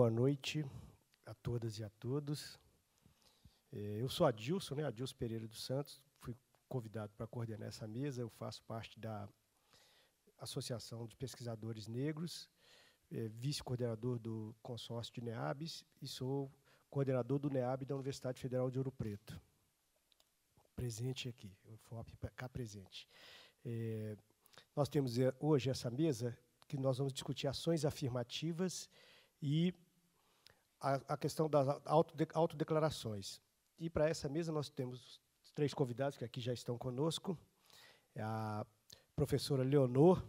boa noite a todas e a todos. É, eu sou Adilson, né, Adilson Pereira dos Santos, fui convidado para coordenar essa mesa, eu faço parte da Associação de Pesquisadores Negros, é, vice-coordenador do consórcio de NEABs e sou coordenador do NEAB da Universidade Federal de Ouro Preto. Presente aqui, o FOP tá cá presente. É, nós temos é, hoje essa mesa que nós vamos discutir ações afirmativas e a, questão das autodeclarações. E para essa mesa nós temos três convidados que aqui já estão conosco. É a professora Leonor,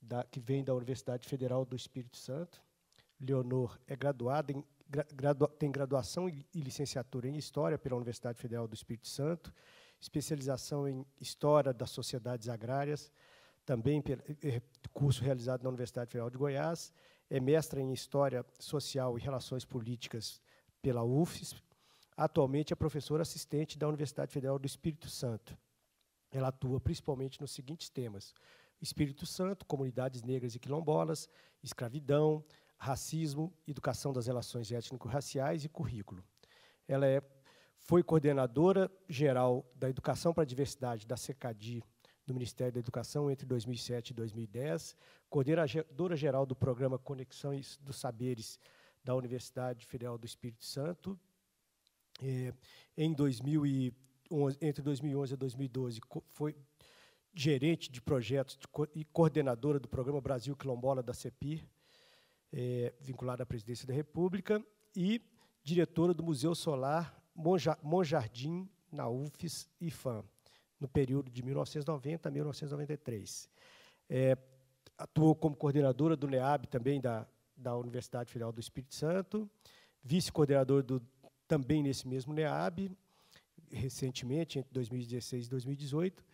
da, que vem da Universidade Federal do Espírito Santo. Leonor é graduada em, gradua, tem graduação e licenciatura em História pela Universidade Federal do Espírito Santo, especialização em História das Sociedades Agrárias, também eh, curso realizado na Universidade Federal de Goiás, é mestra em História Social e Relações Políticas pela UFES. Atualmente é professora assistente da Universidade Federal do Espírito Santo. Ela atua principalmente nos seguintes temas: Espírito Santo, comunidades negras e quilombolas, escravidão, racismo, educação das relações étnico-raciais e currículo. Ela é, foi coordenadora geral da Educação para a Diversidade da SECADI do Ministério da Educação entre 2007 e 2010, coordenadora geral do programa Conexões dos Saberes da Universidade Federal do Espírito Santo. É, em 2011, entre 2011 e 2012, foi gerente de projetos de co e coordenadora do programa Brasil Quilombola da CEPIR, é, vinculada à Presidência da República, e diretora do Museu Solar Monja Monjardim, na UFES e FAM no período de 1990 a 1993. É, atuou como coordenadora do NEAB também da, da Universidade Federal do Espírito Santo, vice-coordenador do também nesse mesmo NEAB, recentemente, entre 2016 e 2018,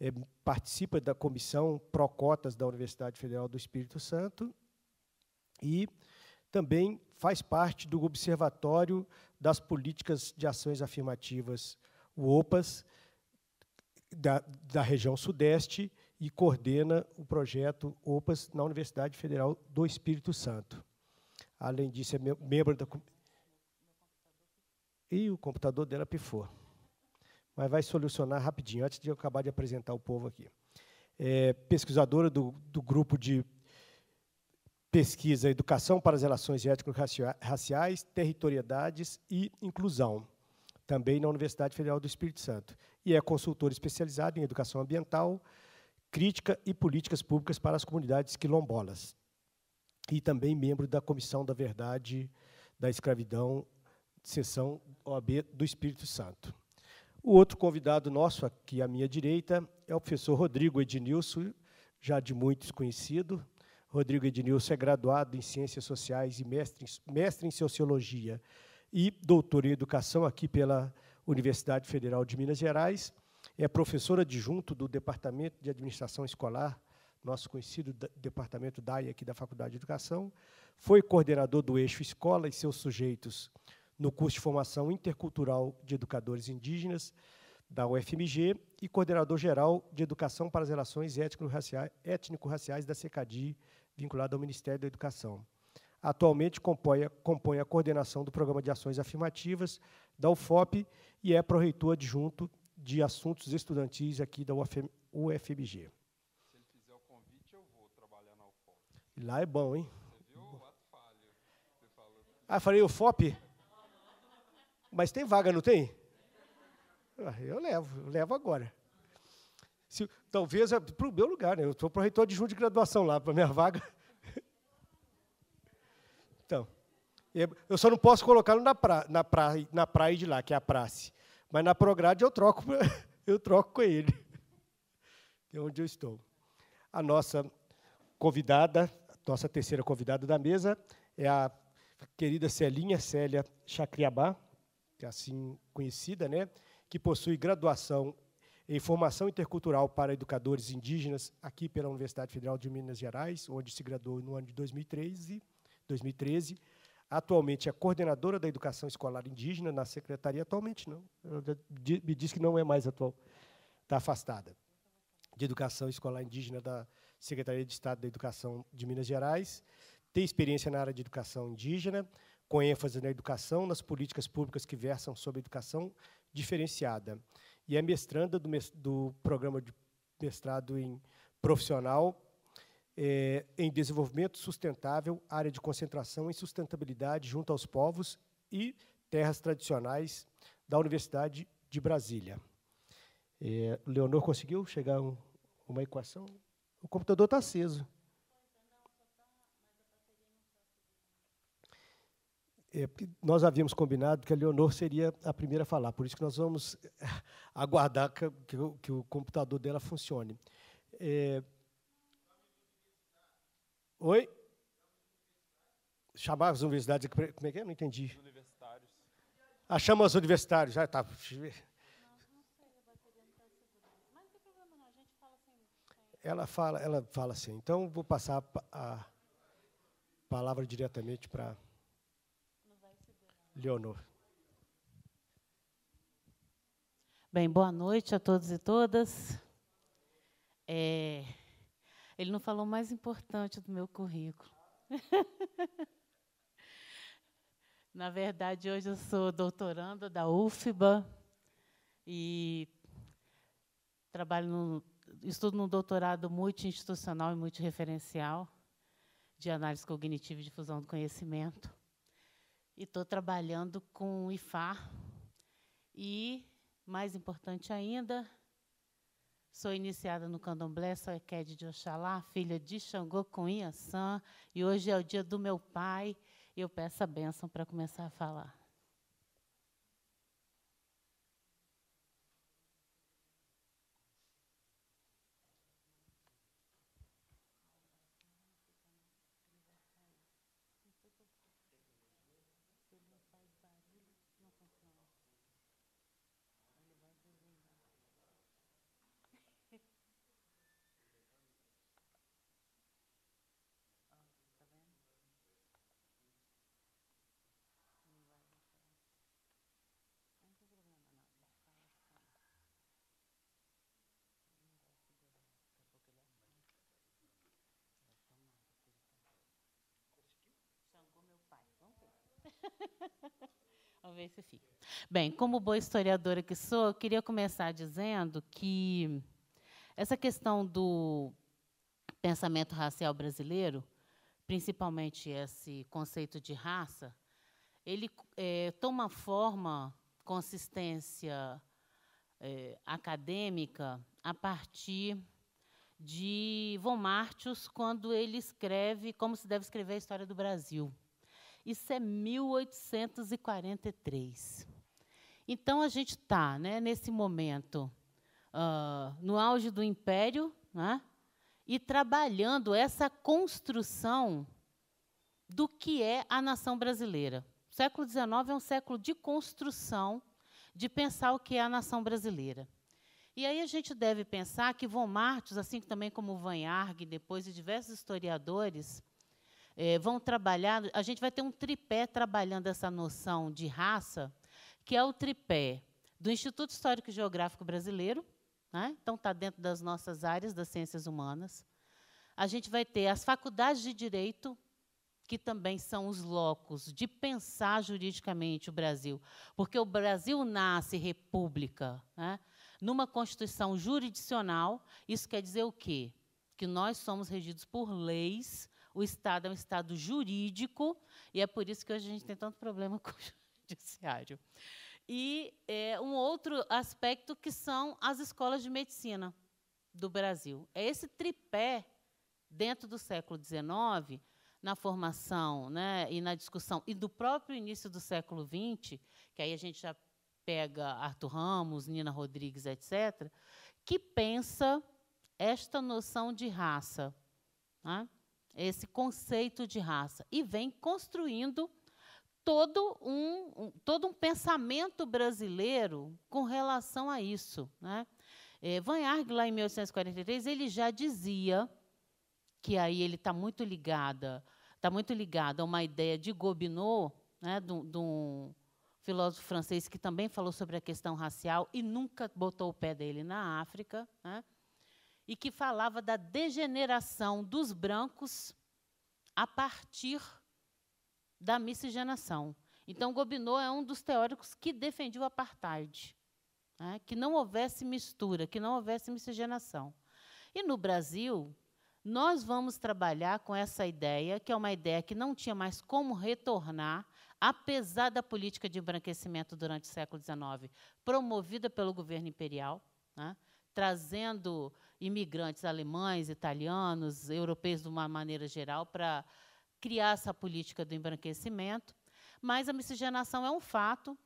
é, participa da comissão Procotas da Universidade Federal do Espírito Santo e também faz parte do Observatório das Políticas de Ações Afirmativas, o OPAS, da, da região sudeste e coordena o projeto OPAS na Universidade Federal do Espírito Santo. Além disso, é membro da... E o computador dela pifou. Mas vai solucionar rapidinho, antes de eu acabar de apresentar o povo aqui. É pesquisadora do, do grupo de pesquisa Educação para as Relações Étnico-Raciais, Territoriedades e Inclusão também na Universidade Federal do Espírito Santo, e é consultor especializado em educação ambiental, crítica e políticas públicas para as comunidades quilombolas. E também membro da Comissão da Verdade da Escravidão, sessão OAB do Espírito Santo. O outro convidado nosso, aqui à minha direita, é o professor Rodrigo Ednilson, já de muitos conhecido. Rodrigo Ednilson é graduado em Ciências Sociais e mestre, mestre em Sociologia e doutora em educação aqui pela Universidade Federal de Minas Gerais. É professora adjunto do Departamento de Administração Escolar, nosso conhecido departamento DAI aqui da Faculdade de Educação. Foi coordenador do eixo Escola e seus sujeitos no curso de formação intercultural de educadores indígenas da UFMG e coordenador geral de educação para as relações étnico-raciais da SECADI, vinculado ao Ministério da Educação. Atualmente compõe a, compõe a coordenação do Programa de Ações Afirmativas da UFOP e é proreitor adjunto de assuntos estudantis aqui da UFM, UFMG. Se ele fizer o convite, eu vou trabalhar na UFOP. Lá é bom, hein? Você viu? Ato falho. Você falou. Ah, falei UFOP? Mas tem vaga, não tem? Ah, eu levo, eu levo agora. Se, talvez é para o meu lugar, né? Eu sou pro reitor de de graduação lá, para a minha vaga. Então, eu só não posso colocá-lo na, pra, na, pra, na praia de lá, que é a praça. Mas na Prograde eu troco, eu troco com ele, que é onde eu estou. A nossa convidada, nossa terceira convidada da mesa, é a querida Celinha Célia Chacriabá, que é assim conhecida, né, que possui graduação em Formação Intercultural para Educadores Indígenas aqui pela Universidade Federal de Minas Gerais, onde se graduou no ano de 2013 2013. Atualmente é coordenadora da educação escolar indígena na secretaria. Atualmente não. Ela me diz que não é mais atual. Está afastada. De educação escolar indígena da Secretaria de Estado da Educação de Minas Gerais. Tem experiência na área de educação indígena, com ênfase na educação, nas políticas públicas que versam sobre educação diferenciada. E é mestranda do, do programa de mestrado em profissional é, em desenvolvimento sustentável, área de concentração em sustentabilidade junto aos povos e terras tradicionais da Universidade de Brasília. É, Leonor conseguiu chegar a um, uma equação? O computador está aceso. É, nós havíamos combinado que a Leonor seria a primeira a falar, por isso que nós vamos aguardar que, que, que o computador dela funcione. É, Oi? Chamar as universidades. Como é que é? é, é? Não entendi. Universitários. Ah, chama os universitários. Já está. Ela fala, ela fala assim. Então vou passar a palavra diretamente para Leonor. Bem, boa noite a todos e todas. É, ele não falou o mais importante do meu currículo. Na verdade, hoje eu sou doutoranda da UFBA e trabalho no, estudo num doutorado multi-institucional e multireferencial de análise cognitiva e difusão do conhecimento. E estou trabalhando com o IFAR e, mais importante ainda, Sou iniciada no candomblé, sou Eked de Oxalá, filha de Xangô com Inhaçã, e hoje é o dia do meu pai, e eu peço a bênção para começar a falar. Vamos ver se fica. Bem, como boa historiadora que sou, eu queria começar dizendo que essa questão do pensamento racial brasileiro, principalmente esse conceito de raça, ele é, toma forma, consistência é, acadêmica a partir de Von Martius quando ele escreve como se deve escrever a história do Brasil. Isso é 1843. Então, a gente está né, nesse momento, uh, no auge do Império, né, e trabalhando essa construção do que é a nação brasileira. O século XIX é um século de construção, de pensar o que é a nação brasileira. E aí a gente deve pensar que Von Martins, assim também como Van Arg, depois e diversos historiadores, é, vão trabalhar. A gente vai ter um tripé trabalhando essa noção de raça, que é o tripé do Instituto Histórico e Geográfico Brasileiro, né? então está dentro das nossas áreas das ciências humanas. A gente vai ter as faculdades de direito, que também são os locos de pensar juridicamente o Brasil, porque o Brasil nasce república, né? numa constituição jurisdicional. Isso quer dizer o quê? Que nós somos regidos por leis o Estado é um Estado jurídico, e é por isso que hoje a gente tem tanto problema com o judiciário. E é, um outro aspecto que são as escolas de medicina do Brasil. É esse tripé, dentro do século XIX, na formação né, e na discussão, e do próprio início do século XX, que aí a gente já pega Arthur Ramos, Nina Rodrigues, etc., que pensa esta noção de raça. Né? esse conceito de raça e vem construindo todo um, um todo um pensamento brasileiro com relação a isso. Né? É, Van Arg, lá em 1843, ele já dizia que aí ele está muito ligada está muito ligado a uma ideia de Gobineau, né, de, de um filósofo francês que também falou sobre a questão racial e nunca botou o pé dele na África, né? e que falava da degeneração dos brancos a partir da miscigenação. Então, Gobineau é um dos teóricos que defendia o apartheid, né, que não houvesse mistura, que não houvesse miscigenação. E no Brasil, nós vamos trabalhar com essa ideia, que é uma ideia que não tinha mais como retornar, apesar da política de embranquecimento durante o século XIX, promovida pelo governo imperial, né, trazendo imigrantes alemães, italianos, europeus de uma maneira geral, para criar essa política do embranquecimento. Mas a miscigenação é um fato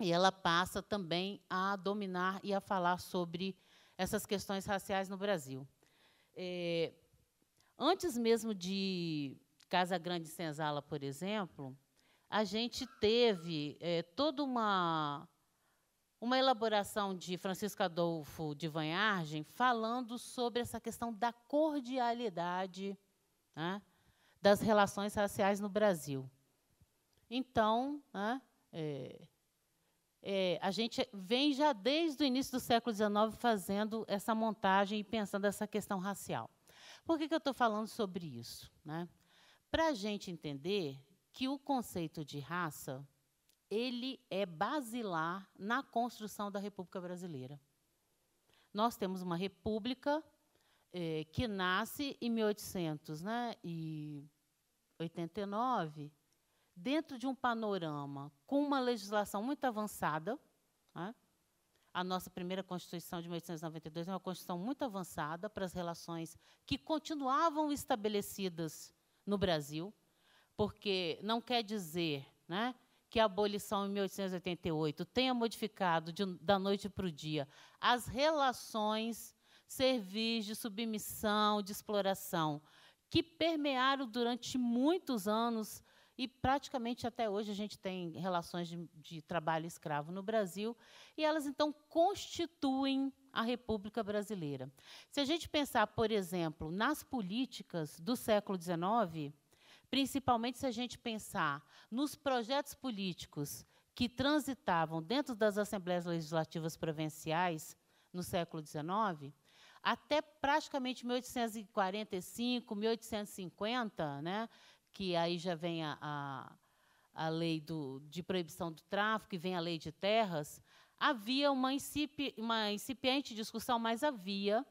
e ela passa também a dominar e a falar sobre essas questões raciais no Brasil. É, antes mesmo de Casa Grande Senzala, por exemplo, a gente teve é, toda uma uma elaboração de Francisco Adolfo de Vanhagem falando sobre essa questão da cordialidade né, das relações raciais no Brasil. Então, né, é, é, a gente vem já desde o início do século XIX fazendo essa montagem e pensando essa questão racial. Por que, que eu estou falando sobre isso? Né? Para a gente entender que o conceito de raça ele é basilar na construção da República Brasileira. Nós temos uma república eh, que nasce em 1889, né, dentro de um panorama com uma legislação muito avançada. Né? A nossa primeira Constituição de 1892 é uma Constituição muito avançada para as relações que continuavam estabelecidas no Brasil, porque não quer dizer né, que a abolição em 1888 tenha modificado de, da noite para o dia as relações servis de submissão, de exploração, que permearam durante muitos anos e praticamente até hoje a gente tem relações de, de, trabalho escravo no Brasil, e elas então constituem a República Brasileira. Se a gente pensar, por exemplo, nas políticas do século XIX, principalmente se a gente pensar nos projetos políticos que transitavam dentro das assembleias legislativas provinciais no século XIX, até praticamente 1845, 1850, né, que aí já vem a, a, a lei do, de proibição do tráfico e vem a lei de terras, havia uma, incipi, uma incipiente discussão, mas havia,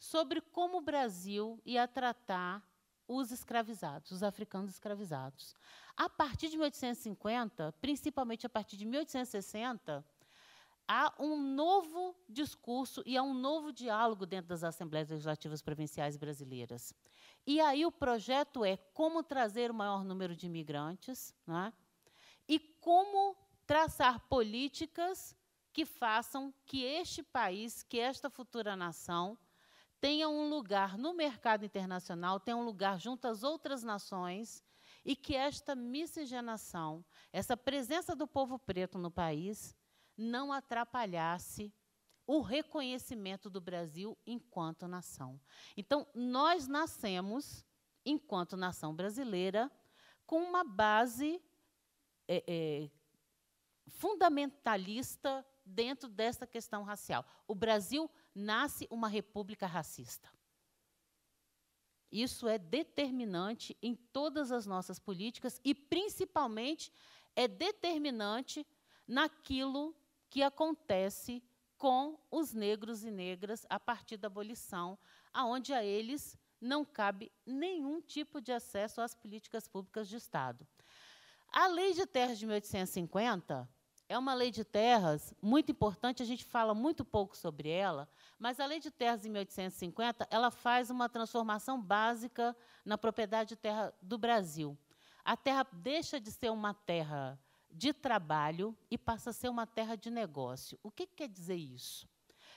sobre como o Brasil ia tratar os escravizados, os africanos escravizados. A partir de 1850, principalmente a partir de 1860, há um novo discurso e há um novo diálogo dentro das assembleias legislativas provinciais brasileiras. E aí o projeto é como trazer o maior número de imigrantes né, e como traçar políticas que façam que este país, que esta futura nação, tenha um lugar no mercado internacional, tenha um lugar junto às outras nações, e que esta miscigenação, essa presença do povo preto no país, não atrapalhasse o reconhecimento do Brasil enquanto nação. Então, nós nascemos, enquanto nação brasileira, com uma base é, é, fundamentalista dentro dessa questão racial. O Brasil nasce uma república racista. Isso é determinante em todas as nossas políticas e, principalmente, é determinante naquilo que acontece com os negros e negras a partir da abolição, aonde a eles não cabe nenhum tipo de acesso às políticas públicas de Estado. A Lei de Terras de 1850 é uma lei de terras muito importante, a gente fala muito pouco sobre ela, mas a lei de terras de 1850 ela faz uma transformação básica na propriedade de terra do Brasil. A terra deixa de ser uma terra de trabalho e passa a ser uma terra de negócio. O que, que quer dizer isso?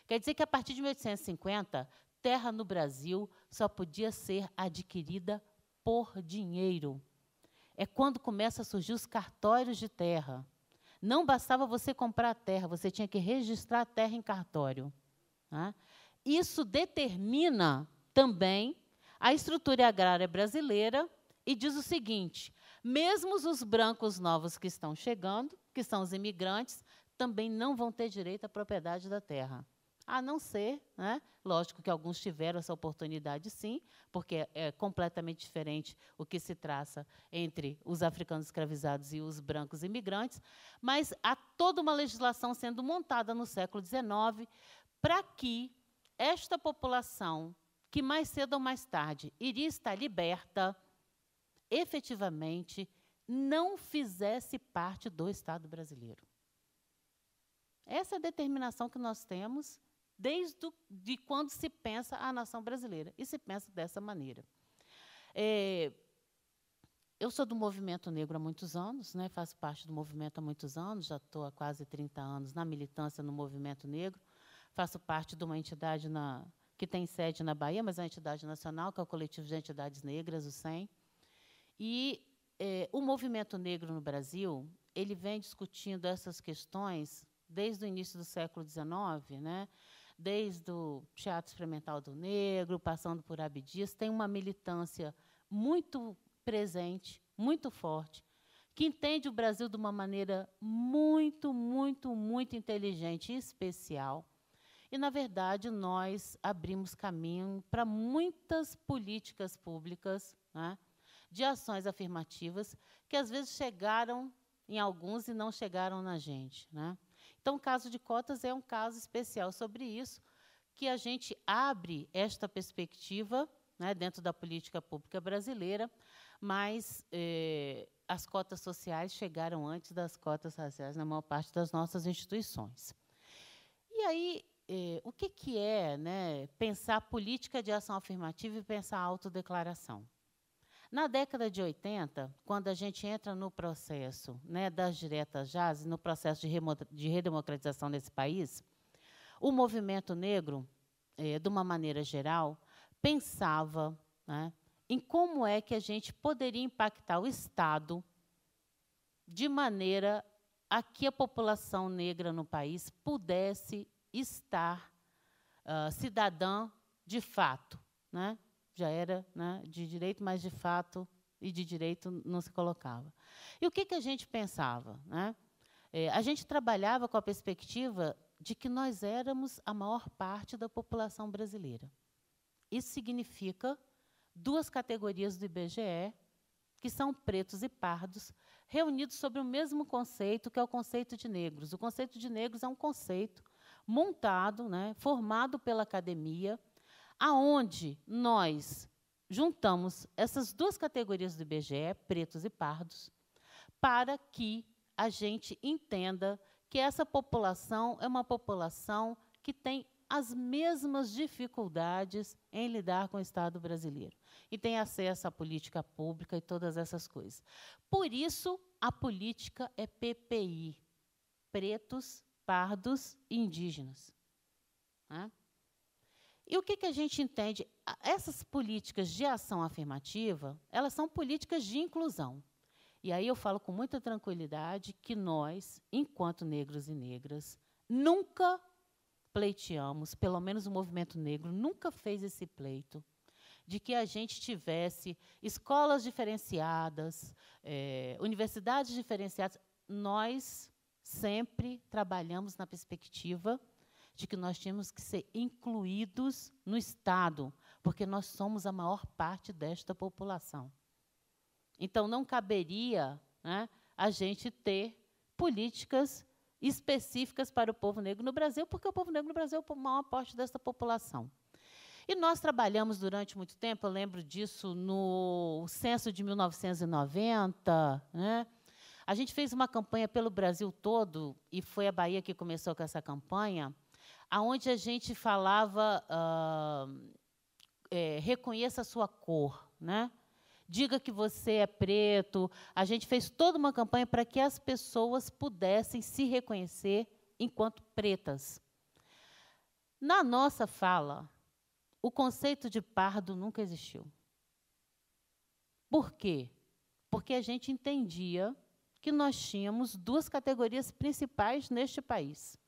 Quer dizer que, a partir de 1850, terra no Brasil só podia ser adquirida por dinheiro. É quando começam a surgir os cartórios de terra. Não bastava você comprar a terra, você tinha que registrar a terra em cartório. Tá? Isso determina também a estrutura agrária brasileira e diz o seguinte: mesmo os brancos novos que estão chegando, que são os imigrantes, também não vão ter direito à propriedade da terra a não ser, né, lógico que alguns tiveram essa oportunidade sim, porque é completamente diferente o que se traça entre os africanos escravizados e os brancos imigrantes, mas há toda uma legislação sendo montada no século XIX para que esta população, que mais cedo ou mais tarde iria estar liberta, efetivamente não fizesse parte do Estado brasileiro. Essa é a determinação que nós temos desde do, de quando se pensa a nação brasileira, e se pensa dessa maneira. É, eu sou do movimento negro há muitos anos, né, faço parte do movimento há muitos anos, já estou há quase 30 anos na militância no movimento negro, faço parte de uma entidade na, que tem sede na Bahia, mas é uma entidade nacional, que é o Coletivo de Entidades Negras, o SEM. E é, o movimento negro no Brasil ele vem discutindo essas questões desde o início do século XIX, né, desde o Teatro Experimental do Negro, passando por Abdias, tem uma militância muito presente, muito forte, que entende o Brasil de uma maneira muito, muito, muito inteligente e especial. E, na verdade, nós abrimos caminho para muitas políticas públicas né, de ações afirmativas que, às vezes, chegaram em alguns e não chegaram na gente. Né? Então, o caso de cotas é um caso especial sobre isso, que a gente abre esta perspectiva né, dentro da política pública brasileira, mas eh, as cotas sociais chegaram antes das cotas raciais na maior parte das nossas instituições. E aí, eh, o que, que é né, pensar política de ação afirmativa e pensar autodeclaração? Na década de 80, quando a gente entra no processo né, das diretas jazz, no processo de, de redemocratização desse país, o movimento negro, eh, de uma maneira geral, pensava né, em como é que a gente poderia impactar o Estado de maneira a que a população negra no país pudesse estar uh, cidadã de fato. Né? já era né, de direito, mas de fato e de direito não se colocava. E o que, que a gente pensava? Né? É, a gente trabalhava com a perspectiva de que nós éramos a maior parte da população brasileira. Isso significa duas categorias do IBGE, que são pretos e pardos, reunidos sobre o mesmo conceito, que é o conceito de negros. O conceito de negros é um conceito montado, né, formado pela academia, aonde nós juntamos essas duas categorias do IBGE, pretos e pardos, para que a gente entenda que essa população é uma população que tem as mesmas dificuldades em lidar com o Estado brasileiro e tem acesso à política pública e todas essas coisas. Por isso, a política é PPI pretos, pardos e indígenas. Né? E o que, que a gente entende? Essas políticas de ação afirmativa, elas são políticas de inclusão. E aí eu falo com muita tranquilidade que nós, enquanto negros e negras, nunca pleiteamos, pelo menos o movimento negro nunca fez esse pleito, de que a gente tivesse escolas diferenciadas, é, universidades diferenciadas. Nós sempre trabalhamos na perspectiva de que nós tínhamos que ser incluídos no Estado, porque nós somos a maior parte desta população. Então, não caberia né, a gente ter políticas específicas para o povo negro no Brasil, porque o povo negro no Brasil é a maior parte dessa população. E nós trabalhamos durante muito tempo, eu lembro disso no censo de 1990, né? A gente fez uma campanha pelo Brasil todo, e foi a Bahia que começou com essa campanha, aonde a gente falava uh, é, reconheça a sua cor, né? diga que você é preto. A gente fez toda uma campanha para que as pessoas pudessem se reconhecer enquanto pretas. Na nossa fala, o conceito de pardo nunca existiu. Por quê? Porque a gente entendia que nós tínhamos duas categorias principais neste país: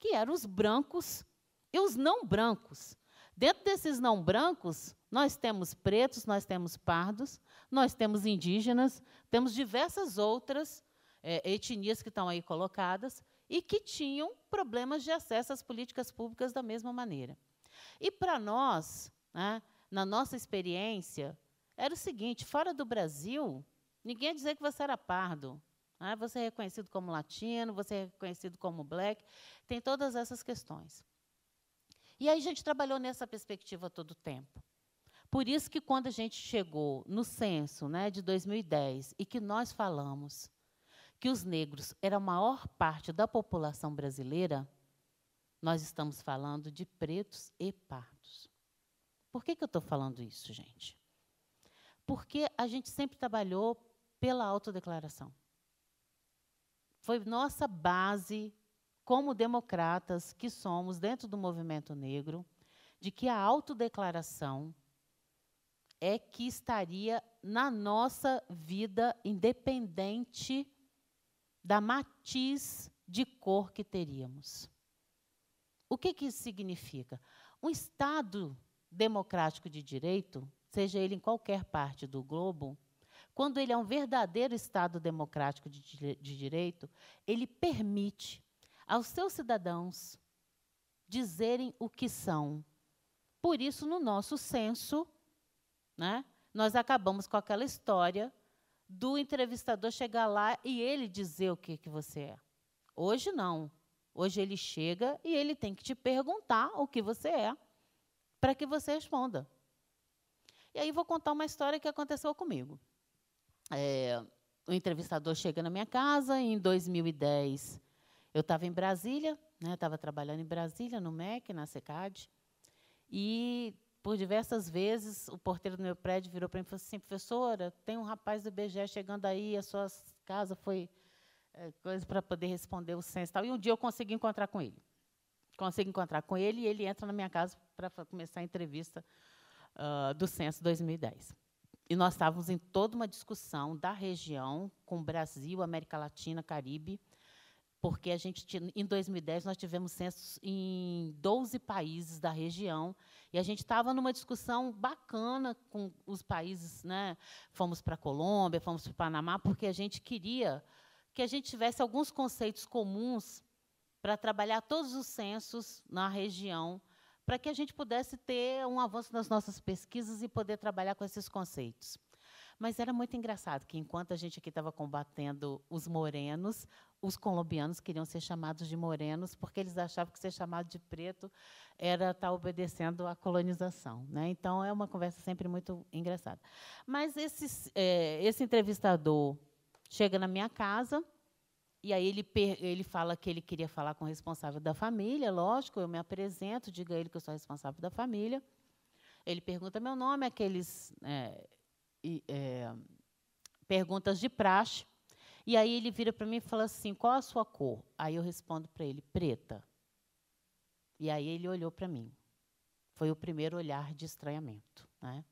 que eram os brancos e os não brancos. Dentro desses não brancos, nós temos pretos, nós temos pardos, nós temos indígenas, temos diversas outras é, etnias que estão aí colocadas e que tinham problemas de acesso às políticas públicas da mesma maneira. E para nós, né, na nossa experiência, era o seguinte: fora do Brasil, ninguém ia dizer que você era pardo, ah, você é reconhecido como latino, você é reconhecido como black, tem todas essas questões. E aí a gente trabalhou nessa perspectiva todo o tempo. Por isso que quando a gente chegou no censo né, de 2010 e que nós falamos que os negros eram a maior parte da população brasileira, nós estamos falando de pretos e pardos. Por que, que eu estou falando isso, gente? Porque a gente sempre trabalhou pela autodeclaração foi nossa base como democratas que somos dentro do movimento negro, de que a autodeclaração é que estaria na nossa vida independente da matiz de cor que teríamos. O que, que isso significa? Um Estado democrático de direito, seja ele em qualquer parte do globo, quando ele é um verdadeiro Estado democrático de, de direito, ele permite aos seus cidadãos dizerem o que são. Por isso, no nosso censo, né, nós acabamos com aquela história do entrevistador chegar lá e ele dizer o que, que você é. Hoje não. Hoje ele chega e ele tem que te perguntar o que você é para que você responda. E aí vou contar uma história que aconteceu comigo é, o entrevistador chega na minha casa, em 2010 eu estava em Brasília, né, estava trabalhando em Brasília, no MEC, na SECAD, e por diversas vezes o porteiro do meu prédio virou para mim e falou assim, professora, tem um rapaz do IBGE chegando aí, a sua casa foi é, coisa para poder responder o censo e tal. E um dia eu consegui encontrar com ele. Consegui encontrar com ele e ele entra na minha casa para começar a entrevista uh, do censo 2010. E nós estávamos em toda uma discussão da região com Brasil, América Latina, Caribe, porque a gente em 2010 nós tivemos censos em 12 países da região e a gente estava numa discussão bacana com os países, né? Fomos para a Colômbia, fomos para o Panamá, porque a gente queria que a gente tivesse alguns conceitos comuns para trabalhar todos os censos na região para que a gente pudesse ter um avanço nas nossas pesquisas e poder trabalhar com esses conceitos. Mas era muito engraçado que, enquanto a gente aqui estava combatendo os morenos, os colombianos queriam ser chamados de morenos, porque eles achavam que ser chamado de preto era estar tá obedecendo à colonização. Né? Então, é uma conversa sempre muito engraçada. Mas é, esse entrevistador chega na minha casa, e aí ele, ele fala que ele queria falar com o responsável da família, lógico, eu me apresento, diga a ele que eu sou responsável da família. Ele pergunta meu nome, aqueles é, é, perguntas de praxe. E aí ele vira para mim e fala assim, qual a sua cor? Aí eu respondo para ele, preta. E aí ele olhou para mim. Foi o primeiro olhar de estranhamento. Né?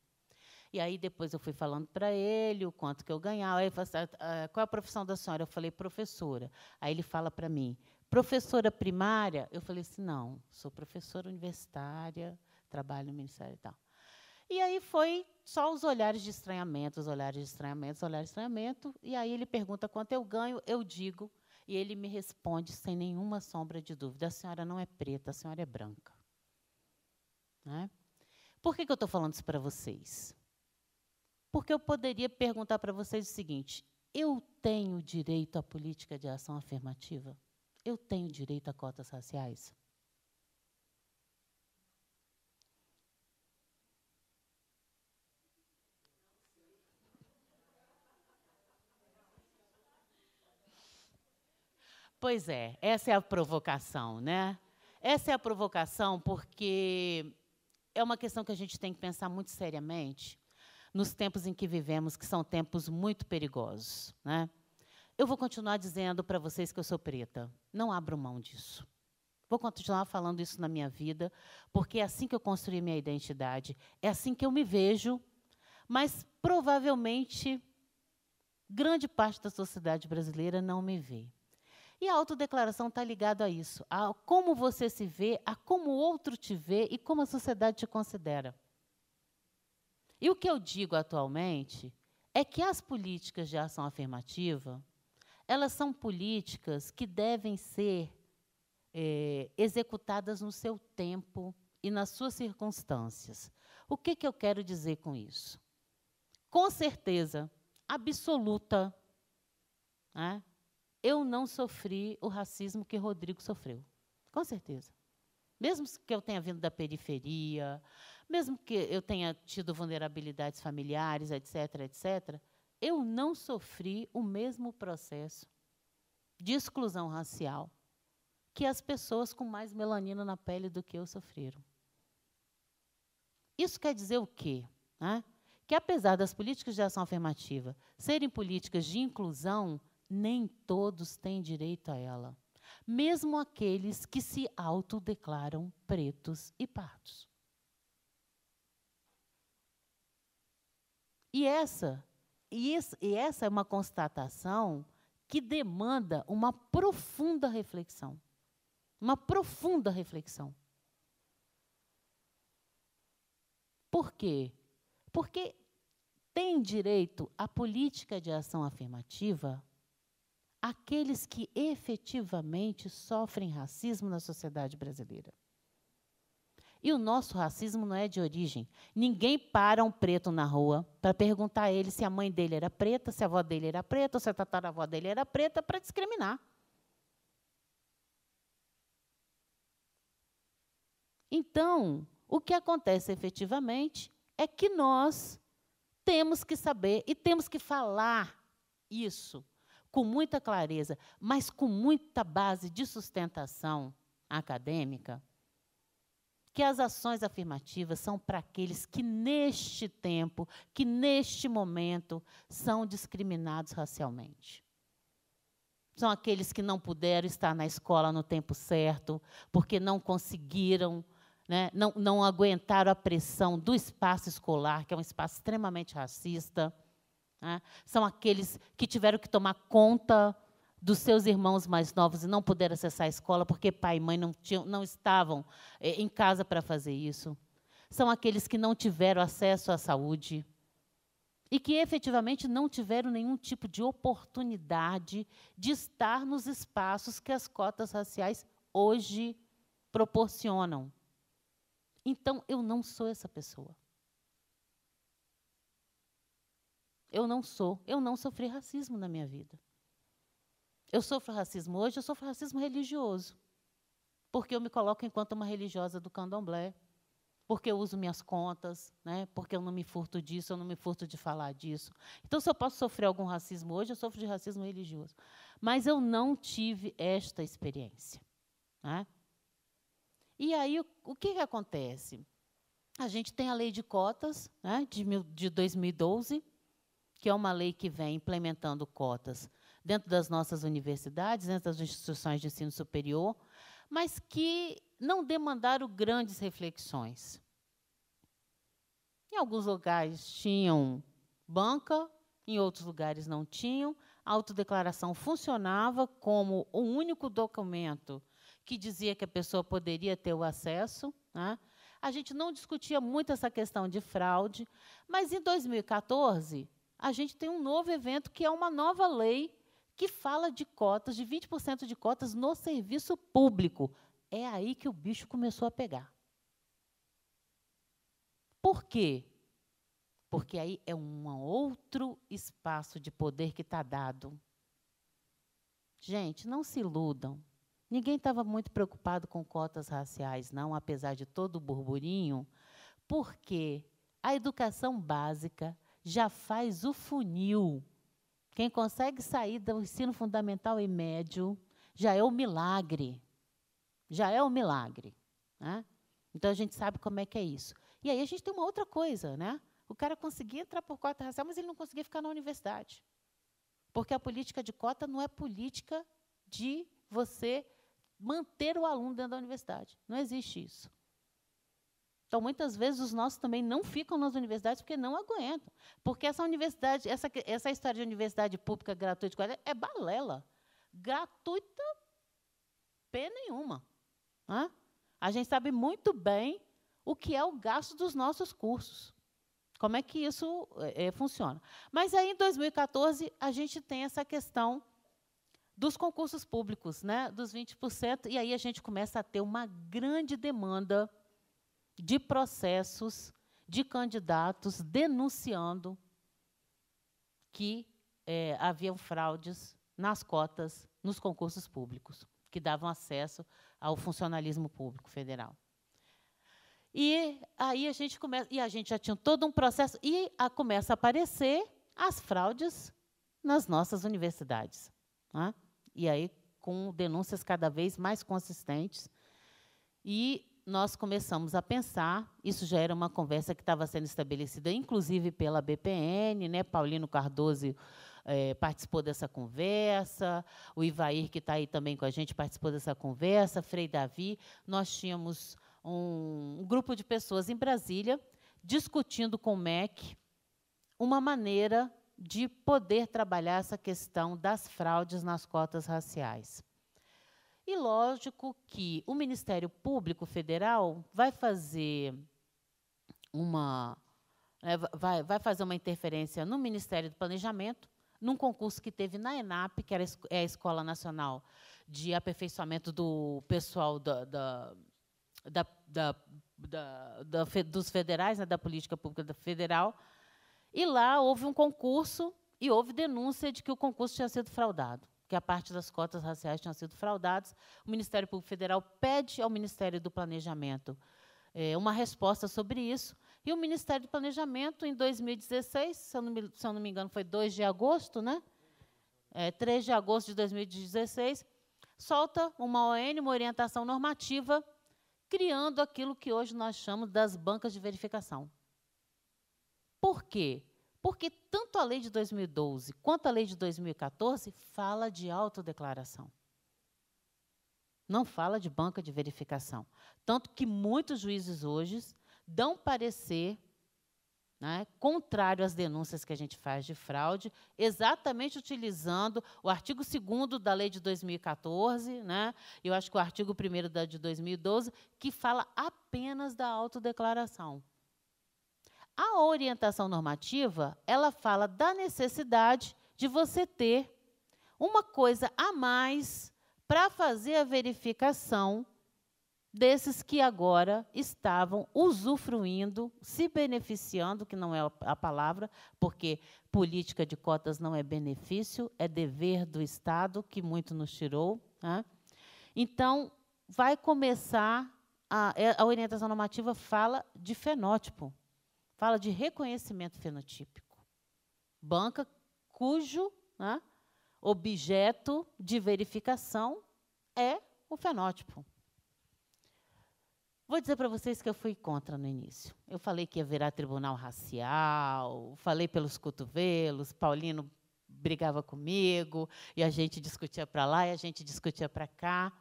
E aí depois eu fui falando para ele o quanto que eu ganhava. Aí ele falou assim, ah, ah, qual é a profissão da senhora? Eu falei, professora. Aí ele fala para mim, professora primária? Eu falei assim, não, sou professora universitária, trabalho no Ministério e tal. E aí foi só os olhares de estranhamento, os olhares de estranhamento, os olhares de estranhamento. E aí ele pergunta quanto eu ganho, eu digo. E ele me responde sem nenhuma sombra de dúvida: a senhora não é preta, a senhora é branca. Né? Por que, que eu estou falando isso para vocês? Porque eu poderia perguntar para vocês o seguinte: eu tenho direito à política de ação afirmativa? Eu tenho direito a cotas raciais? Pois é, essa é a provocação, né? Essa é a provocação porque é uma questão que a gente tem que pensar muito seriamente, nos tempos em que vivemos, que são tempos muito perigosos. Né? Eu vou continuar dizendo para vocês que eu sou preta. Não abro mão disso. Vou continuar falando isso na minha vida, porque é assim que eu construí minha identidade, é assim que eu me vejo, mas provavelmente grande parte da sociedade brasileira não me vê. E a autodeclaração está ligada a isso, a como você se vê, a como o outro te vê e como a sociedade te considera. E o que eu digo atualmente é que as políticas de ação afirmativa, elas são políticas que devem ser é, executadas no seu tempo e nas suas circunstâncias. O que, que eu quero dizer com isso? Com certeza absoluta, né, eu não sofri o racismo que Rodrigo sofreu. Com certeza. Mesmo que eu tenha vindo da periferia, mesmo que eu tenha tido vulnerabilidades familiares, etc., etc., eu não sofri o mesmo processo de exclusão racial que as pessoas com mais melanina na pele do que eu sofreram. Isso quer dizer o quê? Né? Que apesar das políticas de ação afirmativa serem políticas de inclusão, nem todos têm direito a ela, mesmo aqueles que se autodeclaram pretos e pardos. E essa, e esse, e essa é uma constatação que demanda uma profunda reflexão. Uma profunda reflexão. Por quê? Porque tem direito à política de ação afirmativa aqueles que efetivamente sofrem racismo na sociedade brasileira. E o nosso racismo não é de origem. Ninguém para um preto na rua para perguntar a ele se a mãe dele era preta, se a avó dele era preta, ou se a tataravó dele era preta, para discriminar. Então, o que acontece efetivamente é que nós temos que saber e temos que falar isso com muita clareza, mas com muita base de sustentação acadêmica que as ações afirmativas são para aqueles que neste tempo, que neste momento, são discriminados racialmente. São aqueles que não puderam estar na escola no tempo certo, porque não conseguiram, né, não, não aguentaram a pressão do espaço escolar, que é um espaço extremamente racista. Né? São aqueles que tiveram que tomar conta dos seus irmãos mais novos e não puderam acessar a escola porque pai e mãe não, tinham, não estavam eh, em casa para fazer isso. São aqueles que não tiveram acesso à saúde e que efetivamente não tiveram nenhum tipo de oportunidade de estar nos espaços que as cotas raciais hoje proporcionam. Então, eu não sou essa pessoa. Eu não sou, eu não sofri racismo na minha vida. Eu sofro racismo hoje, eu sofro racismo religioso. Porque eu me coloco enquanto uma religiosa do candomblé, porque eu uso minhas contas, né? porque eu não me furto disso, eu não me furto de falar disso. Então, se eu posso sofrer algum racismo hoje, eu sofro de racismo religioso. Mas eu não tive esta experiência. Né? E aí, o, o que, que acontece? A gente tem a lei de cotas né, de, mil, de 2012, que é uma lei que vem implementando cotas dentro das nossas universidades, dentro das instituições de ensino superior, mas que não demandaram grandes reflexões. Em alguns lugares tinham banca, em outros lugares não tinham. A autodeclaração funcionava como o único documento que dizia que a pessoa poderia ter o acesso. Né? A gente não discutia muito essa questão de fraude, mas em 2014 a gente tem um novo evento que é uma nova lei que fala de cotas, de 20% de cotas no serviço público. É aí que o bicho começou a pegar. Por quê? Porque aí é um outro espaço de poder que está dado. Gente, não se iludam. Ninguém estava muito preocupado com cotas raciais, não, apesar de todo o burburinho, porque a educação básica já faz o funil quem consegue sair do ensino fundamental e médio já é um milagre. Já é um milagre. Né? Então a gente sabe como é que é isso. E aí a gente tem uma outra coisa, né? O cara conseguia entrar por cota racial, mas ele não conseguia ficar na universidade. Porque a política de cota não é política de você manter o aluno dentro da universidade. Não existe isso. Então, muitas vezes, os nossos também não ficam nas universidades porque não aguentam. Porque essa universidade, essa, essa história de universidade pública gratuita é balela. Gratuita, pé nenhuma. Hã? A gente sabe muito bem o que é o gasto dos nossos cursos. Como é que isso é, é funciona? Mas aí, em 2014, a gente tem essa questão dos concursos públicos, né, dos 20%, e aí a gente começa a ter uma grande demanda de processos de candidatos denunciando que é, haviam fraudes nas cotas, nos concursos públicos, que davam acesso ao funcionalismo público federal. E aí a gente começa, e a gente já tinha todo um processo, e a, começa a aparecer as fraudes nas nossas universidades. Né? E aí, com denúncias cada vez mais consistentes. E nós começamos a pensar, isso já era uma conversa que estava sendo estabelecida, inclusive pela BPN, né? Paulino Cardoso é, participou dessa conversa, o Ivair, que está aí também com a gente, participou dessa conversa, Frei Davi. Nós tínhamos um, um grupo de pessoas em Brasília discutindo com o MEC uma maneira de poder trabalhar essa questão das fraudes nas cotas raciais. E lógico que o Ministério Público Federal vai fazer uma né, vai, vai fazer uma interferência no Ministério do Planejamento, num concurso que teve na ENAP, que era, é a Escola Nacional de Aperfeiçoamento do Pessoal da, da, da, da, da dos federais, né, da política pública federal, e lá houve um concurso e houve denúncia de que o concurso tinha sido fraudado que a parte das cotas raciais tinham sido fraudadas, o Ministério Público Federal pede ao Ministério do Planejamento é, uma resposta sobre isso. E o Ministério do Planejamento, em 2016, se eu não me, eu não me engano, foi 2 de agosto, né? É, 3 de agosto de 2016, solta uma ON, uma orientação normativa, criando aquilo que hoje nós chamamos das bancas de verificação. Por quê? Porque tanto a lei de 2012 quanto a lei de 2014 fala de autodeclaração. Não fala de banca de verificação. Tanto que muitos juízes hoje dão parecer né, contrário às denúncias que a gente faz de fraude, exatamente utilizando o artigo 2 da lei de 2014, né, eu acho que o artigo 1 da de 2012, que fala apenas da autodeclaração. A orientação normativa, ela fala da necessidade de você ter uma coisa a mais para fazer a verificação desses que agora estavam usufruindo, se beneficiando, que não é a palavra, porque política de cotas não é benefício, é dever do Estado, que muito nos tirou. Né? Então, vai começar, a, é, a orientação normativa fala de fenótipo, Fala de reconhecimento fenotípico. Banca cujo né, objeto de verificação é o fenótipo. Vou dizer para vocês que eu fui contra no início. Eu falei que ia virar tribunal racial, falei pelos cotovelos, Paulino brigava comigo, e a gente discutia para lá e a gente discutia para cá.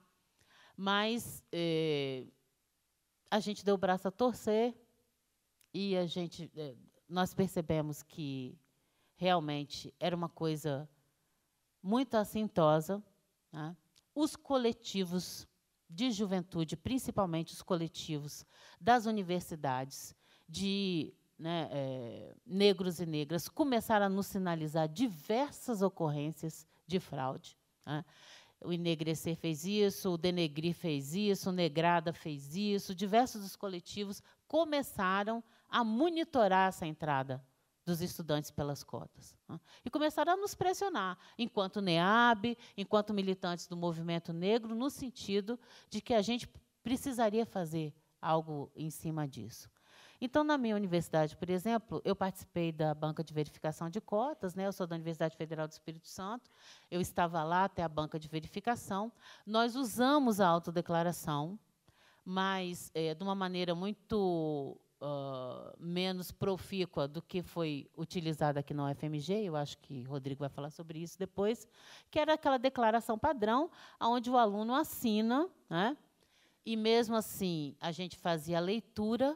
Mas eh, a gente deu o braço a torcer, e a gente, eh, nós percebemos que realmente era uma coisa muito assintosa. Né? Os coletivos de juventude, principalmente os coletivos das universidades, de né, é, negros e negras, começaram a nos sinalizar diversas ocorrências de fraude. Né? O Enegrecer fez isso, o Denegrir fez isso, o Negrada fez isso, diversos dos coletivos começaram a monitorar essa entrada dos estudantes pelas cotas. Né? E começaram a nos pressionar, enquanto NEAB, enquanto militantes do movimento negro, no sentido de que a gente precisaria fazer algo em cima disso. Então, na minha universidade, por exemplo, eu participei da banca de verificação de cotas, né? eu sou da Universidade Federal do Espírito Santo, eu estava lá até a banca de verificação. Nós usamos a autodeclaração, mas é, de uma maneira muito uh, menos profícua do que foi utilizada aqui na UFMG, eu acho que o Rodrigo vai falar sobre isso depois, que era aquela declaração padrão, onde o aluno assina, né? e mesmo assim a gente fazia a leitura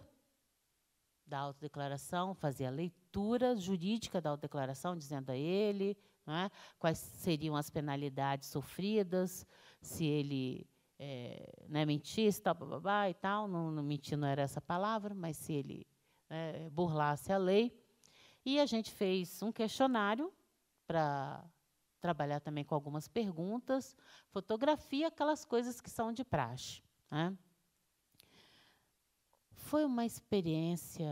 da autodeclaração, fazia a leitura jurídica da autodeclaração, dizendo a ele né, quais seriam as penalidades sofridas se ele é, né, mentisse, tal, babá e tal, não, não mentir não era essa palavra, mas se ele né, burlasse a lei. E a gente fez um questionário para trabalhar também com algumas perguntas, fotografia, aquelas coisas que são de praxe. Né? Foi uma experiência.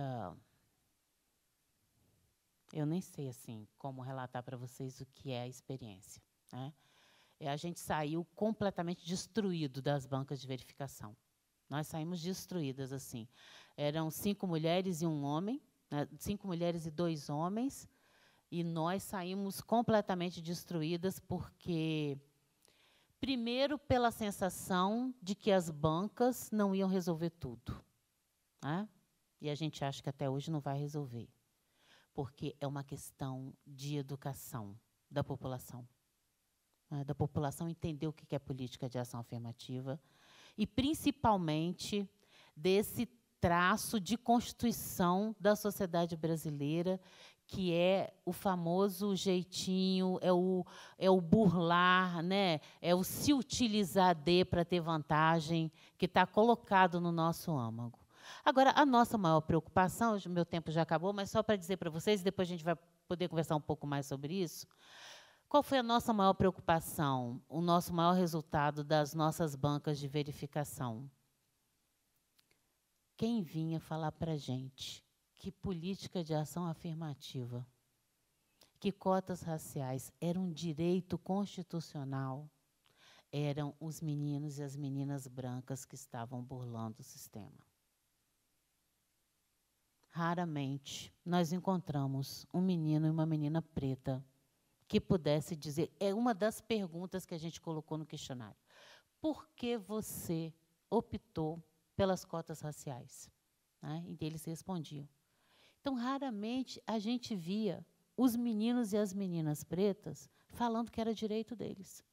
Eu nem sei assim como relatar para vocês o que é a experiência. Né? É, a gente saiu completamente destruído das bancas de verificação. Nós saímos destruídas assim. Eram cinco mulheres e um homem, né, cinco mulheres e dois homens, e nós saímos completamente destruídas porque primeiro pela sensação de que as bancas não iam resolver tudo, né? e a gente acha que até hoje não vai resolver, porque é uma questão de educação da população né, da população entender o que é política de ação afirmativa e, principalmente, desse traço de constituição da sociedade brasileira que é o famoso jeitinho, é o, é o burlar, né? é o se utilizar de para ter vantagem, que está colocado no nosso âmago. Agora, a nossa maior preocupação, meu tempo já acabou, mas só para dizer para vocês, depois a gente vai poder conversar um pouco mais sobre isso, qual foi a nossa maior preocupação, o nosso maior resultado das nossas bancas de verificação? Quem vinha falar para a gente que política de ação afirmativa, que cotas raciais eram um direito constitucional, eram os meninos e as meninas brancas que estavam burlando o sistema. Raramente nós encontramos um menino e uma menina preta que pudesse dizer. É uma das perguntas que a gente colocou no questionário. Por que você optou pelas cotas raciais? Né? E eles respondiam. Então, raramente a gente via os meninos e as meninas pretas falando que era direito deles.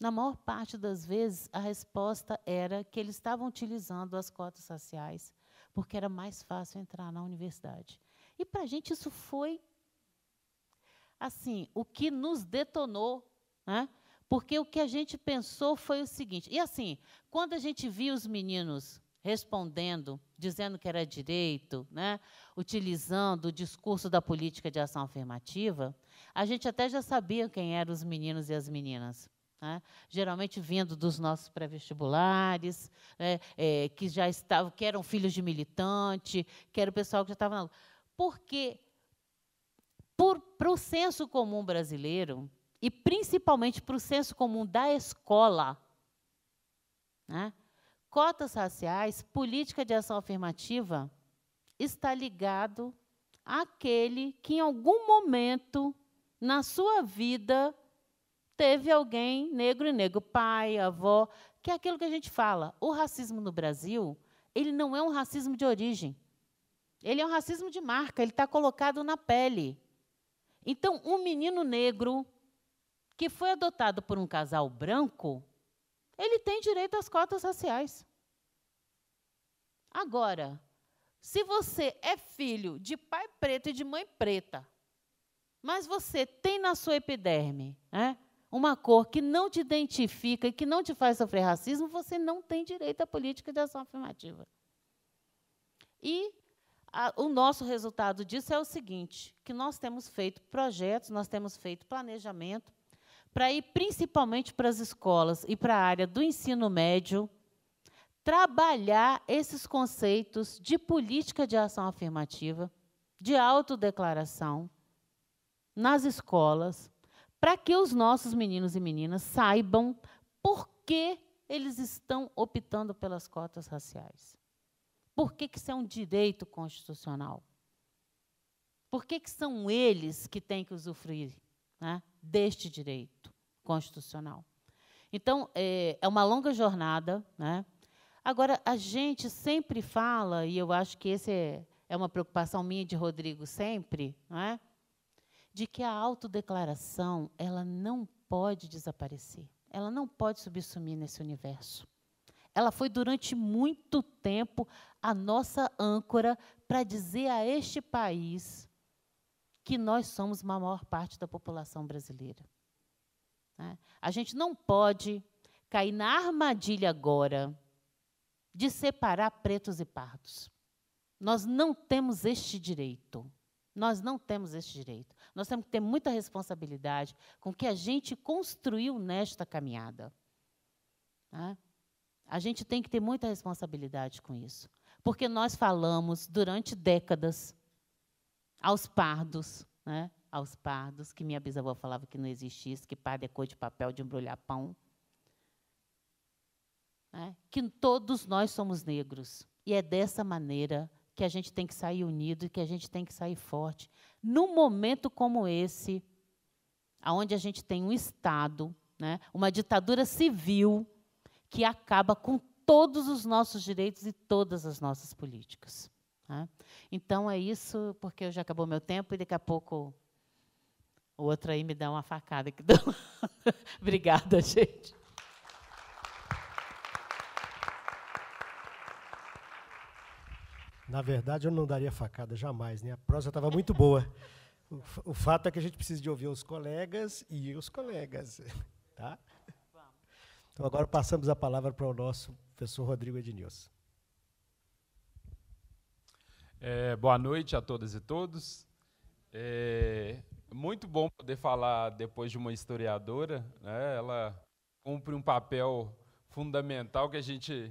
Na maior parte das vezes, a resposta era que eles estavam utilizando as cotas raciais porque era mais fácil entrar na universidade. E para a gente isso foi assim, o que nos detonou, né? Porque o que a gente pensou foi o seguinte. E assim, quando a gente via os meninos respondendo, dizendo que era direito, né? utilizando o discurso da política de ação afirmativa, a gente até já sabia quem eram os meninos e as meninas. Né? Geralmente vindo dos nossos pré-vestibulares, né? é, que já estavam, que eram filhos de militante, que era o pessoal que já estava na luta. Porque para o senso comum brasileiro, e principalmente para o senso comum da escola, né, cotas raciais, política de ação afirmativa, está ligado àquele que, em algum momento na sua vida, teve alguém negro e negro, pai, avó, que é aquilo que a gente fala. O racismo no Brasil, ele não é um racismo de origem. Ele é um racismo de marca, ele está colocado na pele. Então, um menino negro que foi adotado por um casal branco, ele tem direito às cotas raciais. Agora, se você é filho de pai preto e de mãe preta, mas você tem na sua epiderme né, uma cor que não te identifica e que não te faz sofrer racismo, você não tem direito à política de ação afirmativa. E a, o nosso resultado disso é o seguinte, que nós temos feito projetos, nós temos feito planejamento para ir principalmente para as escolas e para a área do ensino médio, trabalhar esses conceitos de política de ação afirmativa, de autodeclaração, nas escolas, para que os nossos meninos e meninas saibam por que eles estão optando pelas cotas raciais. Por que, que isso é um direito constitucional? Por que, que são eles que têm que usufruir né, deste direito constitucional? Então, é, é uma longa jornada. Né? Agora, a gente sempre fala, e eu acho que essa é, é uma preocupação minha de Rodrigo sempre, né, de que a autodeclaração ela não pode desaparecer, ela não pode subsumir nesse universo. Ela foi durante muito tempo a nossa âncora para dizer a este país que nós somos uma maior parte da população brasileira. Né? A gente não pode cair na armadilha agora de separar pretos e pardos. Nós não temos este direito. Nós não temos este direito. Nós temos que ter muita responsabilidade com o que a gente construiu nesta caminhada. Né? A gente tem que ter muita responsabilidade com isso. Porque nós falamos durante décadas aos pardos, né? aos pardos, que minha bisavó falava que não existia isso, que pardo é cor de papel de embrulhar pão. né? que todos nós somos negros. E é dessa maneira que a gente tem que sair unido e que a gente tem que sair forte. Num momento como esse, onde a gente tem um Estado, né, uma ditadura civil, que acaba com todos os nossos direitos e todas as nossas políticas. Tá? Então é isso, porque já acabou meu tempo e daqui a pouco o outro aí me dá uma facada Obrigada, gente. Na verdade, eu não daria facada jamais, né? A prosa estava muito boa. O, o fato é que a gente precisa de ouvir os colegas e os colegas, tá? Então, agora passamos a palavra para o nosso professor Rodrigo Ednilson. É, boa noite a todas e todos. É muito bom poder falar depois de uma historiadora. Né? Ela cumpre um papel fundamental que a gente,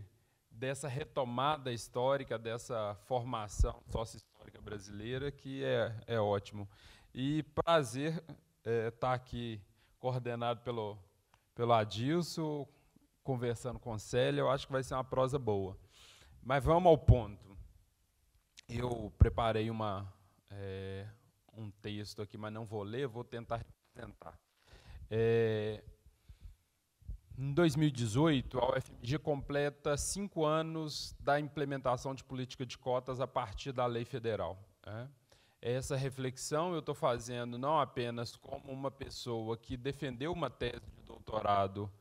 dessa retomada histórica, dessa formação sócio-histórica brasileira, que é, é ótimo. E prazer estar é, tá aqui coordenado pelo, pelo Adilson, conversando com Célia, eu acho que vai ser uma prosa boa. Mas vamos ao ponto. Eu preparei uma, é, um texto aqui, mas não vou ler, vou tentar tentar. É, eh, em 2018, a UFMG completa cinco anos da implementação de política de cotas a partir da lei federal. Né? Essa reflexão eu estou fazendo não apenas como uma pessoa que defendeu uma tese de doutorado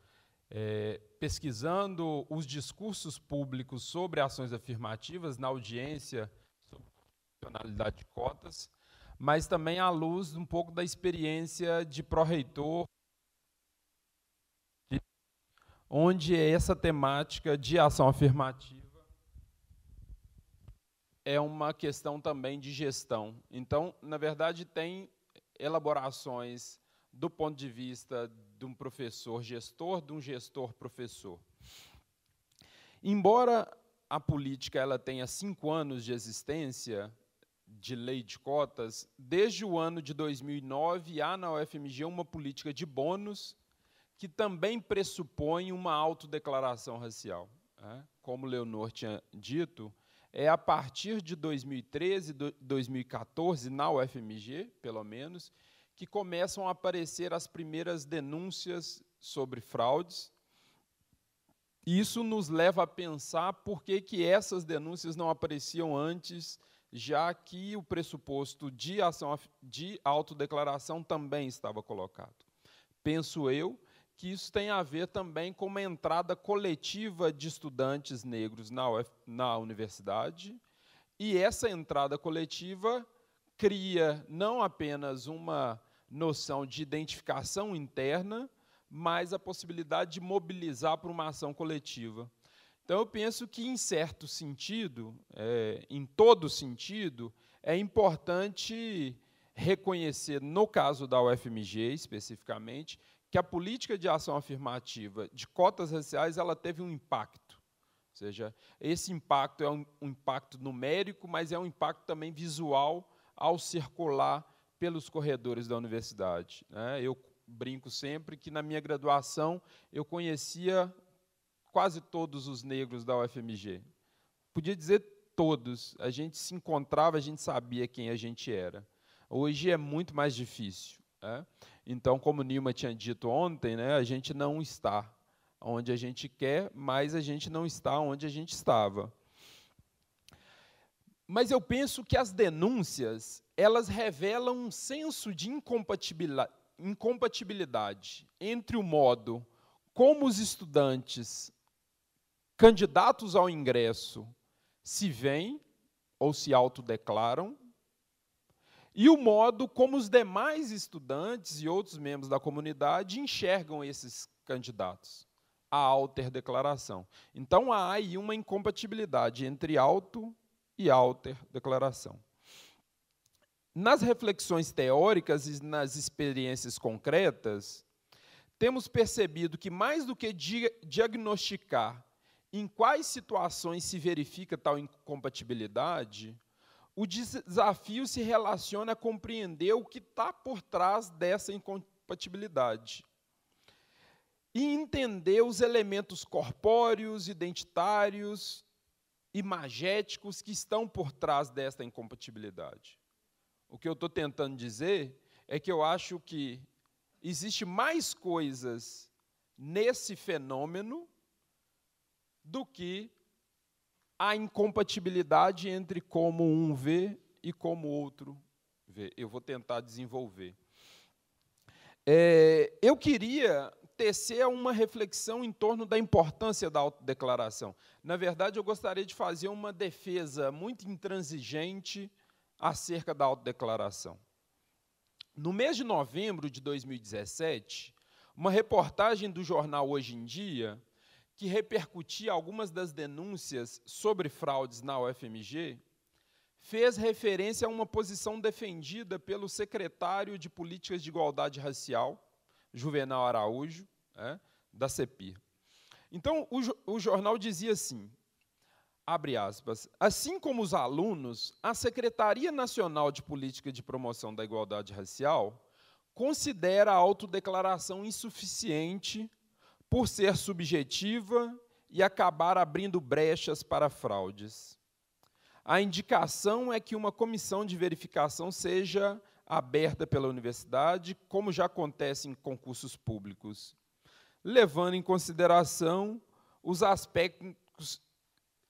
é, pesquisando os discursos públicos sobre ações afirmativas na audiência sobre proporcionalidade de cotas, mas também à luz um pouco da experiência de pró-reitor, onde essa temática de ação afirmativa é uma questão também de gestão. Então, na verdade, tem elaborações do ponto de vista de um professor gestor, de um gestor professor. Embora a política ela tenha cinco anos de existência de lei de cotas, desde o ano de 2009 há na UFMG uma política de bônus que também pressupõe uma autodeclaração racial. Né? Como Leonor tinha dito, é a partir de 2013, 2014, na UFMG, pelo menos, que começam a aparecer as primeiras denúncias sobre fraudes. Isso nos leva a pensar por que, que essas denúncias não apareciam antes, já que o pressuposto de, ação, de autodeclaração também estava colocado. Penso eu que isso tem a ver também com uma entrada coletiva de estudantes negros na, UF, na universidade, e essa entrada coletiva cria não apenas uma noção de identificação interna, mas a possibilidade de mobilizar para uma ação coletiva. Então, eu penso que, em certo sentido, é, em todo sentido, é importante reconhecer, no caso da UFMG especificamente, que a política de ação afirmativa de cotas raciais ela teve um impacto. Ou seja, esse impacto é um, um impacto numérico, mas é um impacto também visual ao circular pelos corredores da universidade. Né? Eu brinco sempre que na minha graduação eu conhecia quase todos os negros da UFMG. Podia dizer todos. A gente se encontrava, a gente sabia quem a gente era. Hoje é muito mais difícil. Né? Então, como Nilma tinha dito ontem, né, a gente não está onde a gente quer, mas a gente não está onde a gente estava. Mas eu penso que as denúncias, elas revelam um senso de incompatibilidade entre o modo como os estudantes candidatos ao ingresso se veem ou se autodeclaram e o modo como os demais estudantes e outros membros da comunidade enxergam esses candidatos à alterdeclaração. Então há aí uma incompatibilidade entre auto e alter declaração Nas reflexões teóricas e nas experiências concretas, temos percebido que, mais do que diagnosticar em quais situações se verifica tal incompatibilidade, o desafio se relaciona a compreender o que está por trás dessa incompatibilidade e entender os elementos corpóreos, identitários imagéticos que estão por trás desta incompatibilidade. O que eu estou tentando dizer é que eu acho que existe mais coisas nesse fenômeno do que a incompatibilidade entre como um vê e como o outro vê. Eu vou tentar desenvolver. É, eu queria, tecer é uma reflexão em torno da importância da autodeclaração. Na verdade, eu gostaria de fazer uma defesa muito intransigente acerca da autodeclaração. No mês de novembro de 2017, uma reportagem do jornal Hoje em Dia, que repercutia algumas das denúncias sobre fraudes na UFMG, fez referência a uma posição defendida pelo secretário de Políticas de Igualdade Racial, Juvenal Araújo, né, da CEPI. Então, o, o jornal dizia assim, abre aspas, assim como os alunos, a Secretaria Nacional de Política de Promoção da Igualdade Racial considera a autodeclaração insuficiente por ser subjetiva e acabar abrindo brechas para fraudes. A indicação é que uma comissão de verificação seja aberta pela universidade, como já acontece em concursos públicos, levando em consideração os aspectos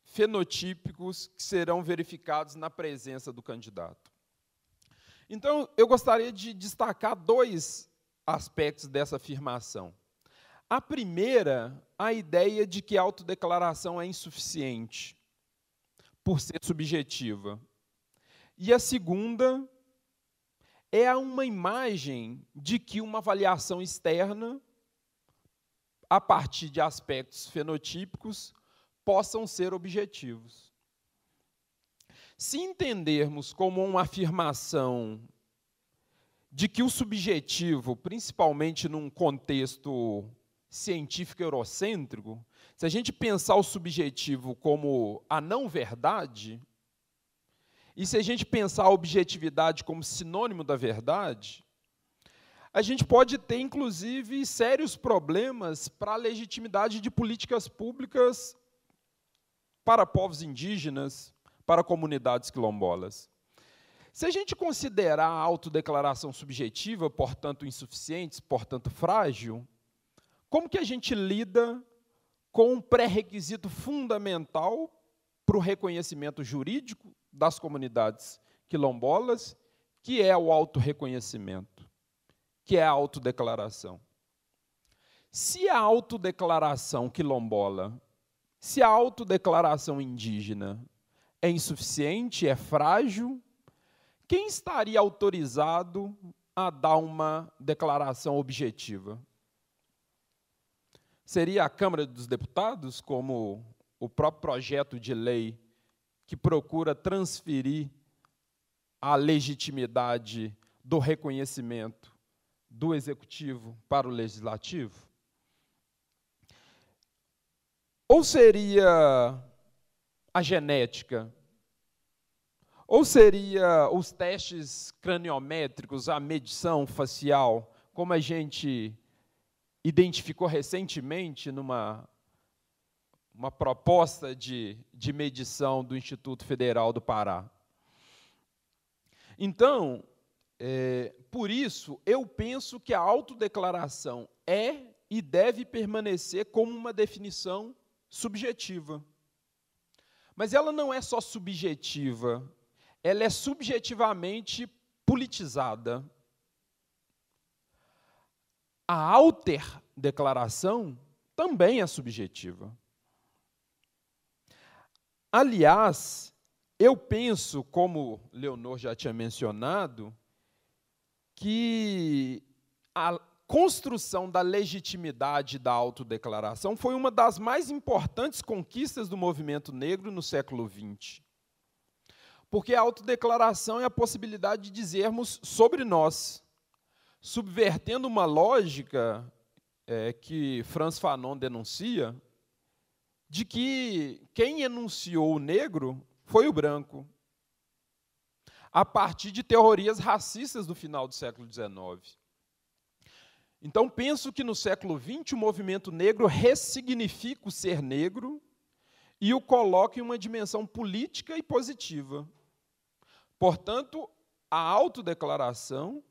fenotípicos que serão verificados na presença do candidato. Então, eu gostaria de destacar dois aspectos dessa afirmação. A primeira, a ideia de que a autodeclaração é insuficiente, por ser subjetiva. E a segunda, é uma imagem de que uma avaliação externa, a partir de aspectos fenotípicos, possam ser objetivos. Se entendermos como uma afirmação de que o subjetivo, principalmente num contexto científico eurocêntrico, se a gente pensar o subjetivo como a não verdade, e se a gente pensar a objetividade como sinônimo da verdade, a gente pode ter, inclusive, sérios problemas para a legitimidade de políticas públicas para povos indígenas, para comunidades quilombolas. Se a gente considerar a autodeclaração subjetiva, portanto insuficiente, portanto frágil, como que a gente lida com um pré-requisito fundamental para o reconhecimento jurídico das comunidades quilombolas, que é o autorreconhecimento, que é a autodeclaração. Se a autodeclaração quilombola, se a autodeclaração indígena é insuficiente, é frágil, quem estaria autorizado a dar uma declaração objetiva? Seria a Câmara dos Deputados, como o próprio projeto de lei que procura transferir a legitimidade do reconhecimento do executivo para o legislativo? Ou seria a genética? Ou seria os testes craniométricos, a medição facial, como a gente identificou recentemente numa uma proposta de, de medição do Instituto Federal do Pará. Então, é, por isso, eu penso que a autodeclaração é e deve permanecer como uma definição subjetiva. Mas ela não é só subjetiva, ela é subjetivamente politizada. A alter declaração também é subjetiva. Aliás, eu penso, como Leonor já tinha mencionado, que a construção da legitimidade da autodeclaração foi uma das mais importantes conquistas do movimento negro no século XX. Porque a autodeclaração é a possibilidade de dizermos sobre nós, subvertendo uma lógica é, que Franz Fanon denuncia, de que quem enunciou o negro foi o branco, a partir de teorias racistas do final do século XIX. Então, penso que no século XX o movimento negro ressignifica o ser negro e o coloca em uma dimensão política e positiva. Portanto, a autodeclaração,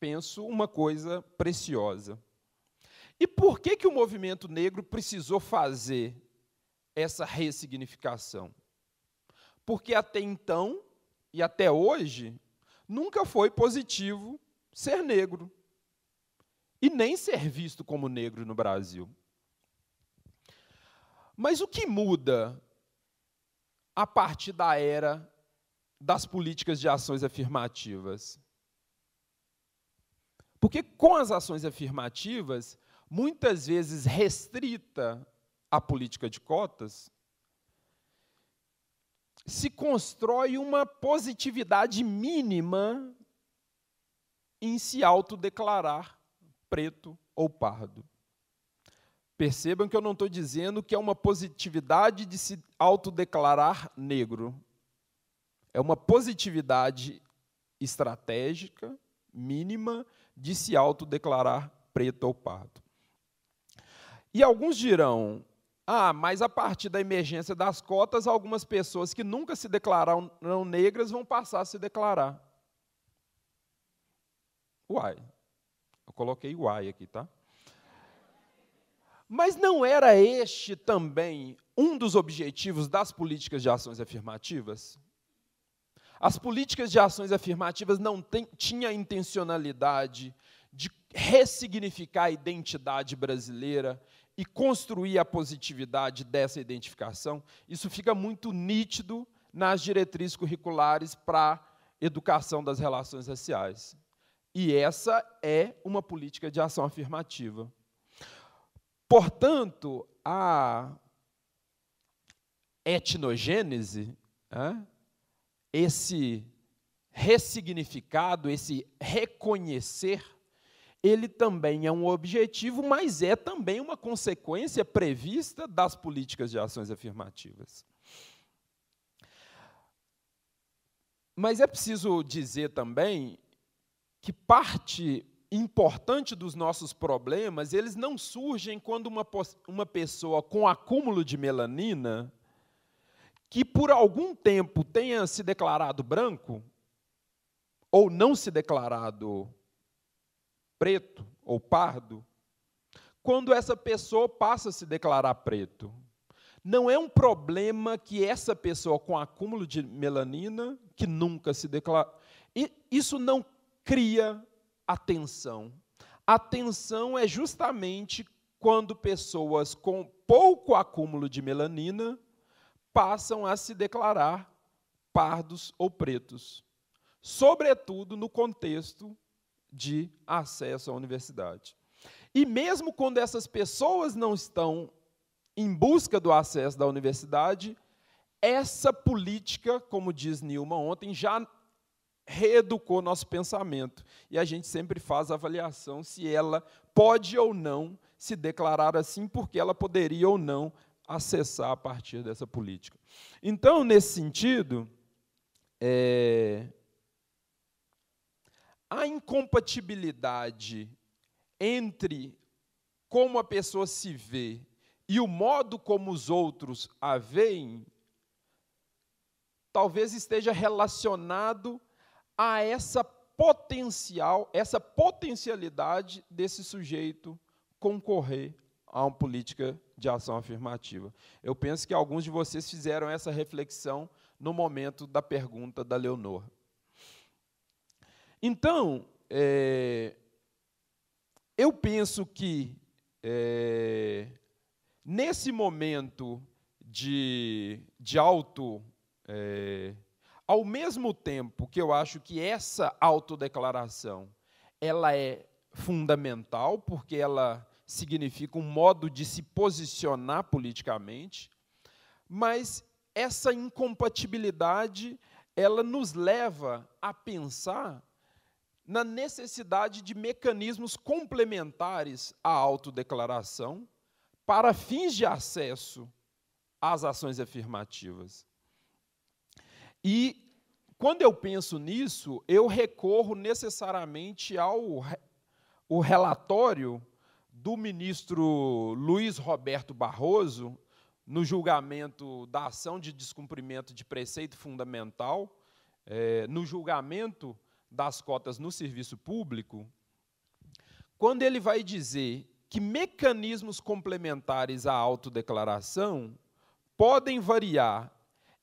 penso, uma coisa preciosa. E por que, que o movimento negro precisou fazer essa ressignificação? Porque até então e até hoje nunca foi positivo ser negro e nem ser visto como negro no Brasil. Mas o que muda a partir da era das políticas de ações afirmativas? Porque com as ações afirmativas, muitas vezes restrita à política de cotas, se constrói uma positividade mínima em se autodeclarar preto ou pardo. Percebam que eu não estou dizendo que é uma positividade de se autodeclarar negro. É uma positividade estratégica, mínima, de se autodeclarar preto ou pardo. E alguns dirão: ah, mas a partir da emergência das cotas, algumas pessoas que nunca se declararam negras vão passar a se declarar. Uai. Eu coloquei uai aqui, tá? Mas não era este também um dos objetivos das políticas de ações afirmativas? As políticas de ações afirmativas não tinham tinha a intencionalidade de ressignificar a identidade brasileira, e construir a positividade dessa identificação, isso fica muito nítido nas diretrizes curriculares para educação das relações raciais. E essa é uma política de ação afirmativa. Portanto, a etnogênese, né, esse ressignificado, esse reconhecer ele também é um objetivo, mas é também uma consequência prevista das políticas de ações afirmativas. Mas é preciso dizer também que parte importante dos nossos problemas, eles não surgem quando uma, uma pessoa com acúmulo de melanina, que por algum tempo tenha se declarado branco, ou não se declarado preto ou pardo, quando essa pessoa passa a se declarar preto. Não é um problema que essa pessoa com acúmulo de melanina, que nunca se declara. Isso não cria atenção. Atenção é justamente quando pessoas com pouco acúmulo de melanina passam a se declarar pardos ou pretos, sobretudo no contexto de acesso à universidade. E mesmo quando essas pessoas não estão em busca do acesso da universidade, essa política, como diz Nilma ontem, já reeducou nosso pensamento. E a gente sempre faz a avaliação se ela pode ou não se declarar assim, porque ela poderia ou não acessar a partir dessa política. Então, nesse sentido, é, a incompatibilidade entre como a pessoa se vê e o modo como os outros a veem, talvez esteja relacionado a essa potencial, essa potencialidade desse sujeito concorrer a uma política de ação afirmativa. Eu penso que alguns de vocês fizeram essa reflexão no momento da pergunta da Leonor. Então, é, eu penso que é, nesse momento de, de É, ao mesmo tempo que eu acho que essa autodeclaração ela é fundamental, porque ela significa um modo de se posicionar politicamente, mas essa incompatibilidade ela nos leva a pensar na necessidade de mecanismos complementares à autodeclaração para fins de acesso às ações afirmativas. E quando eu penso nisso, eu recorro necessariamente ao o relatório do ministro Luiz Roberto Barroso no julgamento da ação de descumprimento de preceito fundamental, é, no julgamento das cotas no serviço público, quando ele vai dizer que mecanismos complementares à autodeclaração podem variar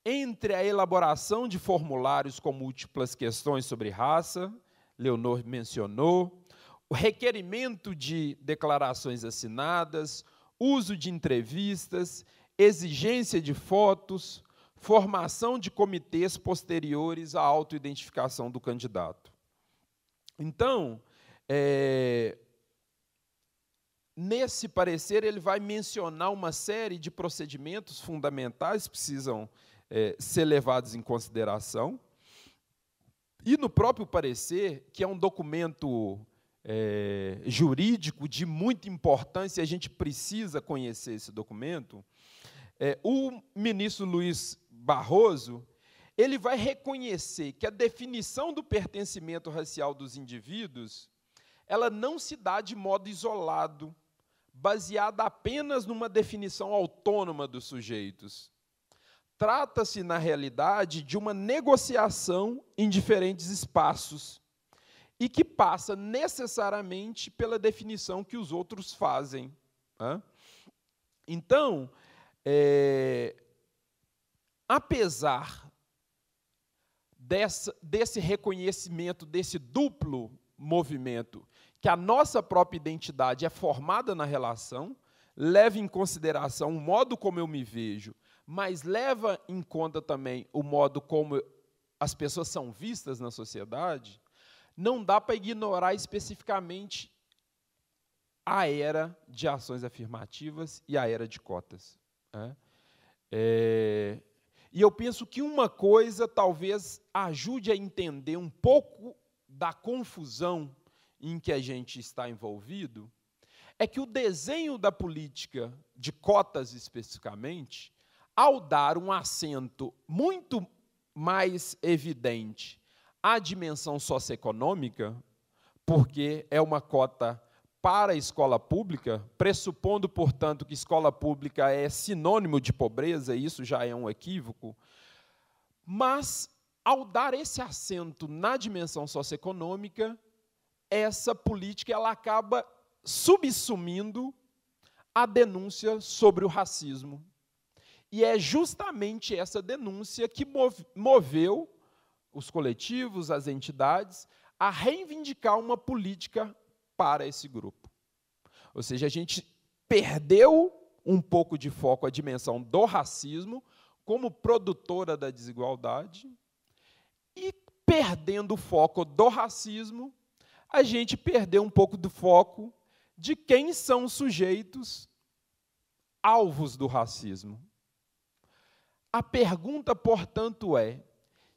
entre a elaboração de formulários com múltiplas questões sobre raça, Leonor mencionou, o requerimento de declarações assinadas, uso de entrevistas, exigência de fotos, formação de comitês posteriores à autoidentificação do candidato. Então, é, nesse parecer, ele vai mencionar uma série de procedimentos fundamentais que precisam é, ser levados em consideração. E no próprio parecer, que é um documento é, jurídico de muita importância, a gente precisa conhecer esse documento, é, o ministro Luiz Barroso, ele vai reconhecer que a definição do pertencimento racial dos indivíduos, ela não se dá de modo isolado, baseada apenas numa definição autônoma dos sujeitos. Trata-se, na realidade, de uma negociação em diferentes espaços e que passa necessariamente pela definição que os outros fazem. Né? Então, é, apesar dessa, desse reconhecimento, desse duplo movimento, que a nossa própria identidade é formada na relação, leva em consideração o modo como eu me vejo, mas leva em conta também o modo como as pessoas são vistas na sociedade, não dá para ignorar especificamente a era de ações afirmativas e a era de cotas. Né? É, e eu penso que uma coisa talvez ajude a entender um pouco da confusão em que a gente está envolvido, é que o desenho da política de cotas especificamente, ao dar um acento muito mais evidente à dimensão socioeconômica, porque é uma cota para a escola pública, pressupondo, portanto, que escola pública é sinônimo de pobreza, e isso já é um equívoco, mas ao dar esse assento na dimensão socioeconômica, essa política ela acaba subsumindo a denúncia sobre o racismo. E é justamente essa denúncia que moveu os coletivos, as entidades, a reivindicar uma política para esse grupo. Ou seja, a gente perdeu um pouco de foco a dimensão do racismo como produtora da desigualdade e perdendo o foco do racismo, a gente perdeu um pouco do foco de quem são os sujeitos alvos do racismo. A pergunta, portanto, é: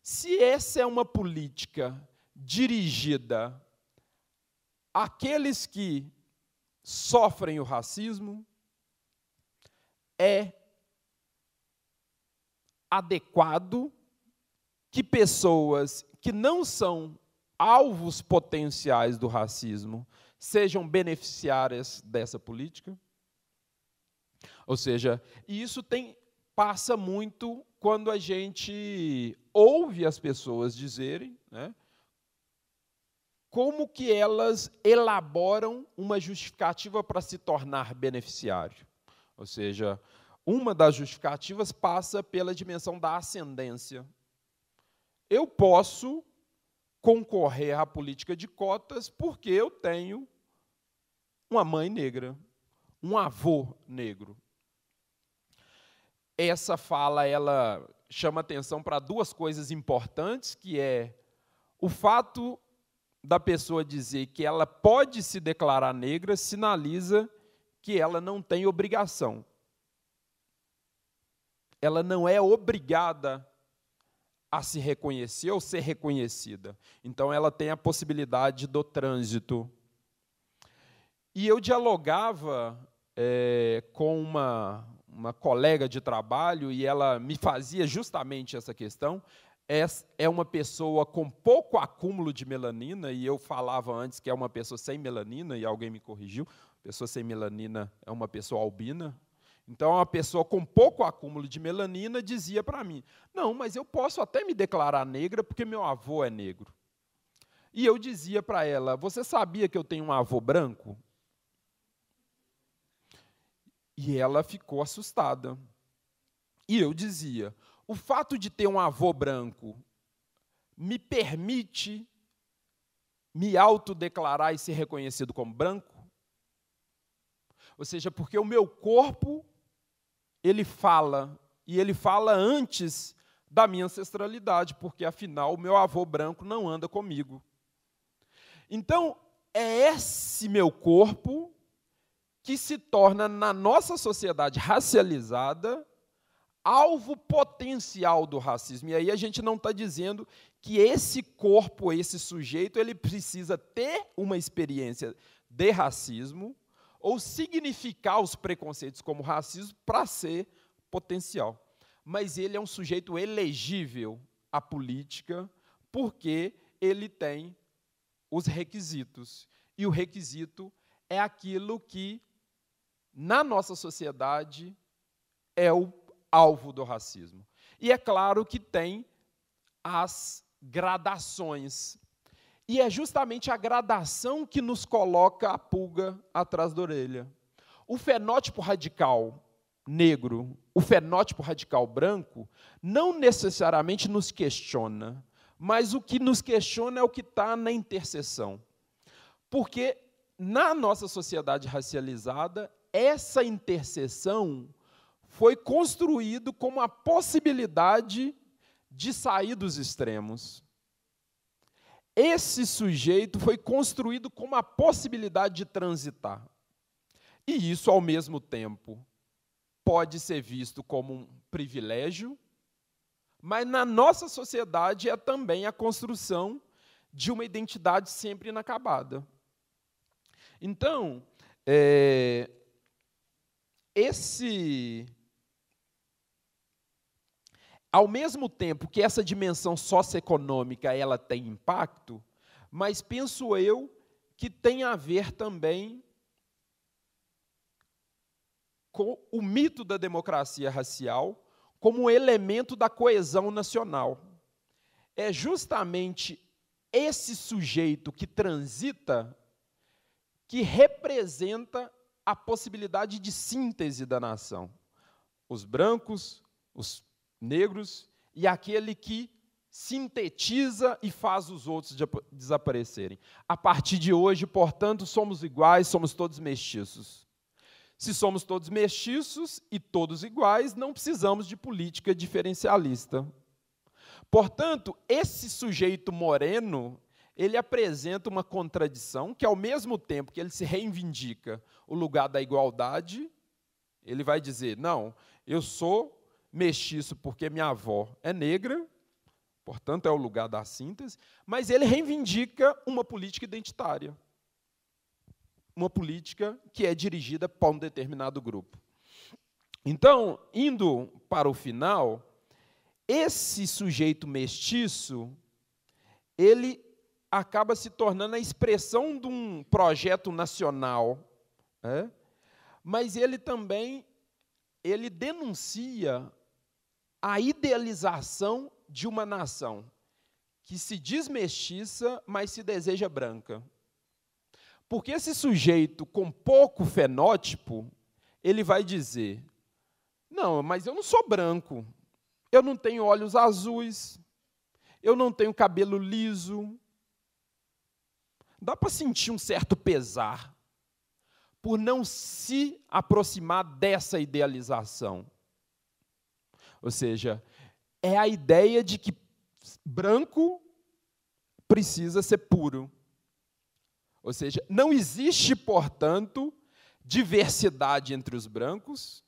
se essa é uma política dirigida aqueles que sofrem o racismo é adequado que pessoas que não são alvos potenciais do racismo sejam beneficiárias dessa política? Ou seja, isso tem passa muito quando a gente ouve as pessoas dizerem, né? como que elas elaboram uma justificativa para se tornar beneficiário. Ou seja, uma das justificativas passa pela dimensão da ascendência. Eu posso concorrer à política de cotas porque eu tenho uma mãe negra, um avô negro. Essa fala ela chama atenção para duas coisas importantes, que é o fato da pessoa dizer que ela pode se declarar negra sinaliza que ela não tem obrigação. Ela não é obrigada a se reconhecer ou ser reconhecida. Então, ela tem a possibilidade do trânsito. E eu dialogava é, com uma, uma colega de trabalho e ela me fazia justamente essa questão. É, é uma pessoa com pouco acúmulo de melanina, e eu falava antes que é uma pessoa sem melanina, e alguém me corrigiu, pessoa sem melanina é uma pessoa albina. Então, uma pessoa com pouco acúmulo de melanina dizia para mim: Não, mas eu posso até me declarar negra porque meu avô é negro. E eu dizia para ela: Você sabia que eu tenho um avô branco? E ela ficou assustada. E eu dizia: o fato de ter um avô branco me permite me autodeclarar e ser reconhecido como branco? Ou seja, porque o meu corpo ele fala e ele fala antes da minha ancestralidade, porque afinal o meu avô branco não anda comigo. Então, é esse meu corpo que se torna na nossa sociedade racializada alvo potencial do racismo. E aí a gente não está dizendo que esse corpo, esse sujeito, ele precisa ter uma experiência de racismo ou significar os preconceitos como racismo para ser potencial. Mas ele é um sujeito elegível à política porque ele tem os requisitos. E o requisito é aquilo que, na nossa sociedade, é o alvo do racismo. E é claro que tem as gradações. E é justamente a gradação que nos coloca a pulga atrás da orelha. O fenótipo radical negro, o fenótipo radical branco, não necessariamente nos questiona, mas o que nos questiona é o que está na interseção. Porque na nossa sociedade racializada, essa interseção foi construído como a possibilidade de sair dos extremos. Esse sujeito foi construído como a possibilidade de transitar. E isso, ao mesmo tempo, pode ser visto como um privilégio, mas na nossa sociedade é também a construção de uma identidade sempre inacabada. Então, é, esse ao mesmo tempo que essa dimensão socioeconômica ela tem impacto, mas penso eu que tem a ver também com o mito da democracia racial como elemento da coesão nacional. É justamente esse sujeito que transita que representa a possibilidade de síntese da nação. Os brancos, os negros, e aquele que sintetiza e faz os outros desaparecerem. A partir de hoje, portanto, somos iguais, somos todos mestiços. Se somos todos mestiços e todos iguais, não precisamos de política diferencialista. Portanto, esse sujeito moreno, ele apresenta uma contradição que, ao mesmo tempo que ele se reivindica o lugar da igualdade, ele vai dizer: não, eu sou mestiço porque minha avó é negra, portanto é o lugar da síntese, mas ele reivindica uma política identitária. Uma política que é dirigida para um determinado grupo. Então, indo para o final, esse sujeito mestiço, ele acaba se tornando a expressão de um projeto nacional, né? mas ele também ele denuncia a idealização de uma nação que se diz mestiça, mas se deseja branca. Porque esse sujeito com pouco fenótipo, ele vai dizer: não, mas eu não sou branco, eu não tenho olhos azuis, eu não tenho cabelo liso. Dá para sentir um certo pesar por não se aproximar dessa idealização. Ou seja, é a ideia de que branco precisa ser puro. Ou seja, não existe, portanto, diversidade entre os brancos,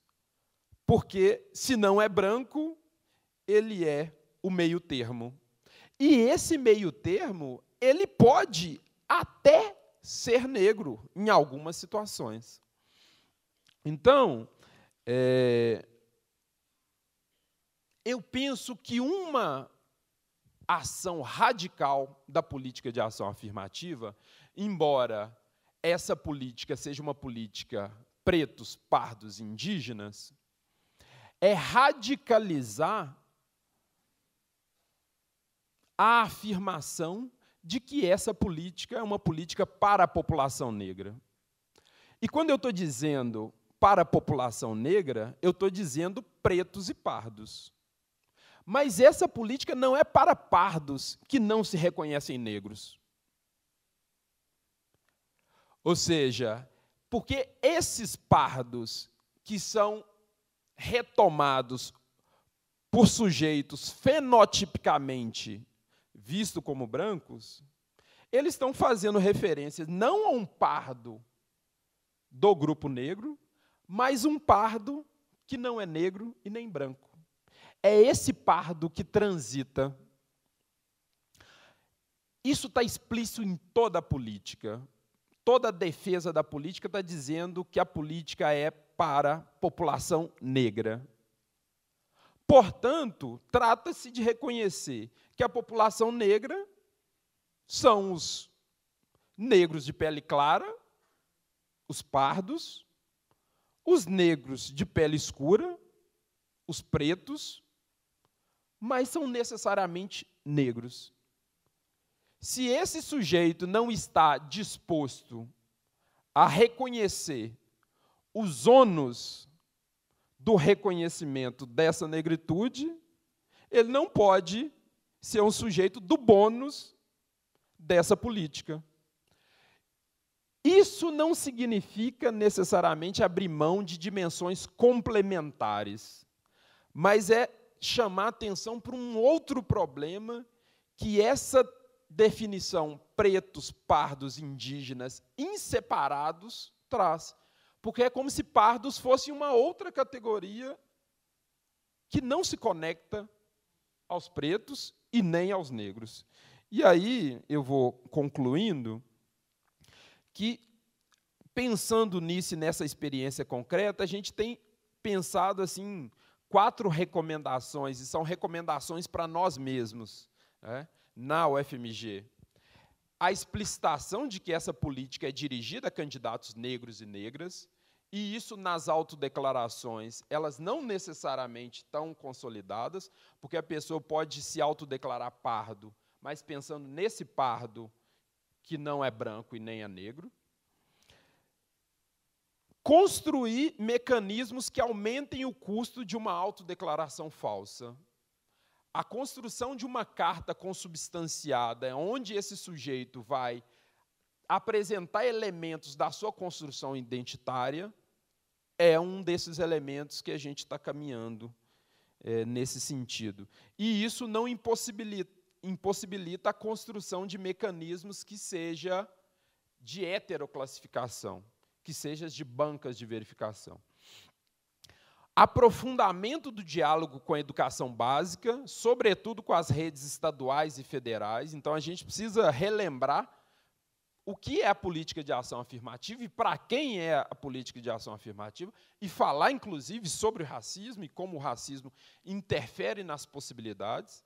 porque se não é branco, ele é o meio-termo. E esse meio-termo, ele pode até ser negro em algumas situações. Então, é, eu penso que uma ação radical da política de ação afirmativa, embora essa política seja uma política pretos, pardos, indígenas, é radicalizar a afirmação de que essa política é uma política para a população negra. E quando eu estou dizendo para a população negra, eu estou dizendo pretos e pardos. Mas essa política não é para pardos que não se reconhecem negros. Ou seja, porque esses pardos que são retomados por sujeitos fenotipicamente vistos como brancos, eles estão fazendo referência não a um pardo do grupo negro, mas um pardo que não é negro e nem branco é esse pardo que transita. Isso está explícito em toda a política. Toda a defesa da política está dizendo que a política é para a população negra. Portanto, trata-se de reconhecer que a população negra são os negros de pele clara, os pardos, os negros de pele escura, os pretos mas são necessariamente negros. Se esse sujeito não está disposto a reconhecer os ônus do reconhecimento dessa negritude, ele não pode ser um sujeito do bônus dessa política. Isso não significa necessariamente abrir mão de dimensões complementares, mas é chamar atenção para um outro problema que essa definição pretos, pardos, indígenas inseparados traz. Porque é como se pardos fossem uma outra categoria que não se conecta aos pretos e nem aos negros. E aí eu vou concluindo que, pensando nisso, nessa experiência concreta, a gente tem pensado assim quatro recomendações, e são recomendações para nós mesmos, né, na UFMG. A explicitação de que essa política é dirigida a candidatos negros e negras, e isso nas autodeclarações, elas não necessariamente estão consolidadas, porque a pessoa pode se autodeclarar pardo, mas pensando nesse pardo que não é branco e nem é negro construir mecanismos que aumentem o custo de uma autodeclaração falsa. A construção de uma carta consubstanciada, é onde esse sujeito vai apresentar elementos da sua construção identitária, é um desses elementos que a gente está caminhando é, nesse sentido. E isso não impossibilita, impossibilita a construção de mecanismos que seja de heteroclassificação que sejas de bancas de verificação. Aprofundamento do diálogo com a educação básica, sobretudo com as redes estaduais e federais. Então, a gente precisa relembrar o que é a política de ação afirmativa e para quem é a política de ação afirmativa, e falar, inclusive, sobre o racismo e como o racismo interfere nas possibilidades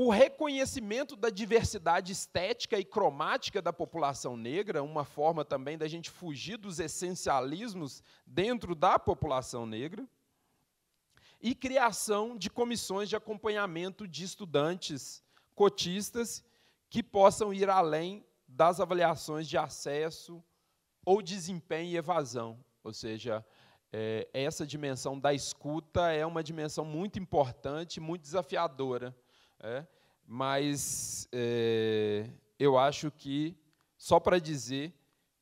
o reconhecimento da diversidade estética e cromática da população negra, uma forma também da gente fugir dos essencialismos dentro da população negra, e criação de comissões de acompanhamento de estudantes cotistas que possam ir além das avaliações de acesso ou desempenho e evasão, ou seja, é, essa dimensão da escuta é uma dimensão muito importante, muito desafiadora é, mas é, eu acho que, só para dizer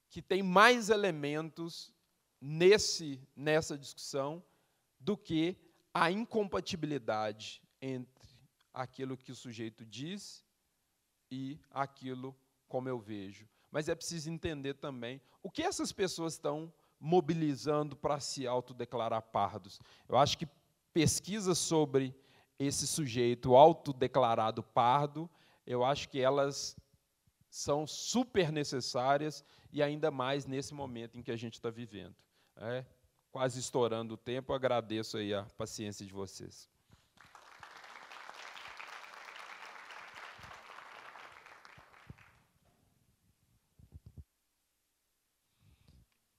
que tem mais elementos nesse, nessa discussão do que a incompatibilidade entre aquilo que o sujeito diz e aquilo como eu vejo. Mas é preciso entender também o que essas pessoas estão mobilizando para se autodeclarar pardos. Eu acho que pesquisas sobre esse sujeito autodeclarado pardo, eu acho que elas são super necessárias e ainda mais nesse momento em que a gente está vivendo. É, quase estourando o tempo, agradeço aí a paciência de vocês.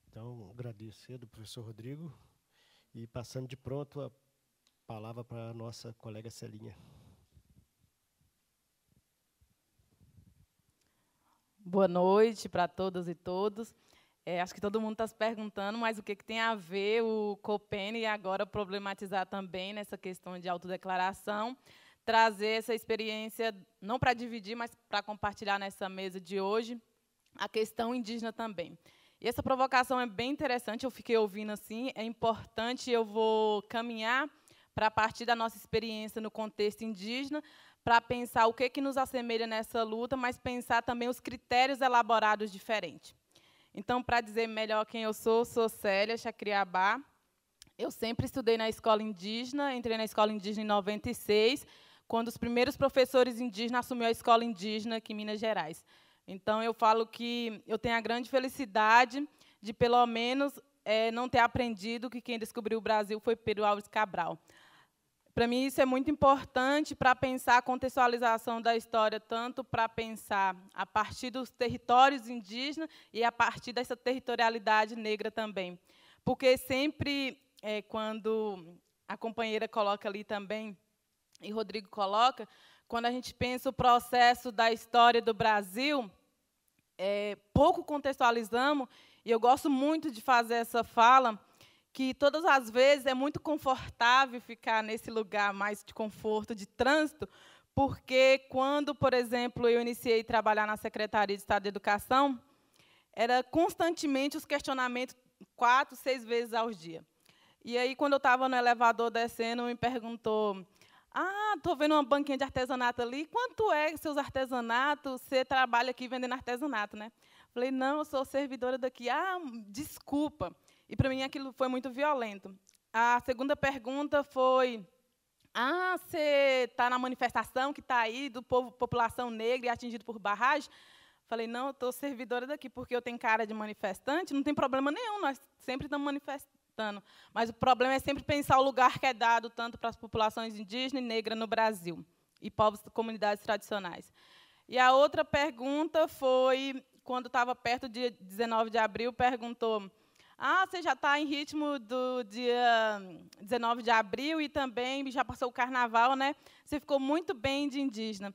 Então, agradecer do professor Rodrigo e passando de pronto a palavra para a nossa colega Celinha. Boa noite para todas e todos. É, acho que todo mundo está se perguntando, mas o que, que tem a ver o e agora problematizar também nessa questão de autodeclaração, trazer essa experiência, não para dividir, mas para compartilhar nessa mesa de hoje, a questão indígena também. E essa provocação é bem interessante, eu fiquei ouvindo assim, é importante, eu vou caminhar para partir da nossa experiência no contexto indígena, para pensar o que, que nos assemelha nessa luta, mas pensar também os critérios elaborados diferentes. Então, para dizer melhor quem eu sou, sou Célia Chacriabá. Eu sempre estudei na escola indígena, entrei na escola indígena em 96, quando os primeiros professores indígenas assumiu a escola indígena aqui em Minas Gerais. Então, eu falo que eu tenho a grande felicidade de, pelo menos, é, não ter aprendido que quem descobriu o Brasil foi Pedro Alves Cabral. Para mim, isso é muito importante para pensar a contextualização da história, tanto para pensar a partir dos territórios indígenas e a partir dessa territorialidade negra também. Porque sempre, é, quando a companheira coloca ali também, e Rodrigo coloca, quando a gente pensa o processo da história do Brasil, é, pouco contextualizamos, e eu gosto muito de fazer essa fala, que todas as vezes é muito confortável ficar nesse lugar mais de conforto, de trânsito, porque quando, por exemplo, eu iniciei a trabalhar na Secretaria de Estado de Educação, era constantemente os questionamentos quatro, seis vezes ao dia. E aí, quando eu estava no elevador descendo, me perguntou: Ah, estou vendo uma banquinha de artesanato ali. Quanto é seus artesanatos? Você trabalha aqui vendendo artesanato, né? Falei: Não, eu sou servidora daqui. Ah, desculpa. E para mim aquilo foi muito violento. A segunda pergunta foi: Ah, você está na manifestação que está aí do povo, população negra e atingido por barragem? Falei, não, eu estou servidora daqui, porque eu tenho cara de manifestante, não tem problema nenhum, nós sempre estamos manifestando. Mas o problema é sempre pensar o lugar que é dado tanto para as populações indígenas e negras no Brasil, e povos comunidades tradicionais. E a outra pergunta foi, quando estava perto de 19 de abril, perguntou ah, você já está em ritmo do dia 19 hum, de abril e também já passou o carnaval, né? Você ficou muito bem de indígena.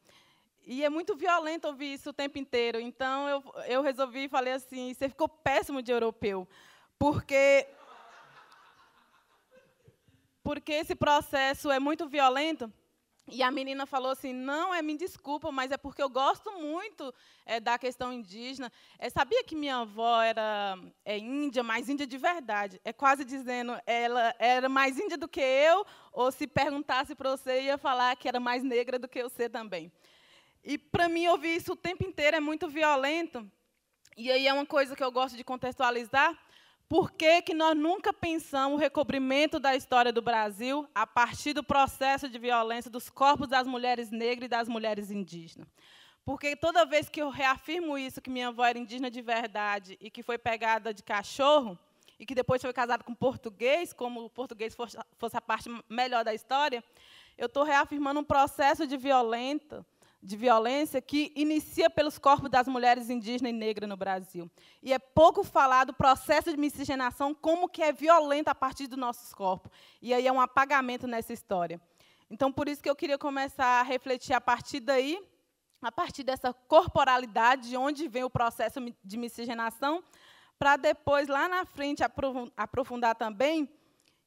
E é muito violento ouvir isso o tempo inteiro. Então, eu, eu resolvi e falei assim: você ficou péssimo de europeu. Porque. Porque esse processo é muito violento. E a menina falou assim: não, é, me desculpa, mas é porque eu gosto muito é, da questão indígena. É, sabia que minha avó era é, índia, mas índia de verdade. É quase dizendo, ela era mais índia do que eu, ou se perguntasse para você, ia falar que era mais negra do que você também. E para mim, ouvir isso o tempo inteiro é muito violento. E aí é uma coisa que eu gosto de contextualizar, por que, que nós nunca pensamos o recobrimento da história do Brasil a partir do processo de violência dos corpos das mulheres negras e das mulheres indígenas? Porque toda vez que eu reafirmo isso, que minha avó era indígena de verdade e que foi pegada de cachorro, e que depois foi casada com português, como o português fosse, fosse a parte melhor da história, eu estou reafirmando um processo de violenta de violência que inicia pelos corpos das mulheres indígenas e negras no Brasil. E é pouco falado o processo de miscigenação, como que é violento a partir dos nossos corpos. E aí é um apagamento nessa história. Então, por isso que eu queria começar a refletir a partir daí, a partir dessa corporalidade, de onde vem o processo de miscigenação, para depois, lá na frente, aprofundar também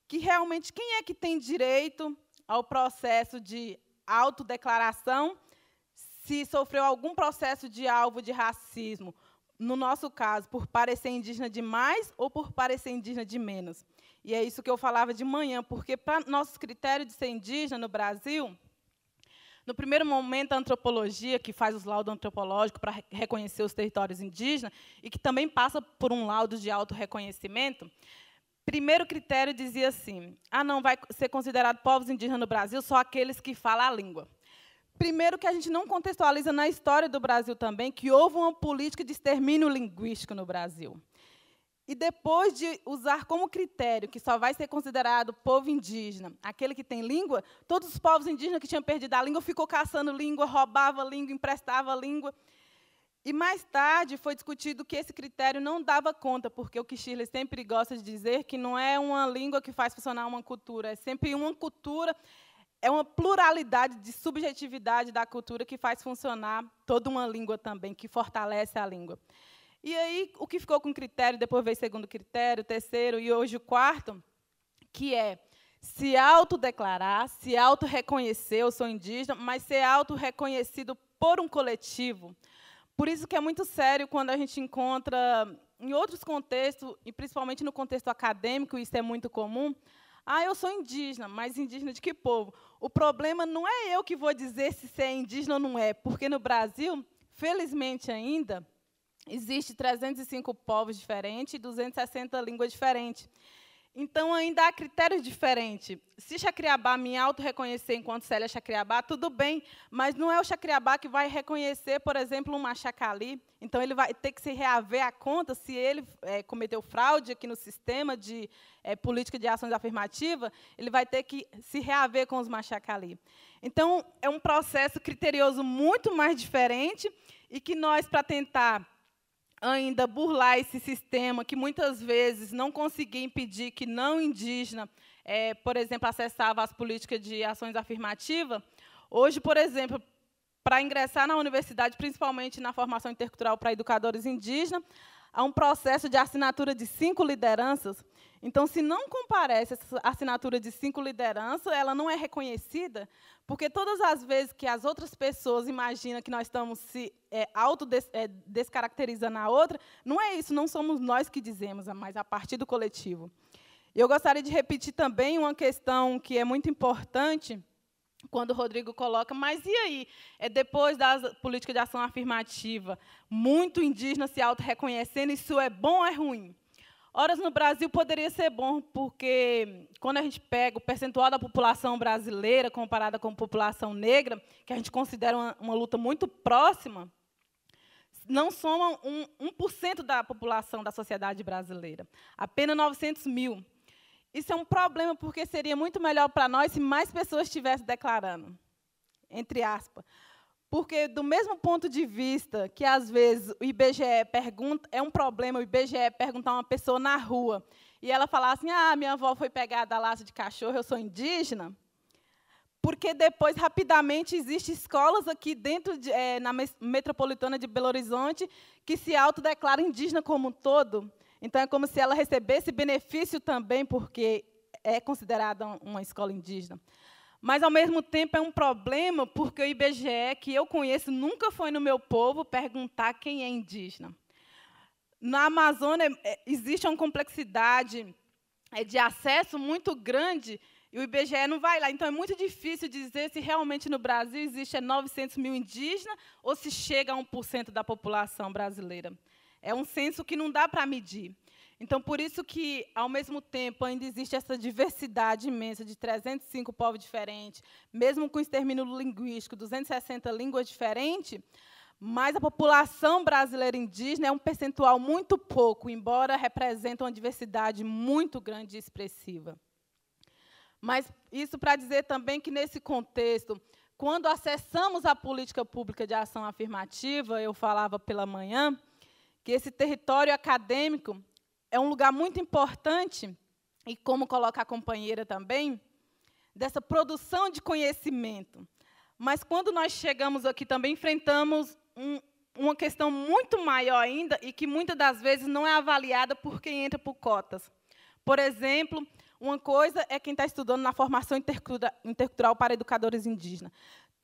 que realmente quem é que tem direito ao processo de autodeclaração se sofreu algum processo de alvo de racismo, no nosso caso, por parecer indígena de mais ou por parecer indígena de menos. E é isso que eu falava de manhã, porque, para nossos critérios de ser indígena no Brasil, no primeiro momento, a antropologia, que faz os laudos antropológicos para reconhecer os territórios indígenas, e que também passa por um laudo de auto reconhecimento, primeiro critério dizia assim: ah, não, vai ser considerado povos indígenas no Brasil só aqueles que falam a língua. Primeiro que a gente não contextualiza na história do Brasil também que houve uma política de extermínio linguístico no Brasil. E depois de usar como critério que só vai ser considerado povo indígena aquele que tem língua, todos os povos indígenas que tinham perdido a língua ficou caçando língua, roubava língua, emprestava língua. E mais tarde foi discutido que esse critério não dava conta, porque o que Shirley sempre gosta de dizer que não é uma língua que faz funcionar uma cultura, é sempre uma cultura é uma pluralidade de subjetividade da cultura que faz funcionar toda uma língua também, que fortalece a língua. E aí, o que ficou com critério, depois veio segundo critério, terceiro e hoje o quarto, que é se autodeclarar, se autorreconhecer, eu sou indígena, mas ser reconhecido por um coletivo. Por isso que é muito sério quando a gente encontra, em outros contextos, e principalmente no contexto acadêmico, isso é muito comum, ah, eu sou indígena, mas indígena de que povo? O problema não é eu que vou dizer se você é indígena ou não é, porque no Brasil, felizmente ainda, existe 305 povos diferentes e 260 línguas diferentes. Então, ainda há critérios diferentes. Se Chacriabá me auto-reconhecer enquanto Célia Chacriabá, tudo bem, mas não é o Chacriabá que vai reconhecer, por exemplo, um Machacali. Então, ele vai ter que se reaver a conta se ele é, cometeu fraude aqui no sistema de é, política de ações afirmativas, ele vai ter que se reaver com os Machacali. Então, é um processo criterioso muito mais diferente e que nós, para tentar ainda burlar esse sistema que muitas vezes não conseguia impedir que não indígena, é, por exemplo, acessava as políticas de ações afirmativas. Hoje, por exemplo, para ingressar na universidade, principalmente na formação intercultural para educadores indígenas, a um processo de assinatura de cinco lideranças. Então, se não comparece essa assinatura de cinco lideranças, ela não é reconhecida, porque todas as vezes que as outras pessoas imaginam que nós estamos se é, autodescaracterizando é, a outra, não é isso, não somos nós que dizemos, mas a partir do coletivo. Eu gostaria de repetir também uma questão que é muito importante, quando o Rodrigo coloca, mas e aí? É depois da política de ação afirmativa, muito indígena se auto-reconhecendo, isso é bom ou é ruim? Horas no Brasil poderia ser bom, porque quando a gente pega o percentual da população brasileira comparada com a população negra, que a gente considera uma, uma luta muito próxima, não somam um, 1% da população da sociedade brasileira, apenas 900 mil. Isso é um problema porque seria muito melhor para nós se mais pessoas estivessem declarando. Entre aspas. Porque, do mesmo ponto de vista que, às vezes, o IBGE pergunta, é um problema o IBGE perguntar a uma pessoa na rua e ela falar assim: ah, minha avó foi pegar da laça de cachorro, eu sou indígena. Porque depois, rapidamente, existem escolas aqui dentro de, é, na metropolitana de Belo Horizonte que se autodeclaram indígena como um todo. Então é como se ela recebesse benefício também, porque é considerada uma escola indígena. Mas, ao mesmo tempo, é um problema, porque o IBGE, que eu conheço, nunca foi no meu povo perguntar quem é indígena. Na Amazônia, é, existe uma complexidade é, de acesso muito grande e o IBGE não vai lá. Então, é muito difícil dizer se realmente no Brasil existe 900 é, mil indígenas ou se chega a 1% da população brasileira. É um senso que não dá para medir. Então, por isso que, ao mesmo tempo, ainda existe essa diversidade imensa de 305 povos diferentes, mesmo com o extermínio linguístico, 260 línguas diferentes, mas a população brasileira indígena é um percentual muito pouco, embora represente uma diversidade muito grande e expressiva. Mas isso para dizer também que, nesse contexto, quando acessamos a política pública de ação afirmativa, eu falava pela manhã, que esse território acadêmico é um lugar muito importante, e como coloca a companheira também, dessa produção de conhecimento. Mas quando nós chegamos aqui também enfrentamos um, uma questão muito maior ainda e que muitas das vezes não é avaliada por quem entra por cotas. Por exemplo, uma coisa é quem está estudando na formação intercultural para educadores indígenas.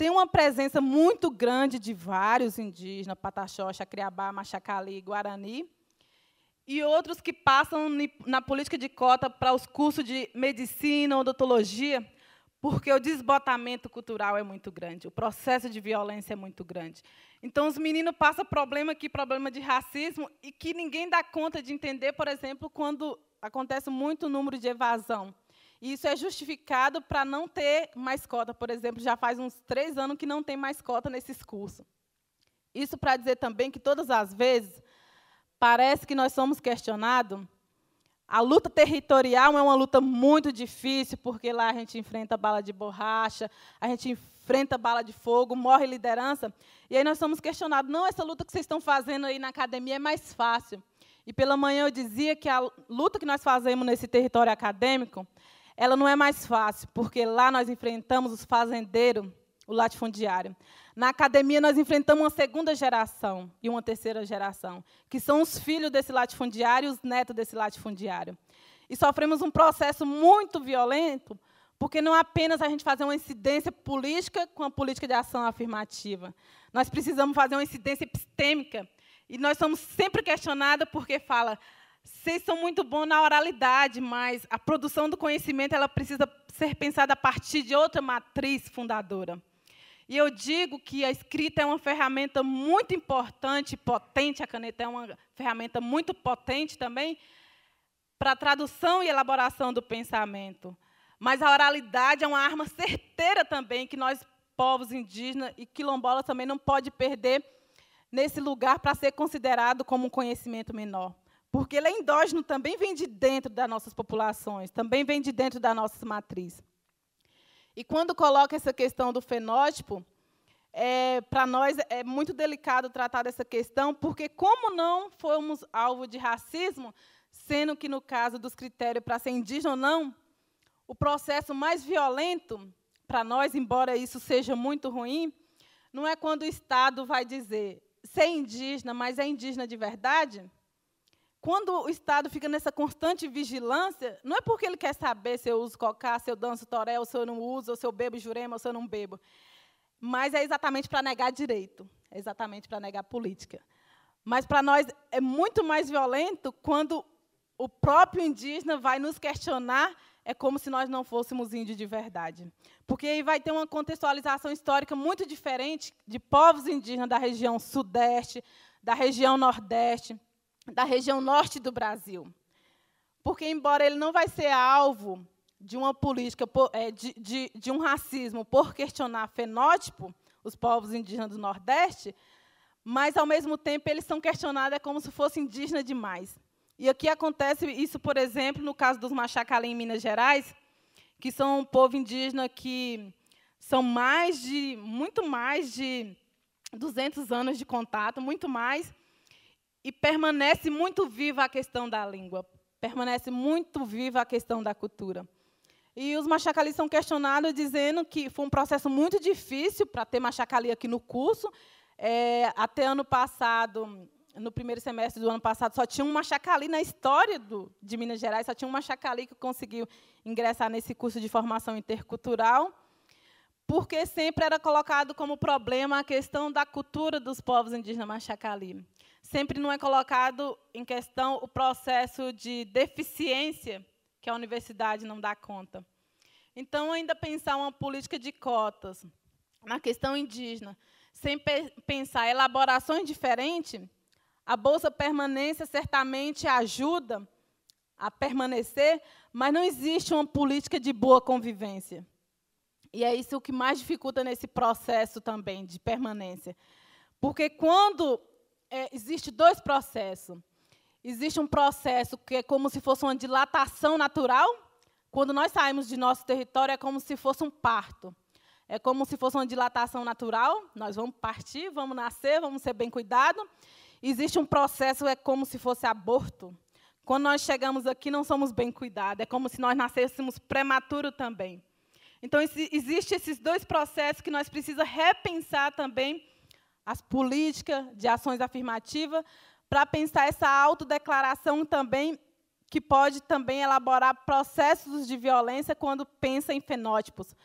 Tem uma presença muito grande de vários indígenas, Pataxó, Chacriabá, Machacali, Guarani, e outros que passam na política de cota para os cursos de medicina, odontologia, porque o desbotamento cultural é muito grande, o processo de violência é muito grande. Então, os meninos passam problema aqui, problema de racismo, e que ninguém dá conta de entender, por exemplo, quando acontece muito número de evasão. E isso é justificado para não ter mais cota. Por exemplo, já faz uns três anos que não tem mais cota nesses cursos. Isso para dizer também que todas as vezes parece que nós somos questionados. A luta territorial é uma luta muito difícil, porque lá a gente enfrenta bala de borracha, a gente enfrenta bala de fogo, morre liderança. E aí nós somos questionados: não, essa luta que vocês estão fazendo aí na academia é mais fácil. E pela manhã eu dizia que a luta que nós fazemos nesse território acadêmico ela não é mais fácil, porque lá nós enfrentamos os fazendeiros, o latifundiário. Na academia, nós enfrentamos uma segunda geração e uma terceira geração, que são os filhos desse latifundiário e os netos desse latifundiário. E sofremos um processo muito violento, porque não é apenas a gente fazer uma incidência política com a política de ação afirmativa. Nós precisamos fazer uma incidência epistêmica. E nós somos sempre questionados porque fala, vocês são muito bons na oralidade, mas a produção do conhecimento ela precisa ser pensada a partir de outra matriz fundadora. E eu digo que a escrita é uma ferramenta muito importante, potente, a caneta é uma ferramenta muito potente também para a tradução e elaboração do pensamento. Mas a oralidade é uma arma certeira também que nós povos indígenas e quilombolas também não pode perder nesse lugar para ser considerado como um conhecimento menor. Porque ele é endógeno, também vem de dentro das nossas populações, também vem de dentro da nossa matriz. E quando coloca essa questão do fenótipo, é, para nós é muito delicado tratar dessa questão, porque como não fomos alvo de racismo, sendo que no caso dos critérios para ser indígena ou não, o processo mais violento para nós, embora isso seja muito ruim, não é quando o Estado vai dizer ser é indígena, mas é indígena de verdade? quando o Estado fica nessa constante vigilância, não é porque ele quer saber se eu uso cocá, se eu danço torel, se eu não uso, se eu bebo jurema, se eu não bebo. Mas é exatamente para negar direito, é exatamente para negar política. Mas para nós é muito mais violento quando o próprio indígena vai nos questionar, é como se nós não fôssemos índios de verdade. Porque aí vai ter uma contextualização histórica muito diferente de povos indígenas da região sudeste, da região nordeste da região norte do Brasil. Porque, embora ele não vai ser alvo de uma política, é, de, de, de um racismo por questionar fenótipo, os povos indígenas do Nordeste, mas, ao mesmo tempo, eles são questionados é como se fossem indígenas demais. E aqui acontece isso, por exemplo, no caso dos Machacalé em Minas Gerais, que são um povo indígena que são mais de, muito mais de 200 anos de contato, muito mais, e permanece muito viva a questão da língua, permanece muito viva a questão da cultura. E os machacalis são questionados dizendo que foi um processo muito difícil para ter machacali aqui no curso. É, até ano passado, no primeiro semestre do ano passado, só tinha um machacali na história do, de Minas Gerais, só tinha um machacali que conseguiu ingressar nesse curso de formação intercultural, porque sempre era colocado como problema a questão da cultura dos povos indígenas machacali sempre não é colocado em questão o processo de deficiência que a universidade não dá conta. Então, ainda pensar uma política de cotas na questão indígena, sem pe pensar elaborações diferentes, a bolsa permanência certamente ajuda a permanecer, mas não existe uma política de boa convivência. E é isso o que mais dificulta nesse processo também de permanência. Porque quando é, existe dois processos. Existe um processo que é como se fosse uma dilatação natural. Quando nós saímos de nosso território, é como se fosse um parto. É como se fosse uma dilatação natural. Nós vamos partir, vamos nascer, vamos ser bem cuidados. Existe um processo, é como se fosse aborto. Quando nós chegamos aqui, não somos bem cuidados. É como se nós nascêssemos prematuro também. Então, existem existe esses dois processos que nós precisamos repensar também as políticas de ações afirmativas, para pensar essa autodeclaração também, que pode também elaborar processos de violência quando pensa em fenótipos.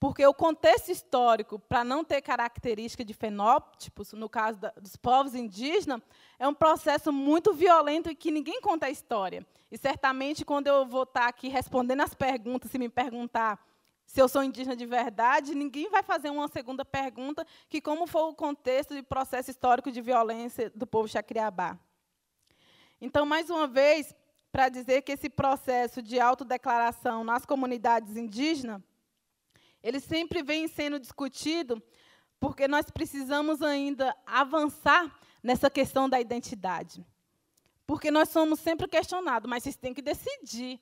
Porque o contexto histórico, para não ter característica de fenótipos, no caso da, dos povos indígenas, é um processo muito violento e que ninguém conta a história. E certamente, quando eu vou estar tá aqui respondendo as perguntas, se me perguntar se eu sou indígena de verdade, ninguém vai fazer uma segunda pergunta, que como foi o contexto de processo histórico de violência do povo Xacriabá. Então, mais uma vez, para dizer que esse processo de autodeclaração nas comunidades indígenas, ele sempre vem sendo discutido, porque nós precisamos ainda avançar nessa questão da identidade. Porque nós somos sempre questionados, mas vocês têm que decidir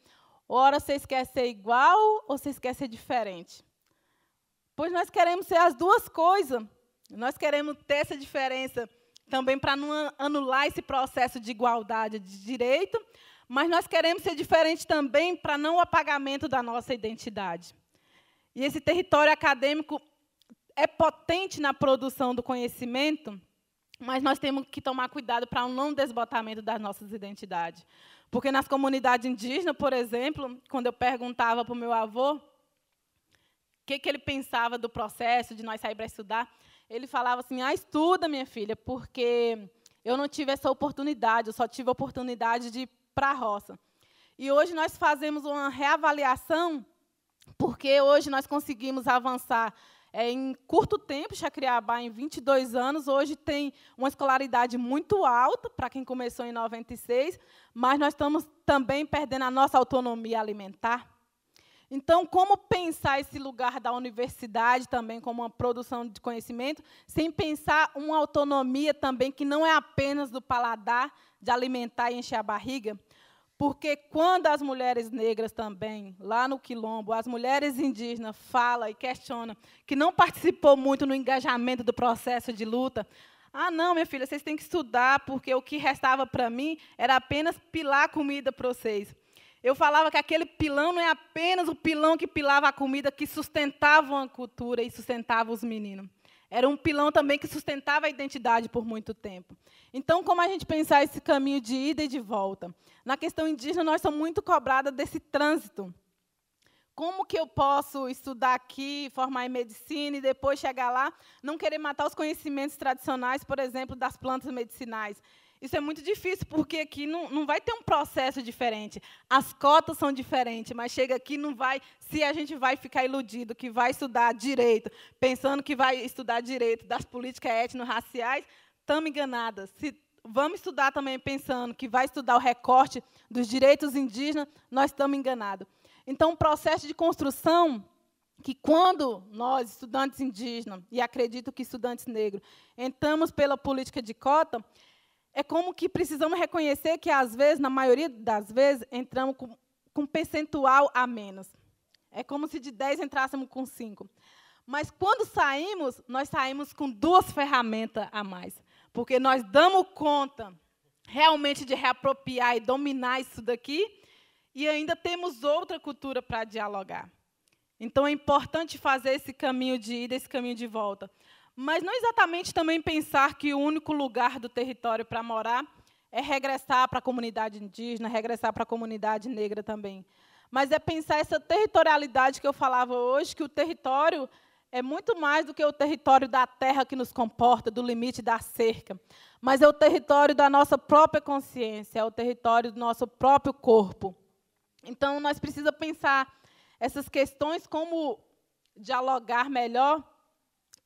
Ora, vocês querem ser igual ou vocês querem ser diferente? Pois nós queremos ser as duas coisas. Nós queremos ter essa diferença também para não anular esse processo de igualdade de direito, mas nós queremos ser diferente também para não o apagamento da nossa identidade. E esse território acadêmico é potente na produção do conhecimento, mas nós temos que tomar cuidado para o um não desbotamento das nossas identidades. Porque nas comunidades indígenas, por exemplo, quando eu perguntava para o meu avô o que, que ele pensava do processo de nós sair para estudar, ele falava assim: ah, estuda, minha filha, porque eu não tive essa oportunidade, eu só tive a oportunidade de ir para a roça. E hoje nós fazemos uma reavaliação, porque hoje nós conseguimos avançar é, em curto tempo, Chacriabá, em 22 anos, hoje tem uma escolaridade muito alta para quem começou em 96, mas nós estamos também perdendo a nossa autonomia alimentar. Então, como pensar esse lugar da universidade também como uma produção de conhecimento, sem pensar uma autonomia também que não é apenas do paladar, de alimentar e encher a barriga? Porque quando as mulheres negras também, lá no quilombo, as mulheres indígenas falam e questionam que não participou muito no engajamento do processo de luta, ah, não, minha filha, vocês têm que estudar, porque o que restava para mim era apenas pilar comida para vocês. Eu falava que aquele pilão não é apenas o pilão que pilava a comida, que sustentava a cultura e sustentava os meninos. Era um pilão também que sustentava a identidade por muito tempo. Então, como a gente pensar esse caminho de ida e de volta? Na questão indígena, nós somos muito cobradas desse trânsito. Como que eu posso estudar aqui, formar em medicina e depois chegar lá, não querer matar os conhecimentos tradicionais, por exemplo, das plantas medicinais? Isso é muito difícil, porque aqui não, não vai ter um processo diferente. As cotas são diferentes, mas chega aqui não vai. Se a gente vai ficar iludido que vai estudar direito, pensando que vai estudar direito das políticas étnico-raciais, estamos enganadas. Se vamos estudar também pensando que vai estudar o recorte dos direitos indígenas, nós estamos enganados. Então, o processo de construção que quando nós, estudantes indígenas, e acredito que estudantes negros, entramos pela política de cota, é como que precisamos reconhecer que, às vezes, na maioria das vezes, entramos com, com percentual a menos. É como se de 10 entrássemos com 5. Mas quando saímos, nós saímos com duas ferramentas a mais. Porque nós damos conta realmente de reapropriar e dominar isso daqui, e ainda temos outra cultura para dialogar. Então é importante fazer esse caminho de ida, esse caminho de volta. Mas não exatamente também pensar que o único lugar do território para morar é regressar para a comunidade indígena, regressar para a comunidade negra também. Mas é pensar essa territorialidade que eu falava hoje, que o território é muito mais do que o território da terra que nos comporta, do limite da cerca, mas é o território da nossa própria consciência, é o território do nosso próprio corpo. Então, nós precisamos pensar essas questões como dialogar melhor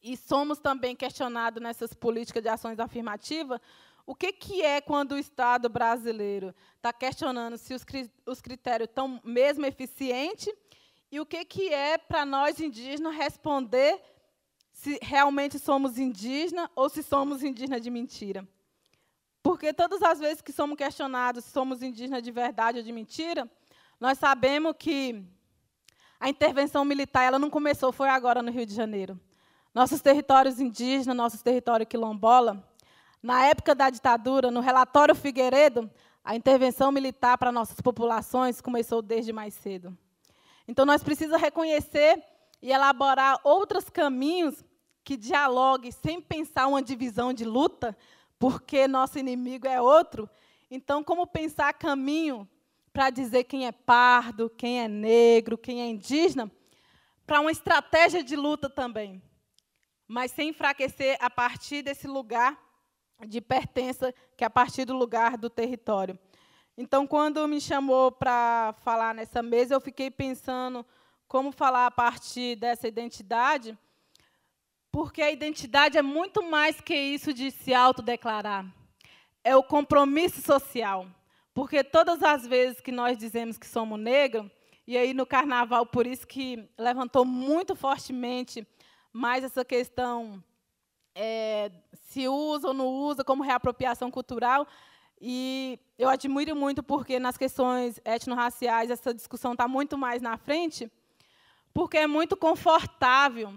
e somos também questionados nessas políticas de ações afirmativas, o que, que é quando o Estado brasileiro está questionando se os, os critérios estão mesmo eficientes e o que, que é para nós indígenas responder se realmente somos indígenas ou se somos indígenas de mentira. Porque todas as vezes que somos questionados se somos indígenas de verdade ou de mentira, nós sabemos que a intervenção militar ela não começou, foi agora no Rio de Janeiro. Nossos territórios indígenas, nosso território quilombola. Na época da ditadura, no relatório Figueiredo, a intervenção militar para nossas populações começou desde mais cedo. Então, nós precisamos reconhecer e elaborar outros caminhos que dialoguem sem pensar uma divisão de luta, porque nosso inimigo é outro. Então, como pensar caminho para dizer quem é pardo, quem é negro, quem é indígena, para uma estratégia de luta também mas sem enfraquecer a partir desse lugar de pertença, que é a partir do lugar do território. Então, quando me chamou para falar nessa mesa, eu fiquei pensando como falar a partir dessa identidade, porque a identidade é muito mais que isso de se autodeclarar. É o compromisso social. Porque todas as vezes que nós dizemos que somos negros, e aí no carnaval, por isso que levantou muito fortemente mais essa questão é, se usa ou não usa, como reapropriação cultural. E eu admiro muito porque nas questões etnorraciais essa discussão está muito mais na frente, porque é muito confortável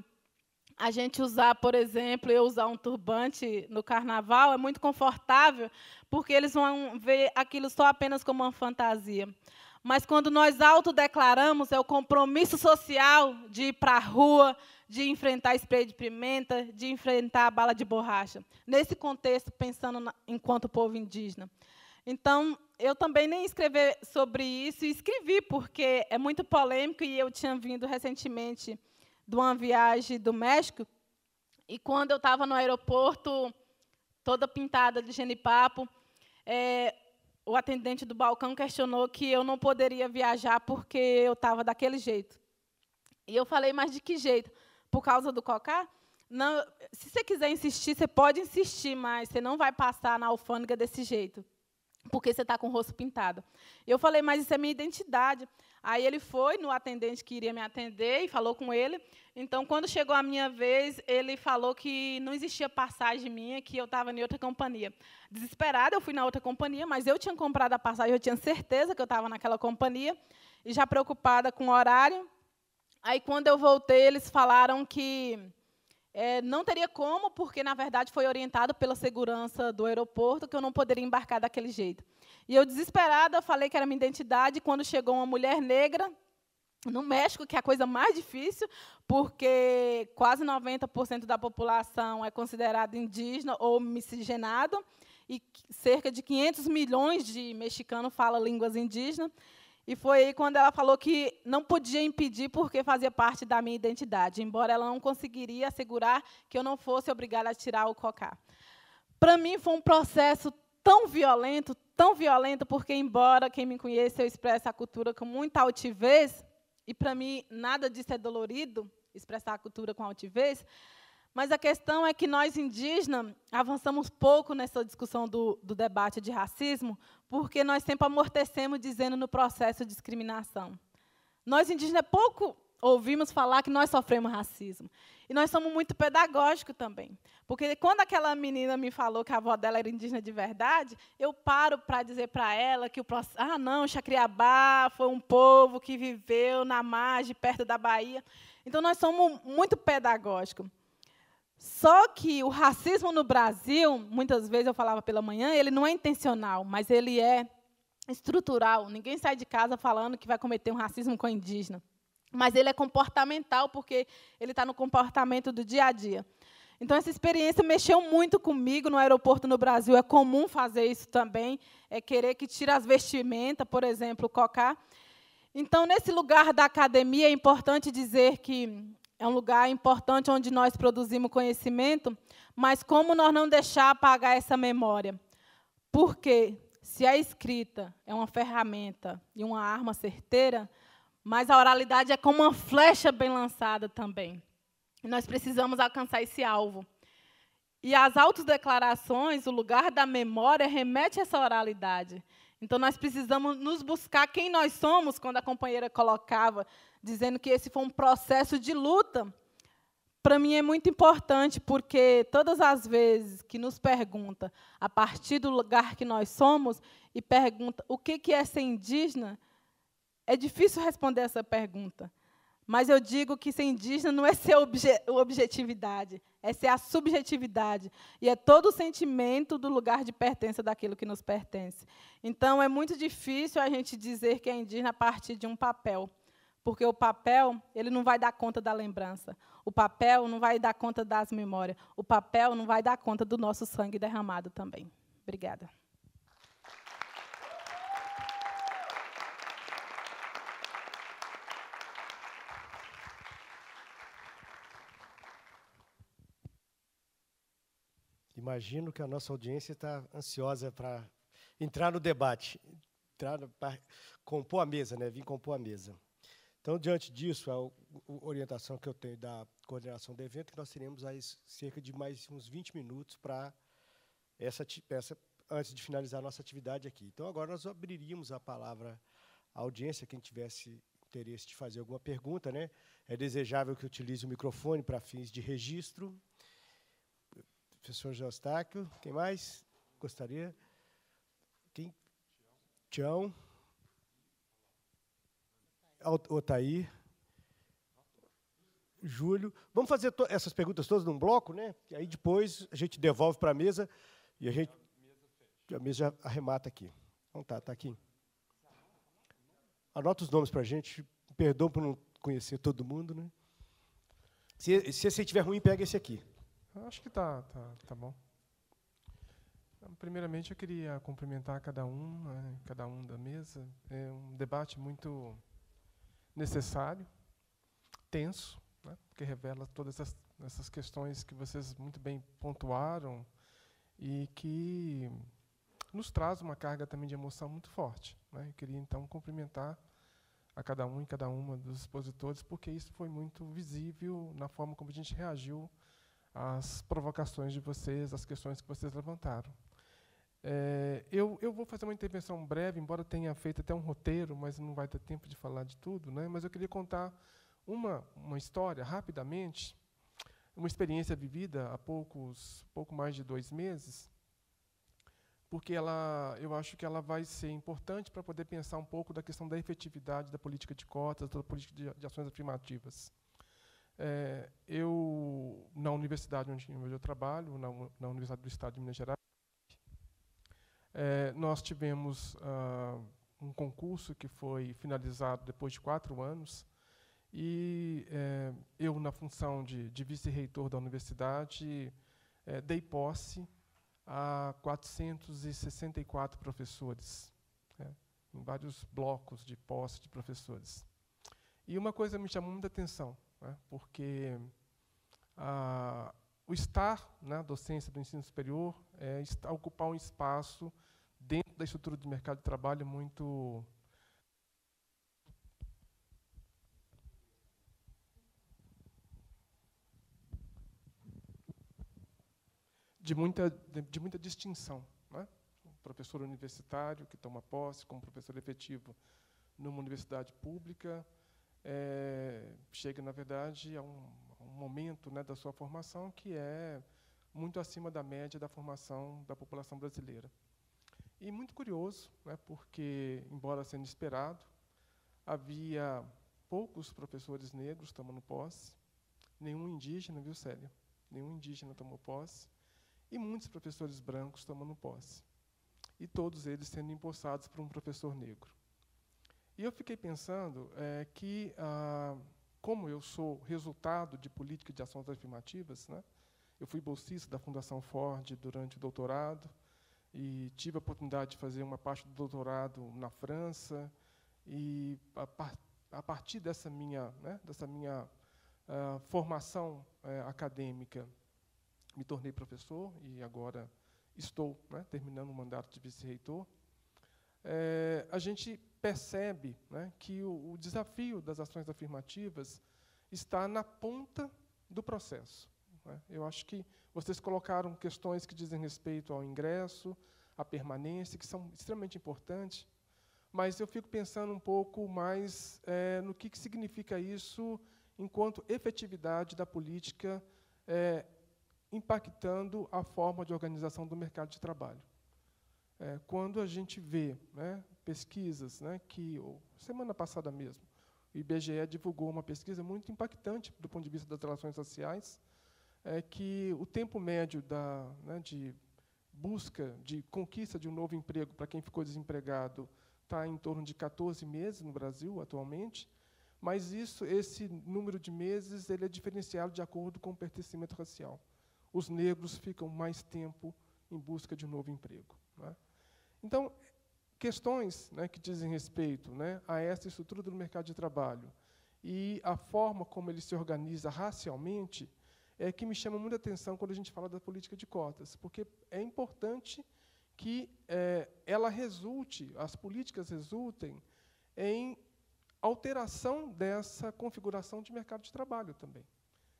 a gente usar, por exemplo, eu usar um turbante no carnaval, é muito confortável, porque eles vão ver aquilo só apenas como uma fantasia. Mas quando nós autodeclaramos, é o compromisso social de ir para a rua, de enfrentar spray de pimenta, de enfrentar a bala de borracha. Nesse contexto, pensando na, enquanto povo indígena. Então, eu também nem escrevi sobre isso, e escrevi porque é muito polêmico e eu tinha vindo recentemente de uma viagem do México, e quando eu estava no aeroporto, toda pintada de genipapo, é, o atendente do balcão questionou que eu não poderia viajar porque eu estava daquele jeito. E eu falei, mas de que jeito? por causa do cocá? Não, se você quiser insistir, você pode insistir, mas você não vai passar na alfândega desse jeito, porque você está com o rosto pintado. Eu falei, mas isso é minha identidade. Aí ele foi no atendente que iria me atender e falou com ele. Então, quando chegou a minha vez, ele falou que não existia passagem minha, que eu estava em outra companhia. Desesperada, eu fui na outra companhia, mas eu tinha comprado a passagem, eu tinha certeza que eu estava naquela companhia. E já preocupada com o horário, Aí, quando eu voltei, eles falaram que é, não teria como, porque, na verdade, foi orientado pela segurança do aeroporto que eu não poderia embarcar daquele jeito. E eu, desesperada, falei que era minha identidade. Quando chegou uma mulher negra, no México, que é a coisa mais difícil, porque quase 90% da população é considerada indígena ou miscigenada, e cerca de 500 milhões de mexicanos falam línguas indígenas. E foi aí quando ela falou que não podia impedir porque fazia parte da minha identidade, embora ela não conseguiria assegurar que eu não fosse obrigada a tirar o cocá. Para mim foi um processo tão violento, tão violento, porque embora quem me conhece eu expresso a cultura com muita altivez, e para mim nada disso é dolorido, expressar a cultura com altivez, mas a questão é que nós indígenas avançamos pouco nessa discussão do, do, debate de racismo, porque nós sempre amortecemos dizendo no processo de discriminação. Nós indígenas pouco ouvimos falar que nós sofremos racismo. E nós somos muito pedagógicos também. Porque quando aquela menina me falou que a avó dela era indígena de verdade, eu paro para dizer para ela que o processo. Ah, não, Chacriabá foi um povo que viveu na margem, perto da Bahia. Então, nós somos muito pedagógicos. Só que o racismo no Brasil, muitas vezes eu falava pela manhã, ele não é intencional, mas ele é estrutural. Ninguém sai de casa falando que vai cometer um racismo com indígena. Mas ele é comportamental, porque ele está no comportamento do dia a dia. Então, essa experiência mexeu muito comigo no aeroporto no Brasil. É comum fazer isso também, é querer que tire as vestimentas, por exemplo, cocar. Então, nesse lugar da academia, é importante dizer que é um lugar importante onde nós produzimos conhecimento, mas como nós não deixar apagar essa memória? Porque se a é escrita é uma ferramenta e uma arma certeira, mas a oralidade é como uma flecha bem lançada também. nós precisamos alcançar esse alvo. E as autodeclarações, o lugar da memória, remete a essa oralidade. Então, nós precisamos nos buscar quem nós somos, quando a companheira colocava, dizendo que esse foi um processo de luta. Para mim é muito importante, porque todas as vezes que nos pergunta, a partir do lugar que nós somos, e pergunta o que, que é ser indígena, é difícil responder essa pergunta. Mas eu digo que ser indígena não é ser obje objetividade, é ser a subjetividade. E é todo o sentimento do lugar de pertença daquilo que nos pertence. Então, é muito difícil a gente dizer que é indígena a partir de um papel porque o papel ele não vai dar conta da lembrança, o papel não vai dar conta das memórias, o papel não vai dar conta do nosso sangue derramado também. Obrigada. Imagino que a nossa audiência está ansiosa para entrar no debate, entrar para compor a mesa, né? Vir compor a mesa. Então, diante disso, a é orientação que eu tenho da coordenação do evento é que nós teremos aí cerca de mais uns 20 minutos para essa, peça antes de finalizar a nossa atividade aqui. Então, agora nós abriríamos a palavra à audiência, quem tivesse interesse de fazer alguma pergunta. Né? É desejável que utilize o microfone para fins de registro. Professor Jostáquio, quem mais gostaria? Quem? Tião. Tião. Otair, Júlio. Vamos fazer essas perguntas todas num bloco, né? E aí depois a gente devolve para a mesa e a gente. A mesa já arremata aqui. Então tá, tá aqui. Anota os nomes para a gente. Perdão por não conhecer todo mundo, né? Se, se esse estiver ruim, pega esse aqui. Acho que tá, tá, tá bom. Então, primeiramente, eu queria cumprimentar cada um, né, cada um da mesa. É um debate muito necessário, tenso, né, porque revela todas essas, essas questões que vocês muito bem pontuaram e que nos traz uma carga também de emoção muito forte. Né? Eu queria então cumprimentar a cada um e cada uma dos expositores, porque isso foi muito visível na forma como a gente reagiu às provocações de vocês, às questões que vocês levantaram. É, eu, eu, vou fazer uma intervenção breve, embora tenha feito até um roteiro, mas não vai ter tempo de falar de tudo, né? mas eu queria contar uma, uma história, rapidamente, uma experiência vivida há poucos, pouco mais de dois meses, porque ela, eu acho que ela vai ser importante para poder pensar um pouco da questão da efetividade da política de cotas, da política de, de ações afirmativas. É, eu, na universidade onde eu trabalho, na, na Universidade do Estado de Minas Gerais, é, nós tivemos ah, um concurso que foi finalizado depois de quatro anos, e é, eu, na função de, de vice-reitor da universidade, é, dei posse a 464 professores, né, em vários blocos de posse de professores. E uma coisa me chamou muita atenção, né, porque ah, o estar na né, docência do ensino superior é ocupar um espaço dentro da estrutura do mercado de trabalho é muito de muita de, muita distinção, né? Um professor universitário que toma posse como professor efetivo numa universidade pública é, chega na verdade a um, a um momento né, da sua formação que é muito acima da média da formação da população brasileira. E muito curioso, né, porque, embora sendo esperado, havia poucos professores negros tomando posse, nenhum indígena, viu, Célio? Nenhum indígena tomou posse, e muitos professores brancos tomando posse. E todos eles sendo empossados por um professor negro. E eu fiquei pensando é, que, ah, como eu sou resultado de política de ações afirmativas, né, eu fui bolsista da Fundação Ford durante o doutorado, e tive a oportunidade de fazer uma parte do doutorado na França e a, par a partir dessa minha né, dessa minha uh, formação uh, acadêmica me tornei professor e agora estou né, terminando o mandato de vice-reitor é, a gente percebe né, que o, o desafio das ações afirmativas está na ponta do processo né? Eu acho que vocês colocaram questões que dizem respeito ao ingresso, à permanência, que são extremamente importantes, mas eu fico pensando um pouco mais é, no que, que, significa isso enquanto efetividade da política é, impactando a forma de organização do mercado de trabalho. É, quando a gente vê né, pesquisas, né, que semana passada mesmo, o IBGE divulgou uma pesquisa muito impactante do ponto de vista das relações sociais, é que o tempo médio da, né, de busca, de conquista de um novo emprego para quem ficou desempregado está em torno de 14 meses no Brasil atualmente, mas isso, esse número de meses ele é diferenciado de acordo com o pertencimento racial. Os negros ficam mais tempo em busca de um novo emprego. Né? Então, questões né, que dizem respeito né, a essa estrutura do mercado de trabalho e a forma como ele se organiza racialmente é, que me chama muita atenção quando a gente fala da política de cotas, porque é importante que é, ela resulte, as políticas resultem em alteração dessa configuração de mercado de trabalho também.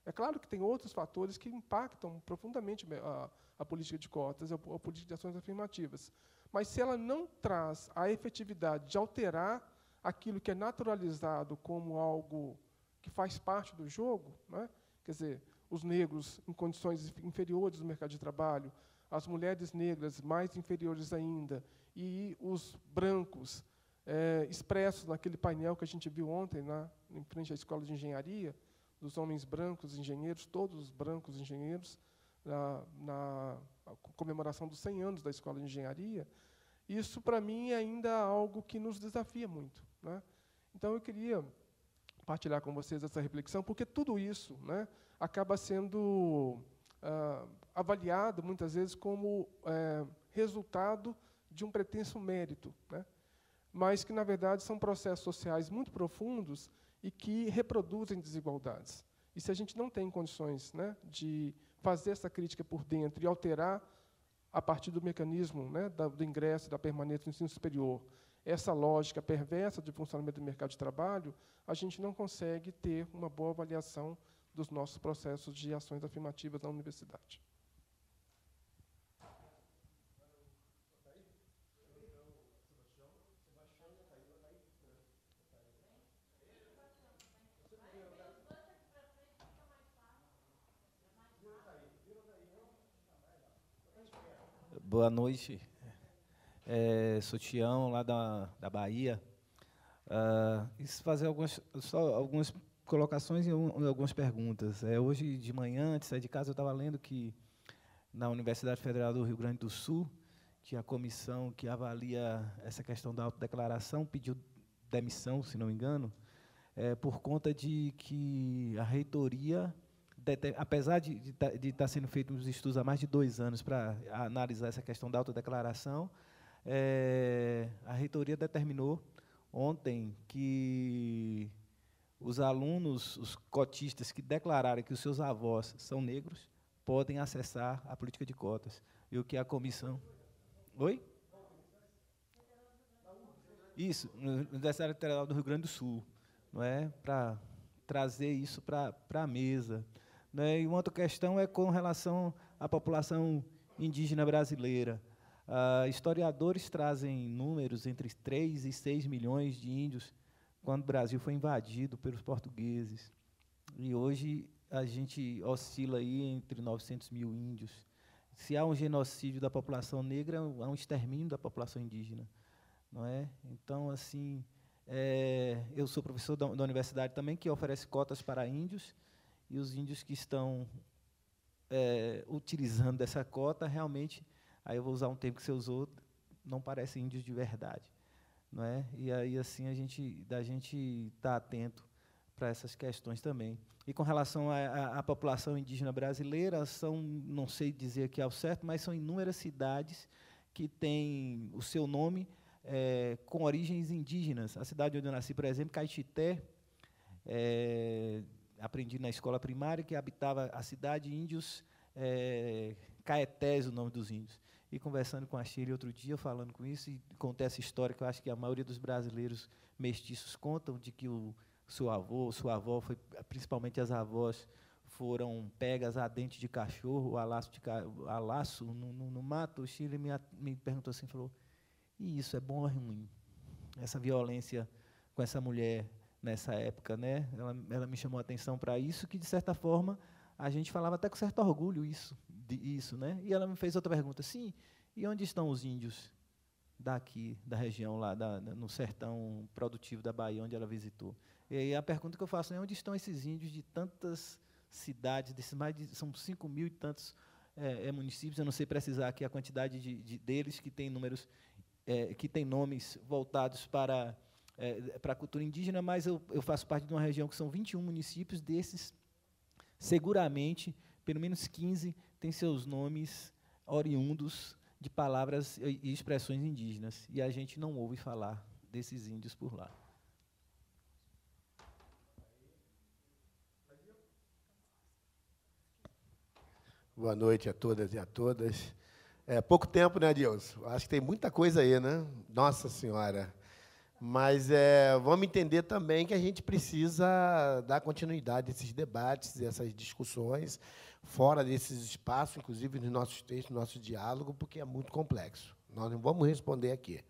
É claro que tem outros fatores que impactam profundamente a, a política de cotas, a, a política de ações afirmativas, mas se ela não traz a efetividade de alterar aquilo que é naturalizado como algo que faz parte do jogo, né, quer dizer, os negros em condições inferiores do mercado de trabalho, as mulheres negras mais inferiores ainda, e os brancos é, expressos naquele painel que a gente viu ontem, na, em frente à escola de engenharia, dos homens brancos engenheiros, todos os brancos engenheiros, na, na comemoração dos 100 anos da escola de engenharia, isso para mim é ainda é algo que nos desafia muito. Né? Então eu queria partilhar com vocês essa reflexão, porque tudo isso, né, acaba sendo ah, avaliado muitas vezes como eh, resultado de um pretenso mérito, né? mas que, na verdade, são processos sociais muito profundos e que reproduzem desigualdades. E se a gente não tem condições né, de fazer essa crítica por dentro e alterar, a partir do mecanismo né, do ingresso da permanência no ensino superior, essa lógica perversa de funcionamento do mercado de trabalho, a gente não consegue ter uma boa avaliação dos nossos processos de ações afirmativas na universidade. Boa noite. É, sou Tião, lá da, da Bahia. Uh, fazer algumas, só algumas colocações e um, algumas perguntas. É, hoje de manhã, antes de sair de casa, eu estava lendo que na Universidade Federal do Rio Grande do Sul, que a comissão que avalia essa questão da autodeclaração pediu demissão, se não me engano, é, por conta de que a reitoria, de, apesar de estar tá, de, tá sendo feito uns estudos há mais de dois anos para analisar essa questão da autodeclaração, é, a reitoria determinou ontem que os alunos, os cotistas que declararem que os seus avós são negros, podem acessar a política de cotas. E o que a comissão. Oi? Isso, no Universidade Federal do Rio Grande do Sul, não é? Para trazer isso para a mesa. é? E uma outra questão é com relação à população indígena brasileira. Ah, historiadores trazem números entre 3 e 6 milhões de índios quando o Brasil foi invadido pelos portugueses. E hoje a gente oscila aí entre 900 mil índios. Se há um genocídio da população negra, há um extermínio da população indígena, não é? Então, assim, é, eu sou professor da, da, universidade também que oferece cotas para índios e os índios que estão é, utilizando dessa cota realmente, aí eu vou usar um termo que você usou, não parecem índios de verdade não é? E aí assim a gente da gente tá atento para essas questões também. E com relação à população indígena brasileira, são, não sei dizer aqui ao certo, mas são inúmeras cidades que têm o seu nome é, com origens indígenas. A cidade onde eu nasci, por exemplo, Caetité, é, aprendi na escola primária que habitava a cidade índios é, Caetés, o nome dos índios. E conversando com a Sheila outro dia, falando com isso, e contei essa história que eu acho que a maioria dos brasileiros mestiços contam, de que o seu avô, sua avó, foi, principalmente as avós, foram pegas a dente de cachorro, a laço, de ca... a laço no, no, no, mato. O Chile me, me perguntou assim, falou, e isso é bom ou é ruim? Essa violência com essa mulher nessa época, né? Ela, ela me chamou a atenção para isso, que de certa forma a gente falava até com certo orgulho isso, disso, né? E ela me fez outra pergunta, sim, e onde estão os índios daqui, da região lá, da, no sertão produtivo da Bahia, onde ela visitou? E aí a pergunta que eu faço é, onde estão esses índios de tantas cidades, desses mais de, são 5 mil e tantos é, é, municípios, eu não sei precisar aqui a quantidade de, de deles que tem números, é, que tem nomes voltados para, é, para a cultura indígena, mas eu, eu faço parte de uma região que são 21 municípios, desses, seguramente, pelo menos 15 tem seus nomes oriundos de palavras e expressões indígenas, e a gente não ouve falar desses índios por lá. Boa noite a todas e a todas. É pouco tempo, né, Deus? Acho que tem muita coisa aí, né? Nossa Senhora. Mas é, vamos entender também que a gente precisa dar continuidade a esses debates, essas discussões, fora desses espaços, inclusive nos nossos textos, no nosso diálogo, porque é muito complexo. Nós não vamos responder aqui.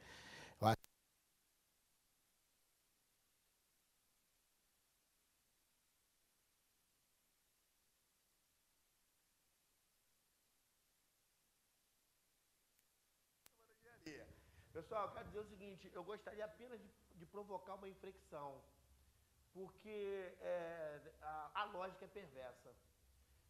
Pessoal, eu quero dizer o seguinte, eu gostaria apenas de, de provocar uma inflexão, porque é, a, a lógica é perversa.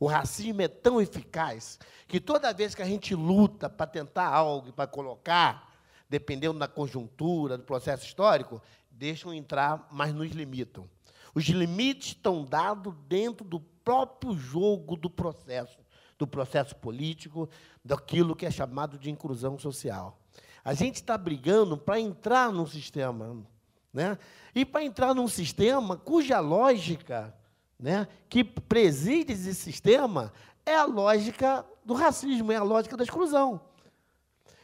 O racismo é tão eficaz que toda vez que a gente luta para tentar algo, para colocar, dependendo da conjuntura, do processo histórico, deixam entrar, mas nos limitam. Os limites estão dados dentro do próprio jogo do processo, do processo político, daquilo que é chamado de inclusão social. A gente está brigando para entrar num sistema, né? E para entrar num sistema cuja lógica né, que preside esse sistema é a lógica do racismo, é a lógica da exclusão.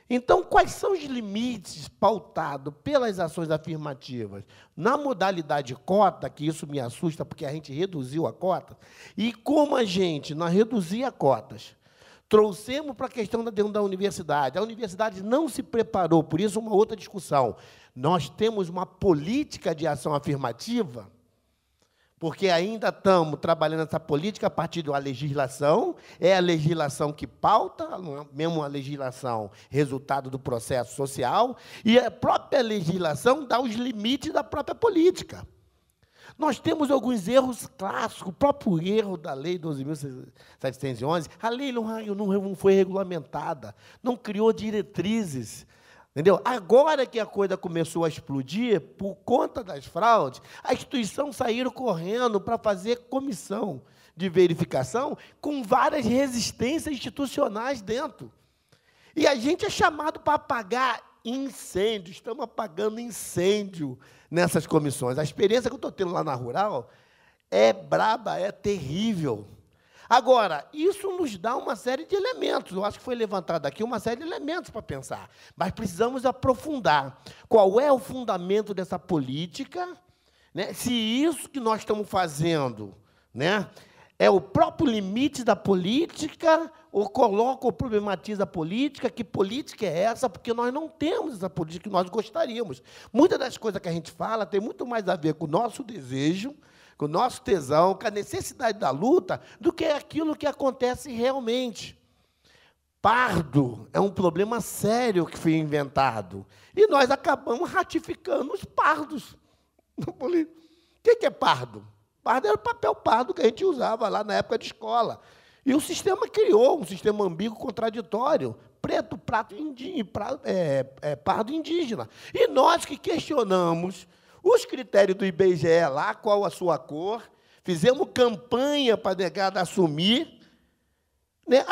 Então, quais são os limites pautados pelas ações afirmativas na modalidade cota, que isso me assusta porque a gente reduziu a cota, e como a gente nós reduzia cotas? Trouxemos para a questão da, da universidade. A universidade não se preparou, por isso, uma outra discussão. Nós temos uma política de ação afirmativa porque ainda estamos trabalhando essa política a partir da legislação, é a legislação que pauta, é mesmo a legislação resultado do processo social, e a própria legislação dá os limites da própria política. Nós temos alguns erros clássicos, o próprio erro da Lei 12.711, a lei não foi regulamentada, não criou diretrizes, Entendeu? Agora que a coisa começou a explodir, por conta das fraudes, a instituição saíram correndo para fazer comissão de verificação com várias resistências institucionais dentro. E a gente é chamado para apagar incêndio, estamos apagando incêndio nessas comissões. A experiência que eu estou tendo lá na rural é braba, é terrível. Agora, isso nos dá uma série de elementos. Eu acho que foi levantado aqui uma série de elementos para pensar. Mas precisamos aprofundar. Qual é o fundamento dessa política? Né? Se isso que nós estamos fazendo né, é o próprio limite da política, ou coloca ou problematiza a política, que política é essa? Porque nós não temos essa política que nós gostaríamos. Muitas das coisas que a gente fala tem muito mais a ver com o nosso desejo o nosso tesão, com a necessidade da luta, do que aquilo que acontece realmente. Pardo é um problema sério que foi inventado. E nós acabamos ratificando os pardos. O que é pardo? Pardo era o papel pardo que a gente usava lá na época de escola. E o sistema criou um sistema ambíguo contraditório. Preto, prato, indi, pra, é, é, pardo indígena. E nós que questionamos os critérios do IBGE lá, qual a sua cor, fizemos campanha para a delegada assumir, né?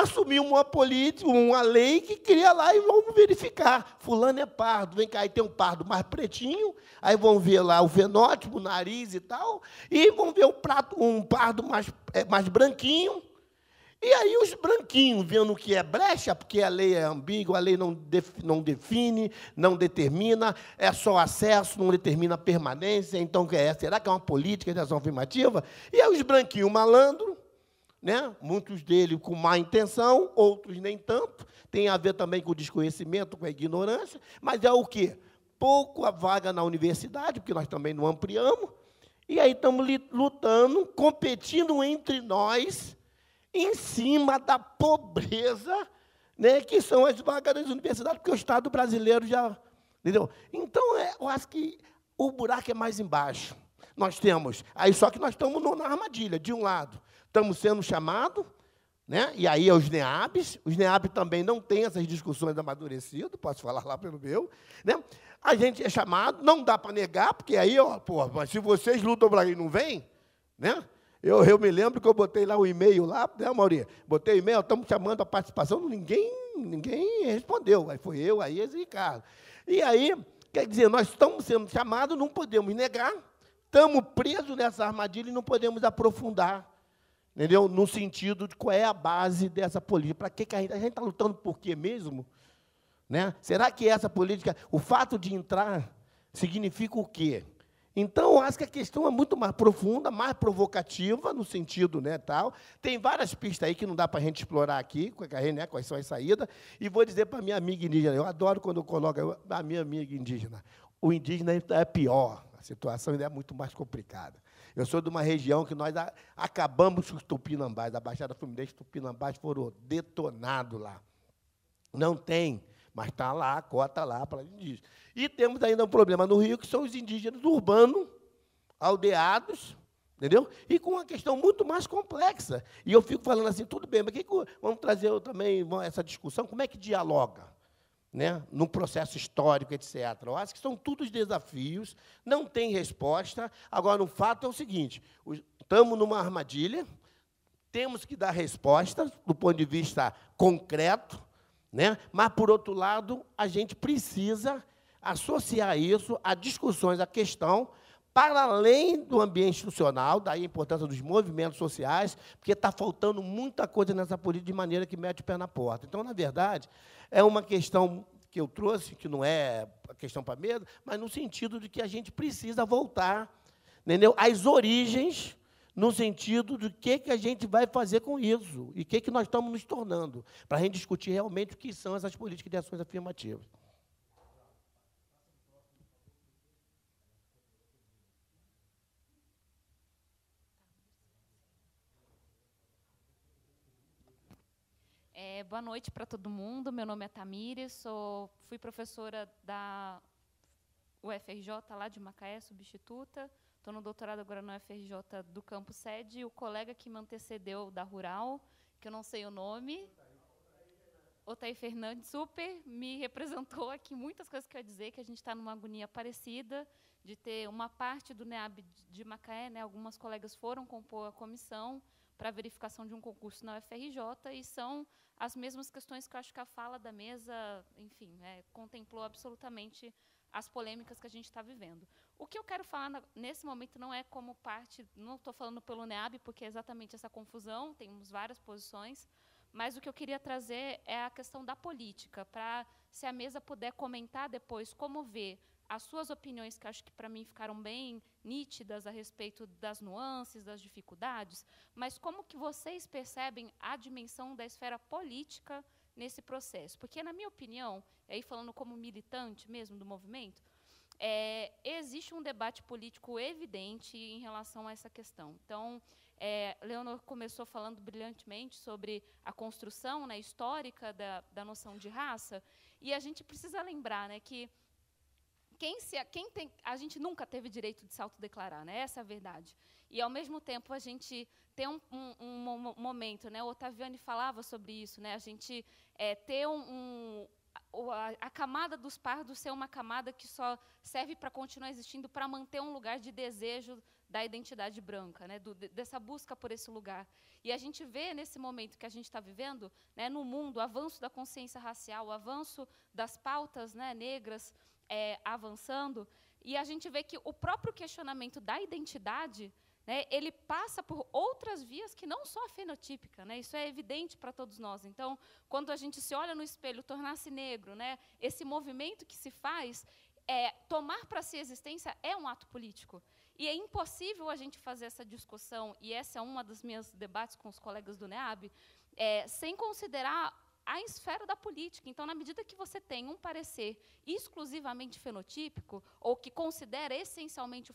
uma política, uma lei que cria lá e vamos verificar. Fulano é pardo, vem cá, aí tem um pardo mais pretinho, aí vão ver lá o fenótipo, o nariz e tal, e vão ver um, prato, um pardo mais, é, mais branquinho, e aí os branquinhos, vendo que é brecha, porque a lei é ambígua, a lei não, não define, não determina, é só acesso, não determina permanência, então é, será que é uma política de ação afirmativa? E aí os branquinhos malandro, né? muitos deles com má intenção, outros nem tanto, tem a ver também com o desconhecimento, com a ignorância, mas é o quê? Pouco a vaga na universidade, porque nós também não ampliamos, e aí estamos lutando, competindo entre nós, em cima da pobreza, né, que são as vagas das universidades, porque o Estado brasileiro já. Entendeu? Então, é, eu acho que o buraco é mais embaixo. Nós temos. Aí só que nós estamos na armadilha. De um lado, estamos sendo chamados, né? e aí é os NEABs. Os NEABs também não têm essas discussões amadurecidas, posso falar lá pelo meu. Né? A gente é chamado, não dá para negar, porque aí, ó, pô, mas se vocês lutam para ir não vem, né? Eu, eu me lembro que eu botei lá o um e-mail lá, né, Maurício? Botei e-mail, estamos chamando a participação, ninguém, ninguém respondeu. Aí foi eu, aí esse Ricardo. E aí, quer dizer, nós estamos sendo chamados, não podemos negar, estamos presos nessa armadilha e não podemos aprofundar. Entendeu? No sentido de qual é a base dessa política. Para que, que a gente está lutando por quê mesmo? Né? Será que essa política, o fato de entrar, significa o quê? Então, eu acho que a questão é muito mais profunda, mais provocativa, no sentido né, tal. Tem várias pistas aí que não dá para a gente explorar aqui, né, quais são as saídas. E vou dizer para a minha amiga indígena, eu adoro quando eu coloco a minha amiga indígena. O indígena é pior, a situação ainda é muito mais complicada. Eu sou de uma região que nós acabamos com os tupinambás, a Baixada Fluminense, os tupinambás foram detonados lá. Não tem mas está lá, a cota lá para os indígenas. E temos ainda um problema no Rio, que são os indígenas urbanos, aldeados, entendeu? E com uma questão muito mais complexa. E eu fico falando assim, tudo bem, mas que, que vamos trazer também essa discussão, como é que dialoga? Né, num processo histórico, etc. Eu acho que são todos desafios, não tem resposta. Agora, o fato é o seguinte: estamos numa armadilha, temos que dar respostas do ponto de vista concreto, né? Mas, por outro lado, a gente precisa associar isso a discussões, a questão, para além do ambiente institucional, daí a importância dos movimentos sociais, porque está faltando muita coisa nessa política de maneira que mete o pé na porta. Então, na verdade, é uma questão que eu trouxe, que não é a questão para medo, mas no sentido de que a gente precisa voltar entendeu? às origens no sentido do que, que a gente vai fazer com isso e o que, que nós estamos nos tornando, para a gente discutir realmente o que são essas políticas de ações afirmativas. É, boa noite para todo mundo. Meu nome é Tamires, sou, fui professora da UFRJ, lá de Macaé, substituta. Estou no doutorado agora na UFRJ do campo sede. E o colega que me antecedeu da Rural, que eu não sei o nome, Otay Fernandes, super me representou aqui muitas coisas que eu ia dizer, que a gente está numa agonia parecida, de ter uma parte do NEAB de Macaé, né, algumas colegas foram compor a comissão para verificação de um concurso na UFRJ, e são as mesmas questões que eu acho que a fala da mesa, enfim, é, contemplou absolutamente as polêmicas que a gente está vivendo. O que eu quero falar nesse momento não é como parte, não estou falando pelo NEAB, porque é exatamente essa confusão, temos várias posições, mas o que eu queria trazer é a questão da política, para se a mesa puder comentar depois como vê as suas opiniões, que acho que para mim ficaram bem nítidas a respeito das nuances, das dificuldades, mas como que vocês percebem a dimensão da esfera política nesse processo? Porque, na minha opinião, aí falando como militante mesmo do movimento, é, existe um debate político evidente em relação a essa questão. Então, é, Leonor começou falando brilhantemente sobre a construção né, histórica da, da noção de raça, e a gente precisa lembrar né, que quem, se, quem tem, a gente nunca teve direito de se autodeclarar, né? essa é a verdade. E, ao mesmo tempo, a gente tem um, um, um momento, né? o Otaviani falava sobre isso, né? a gente é, ter um, um a, camada dos pardos ser uma camada que só serve para continuar existindo, para manter um lugar de desejo da identidade branca, né, do, dessa busca por esse lugar. E a gente vê nesse momento que a gente está vivendo, né, no mundo, o avanço da consciência racial, o avanço das pautas né, negras é, avançando, e a gente vê que o próprio questionamento da identidade né, ele passa por outras vias que não só a fenotípica. Né, isso é evidente para todos nós. Então, quando a gente se olha no espelho, tornar-se negro, né, esse movimento que se faz, é, tomar para si a existência é um ato político. E é impossível a gente fazer essa discussão, e essa é uma dos meus debates com os colegas do NEAB, é, sem considerar à esfera da política. Então, na medida que você tem um parecer exclusivamente fenotípico, ou que considera essencialmente o,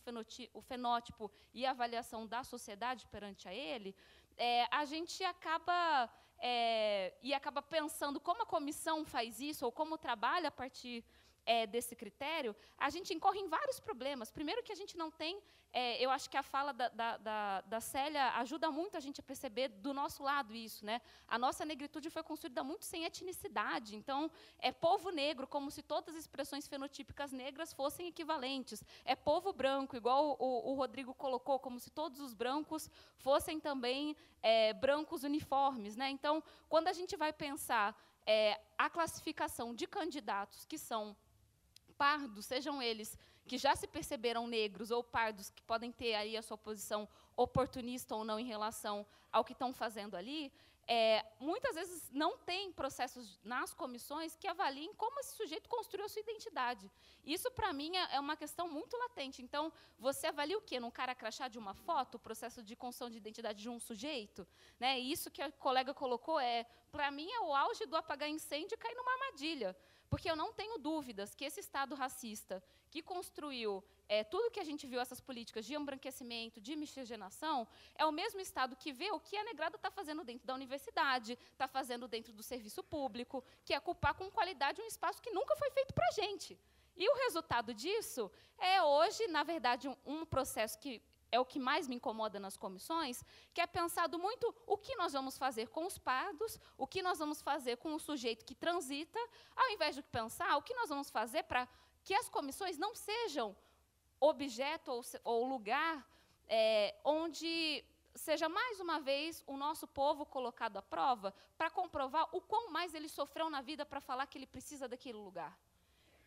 o fenótipo e a avaliação da sociedade perante a ele, é, a gente acaba é, e acaba pensando como a comissão faz isso ou como trabalha a partir é, desse critério, a gente incorre em vários problemas. Primeiro que a gente não tem, é, eu acho que a fala da, da, da, Célia ajuda muito a gente a perceber do nosso lado isso. Né? A nossa negritude foi construída muito sem etnicidade. Então, é povo negro, como se todas as expressões fenotípicas negras fossem equivalentes. É povo branco, igual o, o Rodrigo colocou, como se todos os brancos fossem também é, brancos uniformes. Né? Então, quando a gente vai pensar é, a classificação de candidatos que são pardos, sejam eles que já se perceberam negros ou pardos, que podem ter aí a sua posição oportunista ou não em relação ao que estão fazendo ali, é, muitas vezes não tem processos nas comissões que avaliem como esse sujeito construiu a sua identidade. Isso, para mim, é, é uma questão muito latente. Então, você avalia o quê? Num cara crachá de uma foto, o processo de construção de identidade de um sujeito? Né? Isso que a colega colocou é, para mim, é o auge do apagar incêndio e cair numa armadilha. Porque eu não tenho dúvidas que esse Estado racista, que construiu é, tudo que a gente viu, essas políticas de embranquecimento, de miscigenação, é o mesmo Estado que vê o que a negrada está fazendo dentro da universidade, está fazendo dentro do serviço público, que é culpar com qualidade um espaço que nunca foi feito para a gente. E o resultado disso é hoje, na verdade, um, um processo que é o que mais me incomoda nas comissões, que é pensado muito o que nós vamos fazer com os pardos, o que nós vamos fazer com o sujeito que transita, ao invés de pensar o que nós vamos fazer para que as comissões não sejam objeto ou, ou lugar é, onde seja mais uma vez o nosso povo colocado à prova para comprovar o quão mais ele sofreu na vida para falar que ele precisa daquele lugar.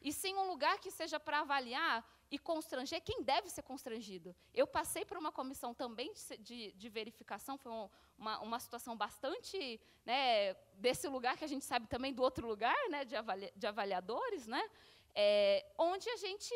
E sim um lugar que seja para avaliar e constranger quem deve ser constrangido. Eu passei por uma comissão também de, de verificação, foi uma, uma situação bastante né, desse lugar que a gente sabe também do outro lugar, né, de, avalia, de avaliadores, né, é, onde a gente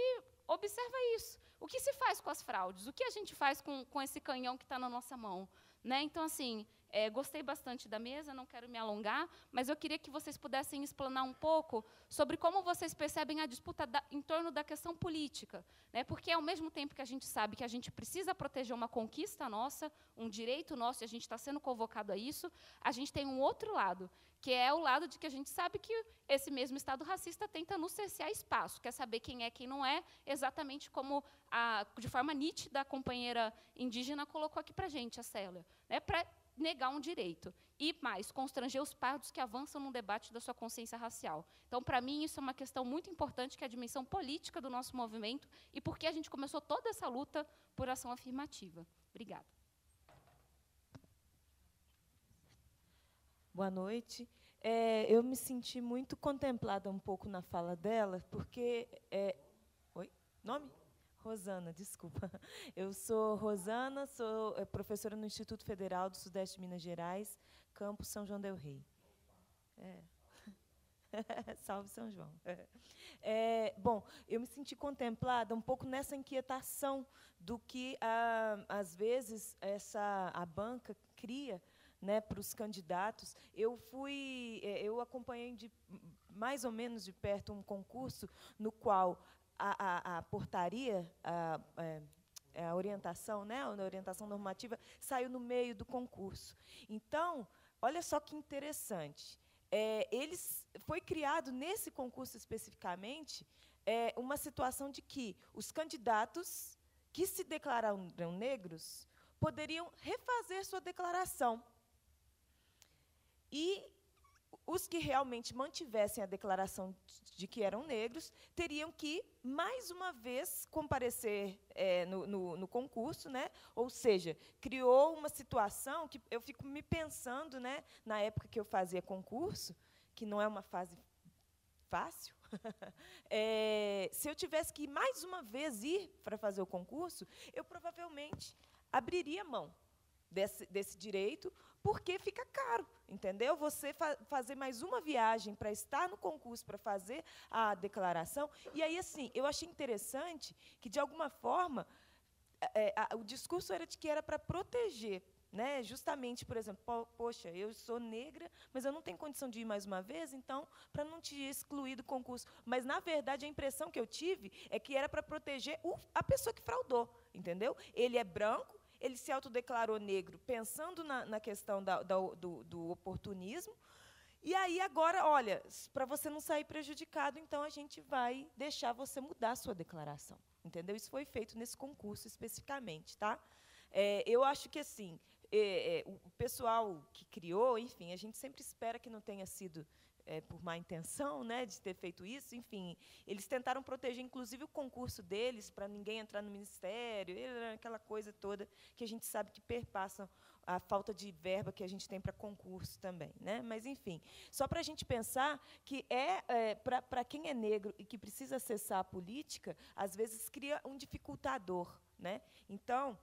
observa isso. O que se faz com as fraudes? O que a gente faz com, com esse canhão que está na nossa mão? Né? Então, assim, é, gostei bastante da mesa, não quero me alongar, mas eu queria que vocês pudessem explanar um pouco sobre como vocês percebem a disputa da, em torno da questão política. Né? Porque, ao mesmo tempo que a gente sabe que a gente precisa proteger uma conquista nossa, um direito nosso, e a gente está sendo convocado a isso, a gente tem um outro lado, que é o lado de que a gente sabe que esse mesmo Estado racista tenta nos cercear espaço, quer saber quem é quem não é, exatamente como, a, de forma nítida, a companheira indígena colocou aqui para a gente, a Célia. Né? Pra, negar um direito. E mais, constranger os pardos que avançam no debate da sua consciência racial. Então, para mim, isso é uma questão muito importante, que é a dimensão política do nosso movimento e por que a gente começou toda essa luta por ação afirmativa. Obrigada. Boa noite. É, eu me senti muito contemplada um pouco na fala dela, porque... É... Oi? Nome? Rosana, desculpa. Eu sou Rosana, sou eh, professora no Instituto Federal do Sudeste de Minas Gerais, campo São João del Rei. É. Salve São João. É. é, bom, eu me senti contemplada um pouco nessa inquietação do que, ah, às vezes, essa, a banca cria né, para os candidatos. Eu fui, eh, eu acompanhei de mais ou menos de perto um concurso no qual a, a, a portaria, a, é, é a, orientação, né, a orientação normativa, saiu no meio do concurso. Então, olha só que interessante. É, eles foi criado nesse concurso especificamente é, uma situação de que os candidatos que se declararam negros poderiam refazer sua declaração. E os que realmente mantivessem a declaração de que eram negros teriam que, mais uma vez, comparecer é, no, no, no, concurso. Né? Ou seja, criou uma situação que eu fico me pensando, né, na época que eu fazia concurso, que não é uma fase fácil, é, se eu tivesse que, mais uma vez, ir para fazer o concurso, eu provavelmente abriria mão desse, desse direito, porque fica caro, entendeu? Você fa fazer mais uma viagem para estar no concurso, para fazer a declaração. E aí, assim, eu achei interessante que, de alguma forma, é, é a, o discurso era de que era para proteger. Né? Justamente, por exemplo, poxa, eu sou negra, mas eu não tenho condição de ir mais uma vez, então, para não te excluir do concurso. Mas, na verdade, a impressão que eu tive é que era para proteger o, a pessoa que fraudou, entendeu? Ele é branco, ele se autodeclarou negro, pensando na, na questão da, da, do, do oportunismo. E aí, agora, olha, para você não sair prejudicado, então a gente vai deixar você mudar a sua declaração. Entendeu? Isso foi feito nesse concurso especificamente. Tá? É, eu acho que, assim, é, é, o pessoal que criou, enfim, a gente sempre espera que não tenha sido é, por má intenção, né, de ter feito isso. Enfim, eles tentaram proteger, inclusive, o concurso deles para ninguém entrar no ministério, né, aquela coisa toda que a gente sabe que perpassa a falta de verba que a gente tem para concurso também, né? Mas enfim, só para a gente pensar que é, é para quem é negro e que precisa acessar a política, às vezes cria um dificultador, né? Então,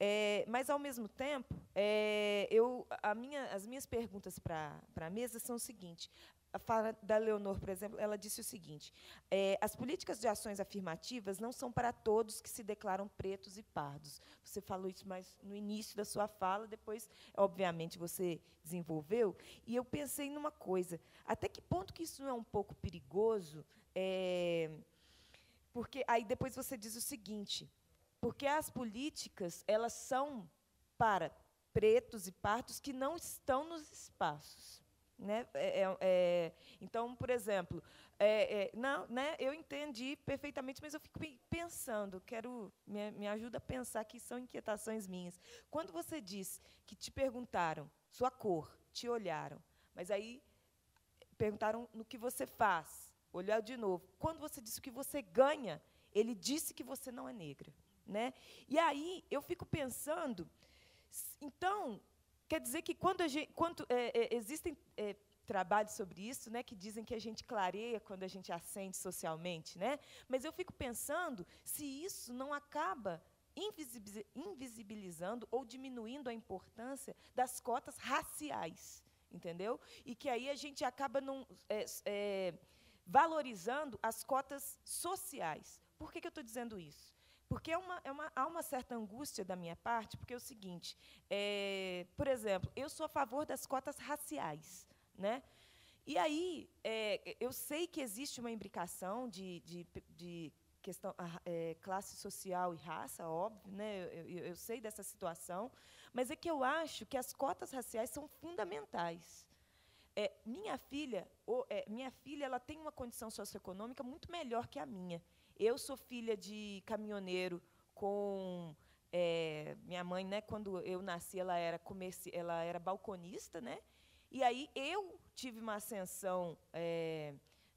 é, mas, ao mesmo tempo, é, eu, minha, as minhas perguntas para a mesa são o seguinte: a fala da Leonor, por exemplo, ela disse o seguinte: é, as políticas de ações afirmativas não são para todos que se declaram pretos e pardos. Você falou isso mais no início da sua fala, depois, obviamente, você desenvolveu. E eu pensei numa coisa: até que ponto que isso não é um pouco perigoso? É, porque aí depois você diz o seguinte: porque as políticas elas são para pretos e pardos que não estão nos espaços. Né? É, é, é, então, por exemplo, é, é, não, né, eu entendi perfeitamente, mas eu fico pensando, quero me, me ajuda a pensar que são inquietações minhas. Quando você diz que te perguntaram sua cor, te olharam, mas aí perguntaram no que você faz, olhar de novo. Quando você disse o que você ganha, ele disse que você não é negra, né? E aí eu fico pensando, então Quer dizer que quando, gente, quando é, é, existem é, trabalhos sobre isso, né, que dizem que a gente clareia quando a gente acende socialmente, né? Mas eu fico pensando se isso não acaba invisibilizando ou diminuindo a importância das cotas raciais, entendeu? E que aí a gente acaba não é, é, valorizando as cotas sociais. Por que, que eu estou dizendo isso? Porque é uma, é uma, há uma certa angústia da minha parte, porque é o seguinte, é, por exemplo, eu sou a favor das cotas raciais. Né? E aí, é, eu sei que existe uma imbricação de, de, de questão ah, é, classe social e raça, óbvio, né? Eu, eu, eu, sei dessa situação, mas é que eu acho que as cotas raciais são fundamentais. É, minha filha, ou, é, minha filha, ela tem uma condição socioeconômica muito melhor que a minha. Eu sou filha de caminhoneiro com é, minha mãe, né? Quando eu nasci, ela era comerci ela era balconista, né? E aí eu tive uma ascensão é,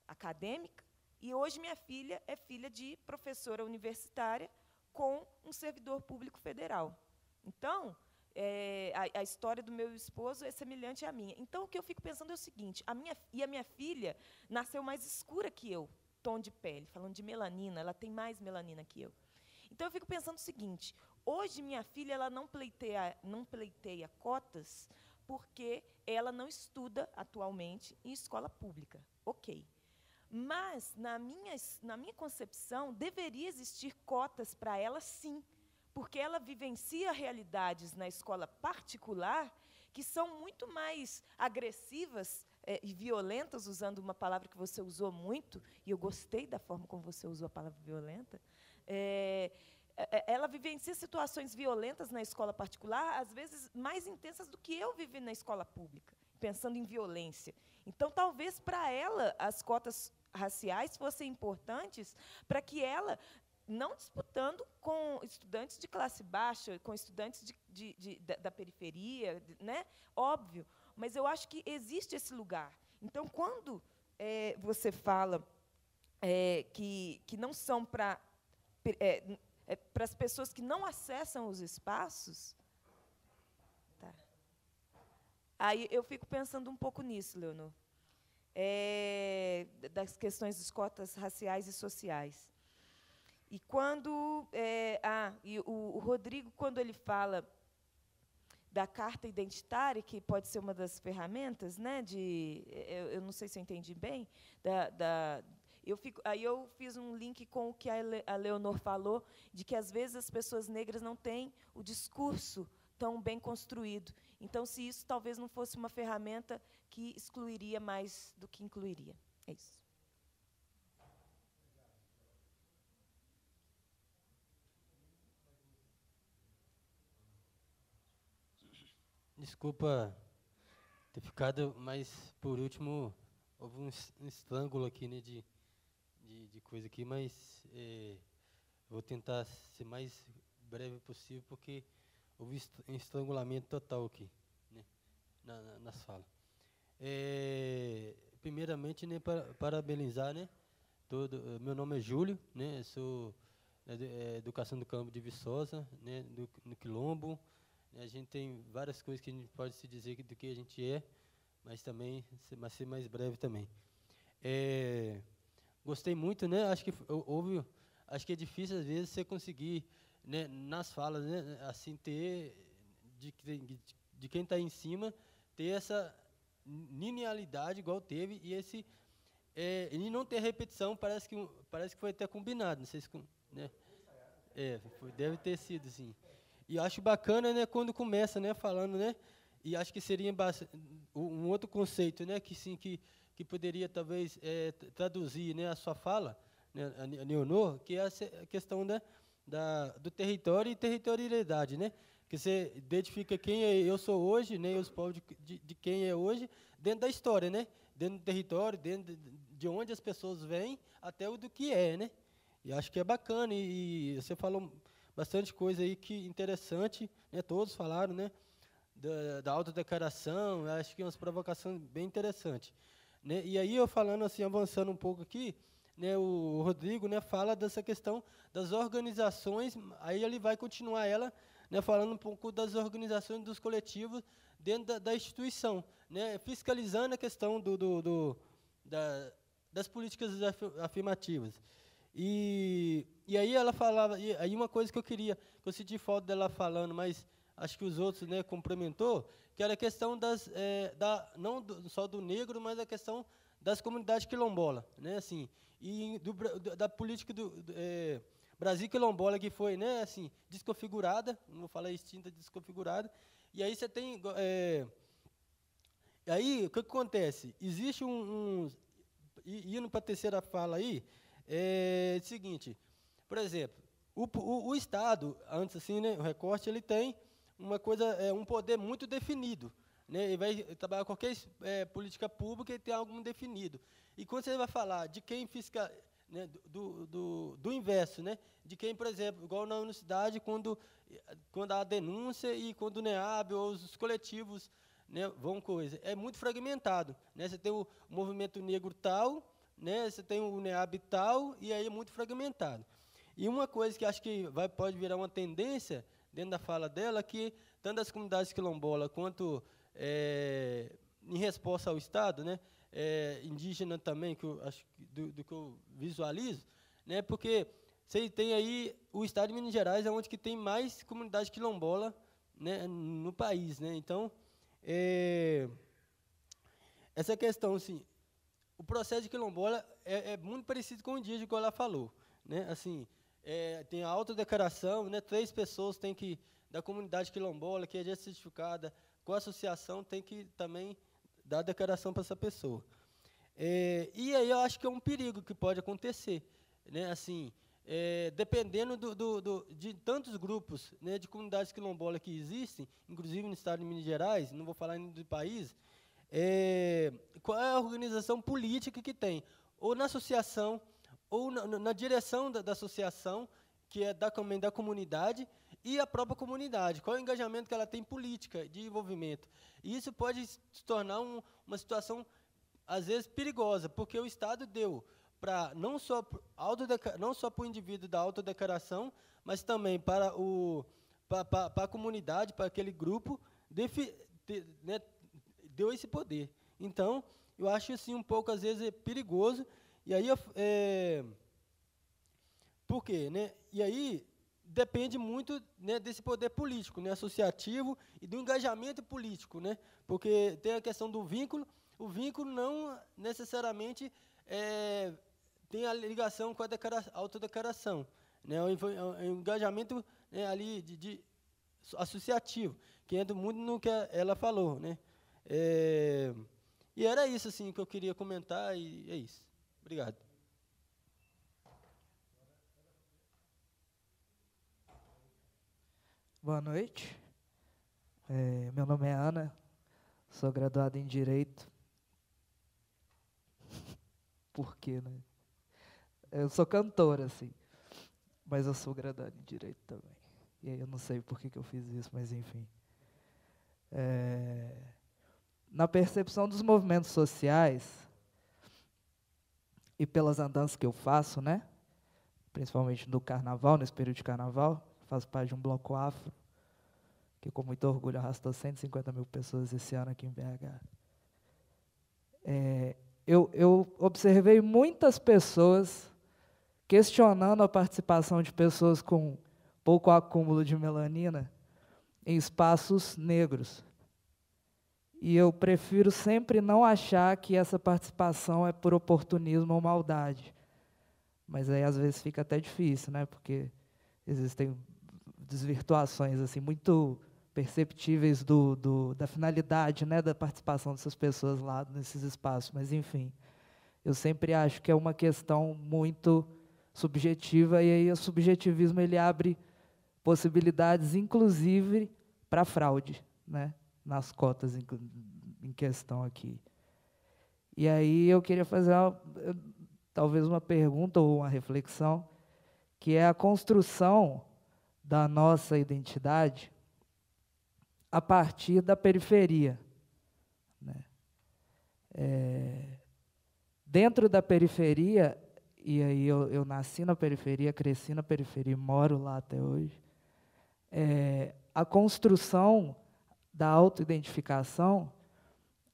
acadêmica e hoje minha filha é filha de professora universitária com um servidor público federal. Então, é, a, a, história do meu esposo é semelhante à minha. Então, o que eu fico pensando é o seguinte: a minha, e a minha filha nasceu mais escura que eu tom de pele, falando de melanina, ela tem mais melanina que eu. Então eu fico pensando o seguinte: hoje minha filha ela não pleiteia, não pleiteia cotas porque ela não estuda atualmente em escola pública. Ok. Mas, na minha, na minha concepção, deveria existir cotas para ela, sim, porque ela vivencia realidades na escola particular que são muito mais agressivas é, e violentas, usando uma palavra que você usou muito, e eu gostei da forma como você usou a palavra violenta, é, é, é, ela vivencia situações violentas na escola particular, às vezes mais intensas do que eu vivi na escola pública, pensando em violência. Então, talvez para ela as cotas raciais fossem importantes para que ela não disputando com estudantes de classe baixa, com estudantes de, de, de, da, da, periferia, né? Óbvio, mas eu acho que existe esse lugar. Então, quando é, você fala é, que, que não são para é, é para as pessoas que não acessam os espaços, tá. aí eu fico pensando um pouco nisso, Leonor, é, das questões das cotas raciais e sociais. E quando é, ah, e o, o Rodrigo, quando ele fala da carta identitária, que pode ser uma das ferramentas, né, de, eu, eu não sei se eu entendi bem, da, da, eu fico, aí eu fiz um link com o que a, a Leonor falou, de que às vezes as pessoas negras não têm o discurso tão bem construído. Então, se isso talvez não fosse uma ferramenta que excluiria mais do que incluiria. É isso. Desculpa ter ficado, mas por último houve um estrangulo aqui né, de, de, de coisa aqui, mas é, vou tentar ser mais breve possível, porque houve um estrangulamento total aqui né, na, na, na sala. É, eh, primeiramente, né, para, parabenizar, né, todo, meu nome é Júlio, né, sou é, Educação do Campo de Viçosa, né, do, no Quilombo, a gente tem várias coisas que a gente pode se dizer do que a gente é, mas também, mas ser mais breve também. É, gostei muito, né? Acho que houve, acho que é difícil às vezes você conseguir, né, nas falas, né, assim ter de, de quem está em cima ter essa linealidade igual teve e esse é, e não ter repetição parece que parece que foi até combinado, não sei se né? É, foi, deve ter sido sim. E acho bacana, né, quando começa, né, falando, né, e acho que seria um outro conceito, né, que sim, que, que poderia talvez é, traduzir, né, a sua fala, né, a Neonor, que é a questão, da, do território e territorialidade, né, que você identifica quem é eu sou hoje, né, os povos de, de, de, quem é hoje, dentro da história, né, dentro do território, dentro de, de onde as pessoas vêm, até o do que é, né, e acho que é bacana, e, e você falou bastante coisa aí que interessante, né? Todos falaram, né? Da, da autodeclaração, acho que é uma provocação bem interessante. Né? E aí eu falando assim, avançando um pouco aqui, né, o Rodrigo né, fala dessa questão das organizações, aí ele vai continuar ela né, falando um pouco das organizações dos coletivos dentro da, da instituição, né, fiscalizando a questão do, do, do da, das políticas afirmativas. E, e aí ela falava, e aí uma coisa que eu queria, que eu senti falta dela falando, mas acho que os outros né, complementou, que era a questão das, é, da, não do, só do negro, mas a questão das comunidades quilombola, né, assim, e do, da política do, do é, Brasil quilombola que foi, né, assim, desconfigurada, não vou falar extinta, desconfigurada, e aí você tem, é, aí o que, que acontece? Existe um, um indo para a terceira fala aí, é, seguinte, por exemplo, o, o, o, Estado, antes assim, né, o recorte, ele tem uma coisa, é, um poder muito definido. Né, ele vai trabalhar qualquer é, política pública e tem algo definido. E quando você vai falar de quem fiscal, né, do, do, do, inverso, né, de quem, por exemplo, igual na universidade, quando, quando há denúncia e quando o NEAB é ou os coletivos né, vão coisa, é muito fragmentado. Né, você tem o movimento negro tal, né? Você tem o NEAB tal, e aí é muito fragmentado. E uma coisa que acho que vai, pode virar uma tendência dentro da fala dela, é que tanto as comunidades quilombola quanto é, em resposta ao Estado, né, é, indígena também, que eu, acho, do, do, que eu visualizo, né, porque você tem aí o Estado de Minas Gerais é onde que tem mais comunidade quilombola né, no país, né? Então é, essa questão, assim, o processo de quilombola é, é muito parecido com o dia de que ela falou. Né? Assim, é, tem a autodeclaração, né? três pessoas têm que, da comunidade quilombola, que é certificada, com a associação, tem que também dar a declaração para essa pessoa. É, e aí eu acho que é um perigo que pode acontecer. Né? Assim, é, dependendo do, do, do, de tantos grupos né, de comunidades quilombolas que existem, inclusive no estado de Minas Gerais, não vou falar do país, é, qual é a organização política que tem, ou na associação, ou na, na direção da, da, associação, que é da, da comunidade, e a própria comunidade, qual é o engajamento que ela tem política, de envolvimento. E isso pode se tornar um, uma situação, às vezes, perigosa, porque o Estado deu para não só não só para o indivíduo da autodeclaração, mas também para o para, para, para a comunidade, para aquele grupo, defi, de, né, deu esse poder. Então, eu acho assim um pouco, às vezes, perigoso. E aí, é, por quê? Né? E aí, depende muito né, desse poder político, né, associativo e do engajamento político, né, porque tem a questão do vínculo. O vínculo não necessariamente é, tem a ligação com a autodeclaração, né, é, é, o engajamento né, ali de, de, associativo, que entra muito no que ela falou, né, é, e era isso assim que eu queria comentar e é isso. Obrigado. Boa noite. É, meu nome é Ana, sou graduada em Direito. Por quê, né? Eu sou cantora, assim, mas eu sou graduada em Direito também. E aí eu não sei por que, que eu fiz isso, mas enfim. É, na percepção dos movimentos sociais e pelas andanças que eu faço, né? Principalmente no carnaval, nesse período de carnaval, faço parte de um bloco afro que com muito orgulho arrastou 150 mil pessoas esse ano aqui em BH. É, eu, eu observei muitas pessoas questionando a participação de pessoas com pouco acúmulo de melanina em espaços negros. E eu prefiro sempre não achar que essa participação é por oportunismo ou maldade. Mas aí às vezes fica até difícil, né? Porque existem desvirtuações assim muito perceptíveis do, do, da finalidade, né, da participação dessas pessoas lá nesses espaços. Mas enfim, eu sempre acho que é uma questão muito subjetiva e aí o subjetivismo ele abre possibilidades, inclusive para fraude, né? nas cotas em, em questão aqui. E aí eu queria fazer uma, talvez uma pergunta ou uma reflexão, que é a construção da nossa identidade a partir da periferia. Né? É, dentro da periferia, e aí eu, eu, nasci na periferia, cresci na periferia, moro lá até hoje, é, a construção da autoidentificação,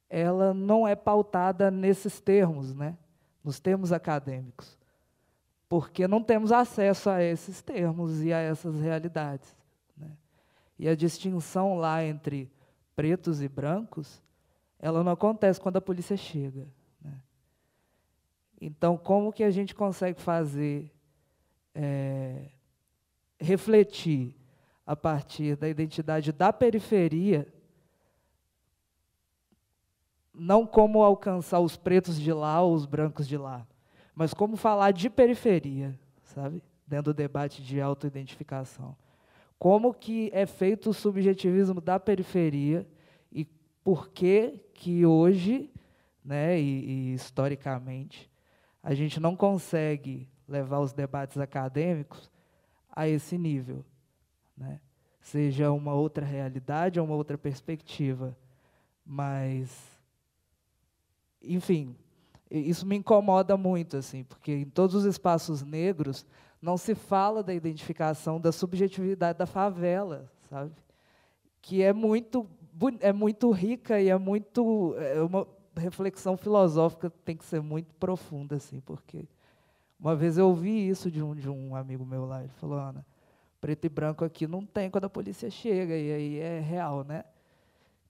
ela não é pautada nesses termos, né? nos termos acadêmicos, porque não temos acesso a esses termos e a essas realidades. Né? E a distinção lá entre pretos e brancos, ela não acontece quando a polícia chega. Né? Então, como que a gente consegue fazer é, refletir a partir da identidade da periferia, não como alcançar os pretos de lá ou os brancos de lá, mas como falar de periferia, sabe? Dentro do debate de autoidentificação. Como que é feito o subjetivismo da periferia e por que que hoje, né, e, e historicamente, a gente não consegue levar os debates acadêmicos a esse nível né? seja uma outra realidade ou uma outra perspectiva. Mas, enfim, isso me incomoda muito, assim, porque em todos os espaços negros não se fala da identificação da subjetividade da favela, sabe? Que é muito, é muito rica e é muito é, é uma reflexão filosófica tem que ser muito profunda, assim, porque uma vez eu ouvi isso de um, de um amigo meu lá, ele falou, Ana, preto e branco aqui não tem quando a polícia chega, e aí é real, né?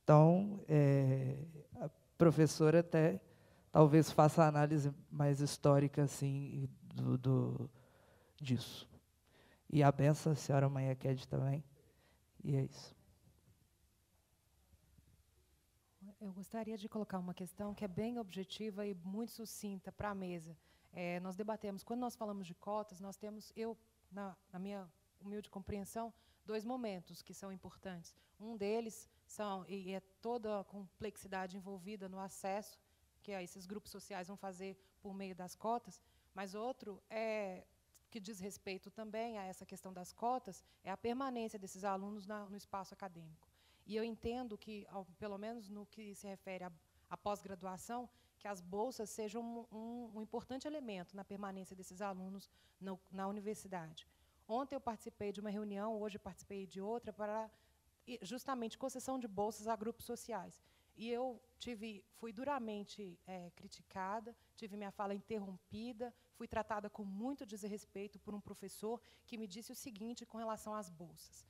Então, é, a professora até talvez faça a análise mais histórica assim do, do disso. E a benção, a senhora Maia Ked também. E é isso. Eu gostaria de colocar uma questão que é bem objetiva e muito sucinta para a mesa. É, nós debatemos, quando nós falamos de cotas, nós temos, eu, na, na minha humilde compreensão, dois momentos que são importantes. Um deles são e é toda a complexidade envolvida no acesso que eh, esses grupos sociais vão fazer por meio das cotas, mas outro é que diz respeito também a essa questão das cotas é a permanência desses alunos na, no espaço acadêmico. E eu entendo que, ao, pelo menos no que se refere à, pós-graduação, que as bolsas sejam um, um, um, importante elemento na permanência desses alunos no, na universidade. Ontem eu participei de uma reunião, hoje participei de outra, para justamente concessão de bolsas a grupos sociais. E eu tive, fui duramente é, criticada, tive minha fala interrompida, fui tratada com muito desrespeito por um professor que me disse o seguinte com relação às bolsas.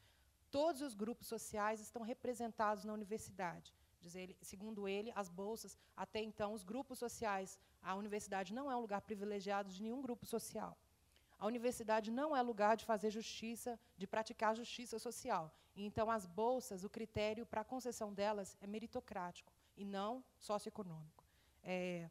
Todos os grupos sociais estão representados na universidade. Ele, segundo ele, as bolsas, até então, os grupos sociais, a universidade não é um lugar privilegiado de nenhum grupo social. A universidade não é lugar de fazer justiça, de praticar justiça social. Então, as bolsas, o critério para a concessão delas é meritocrático e não socioeconômico. É,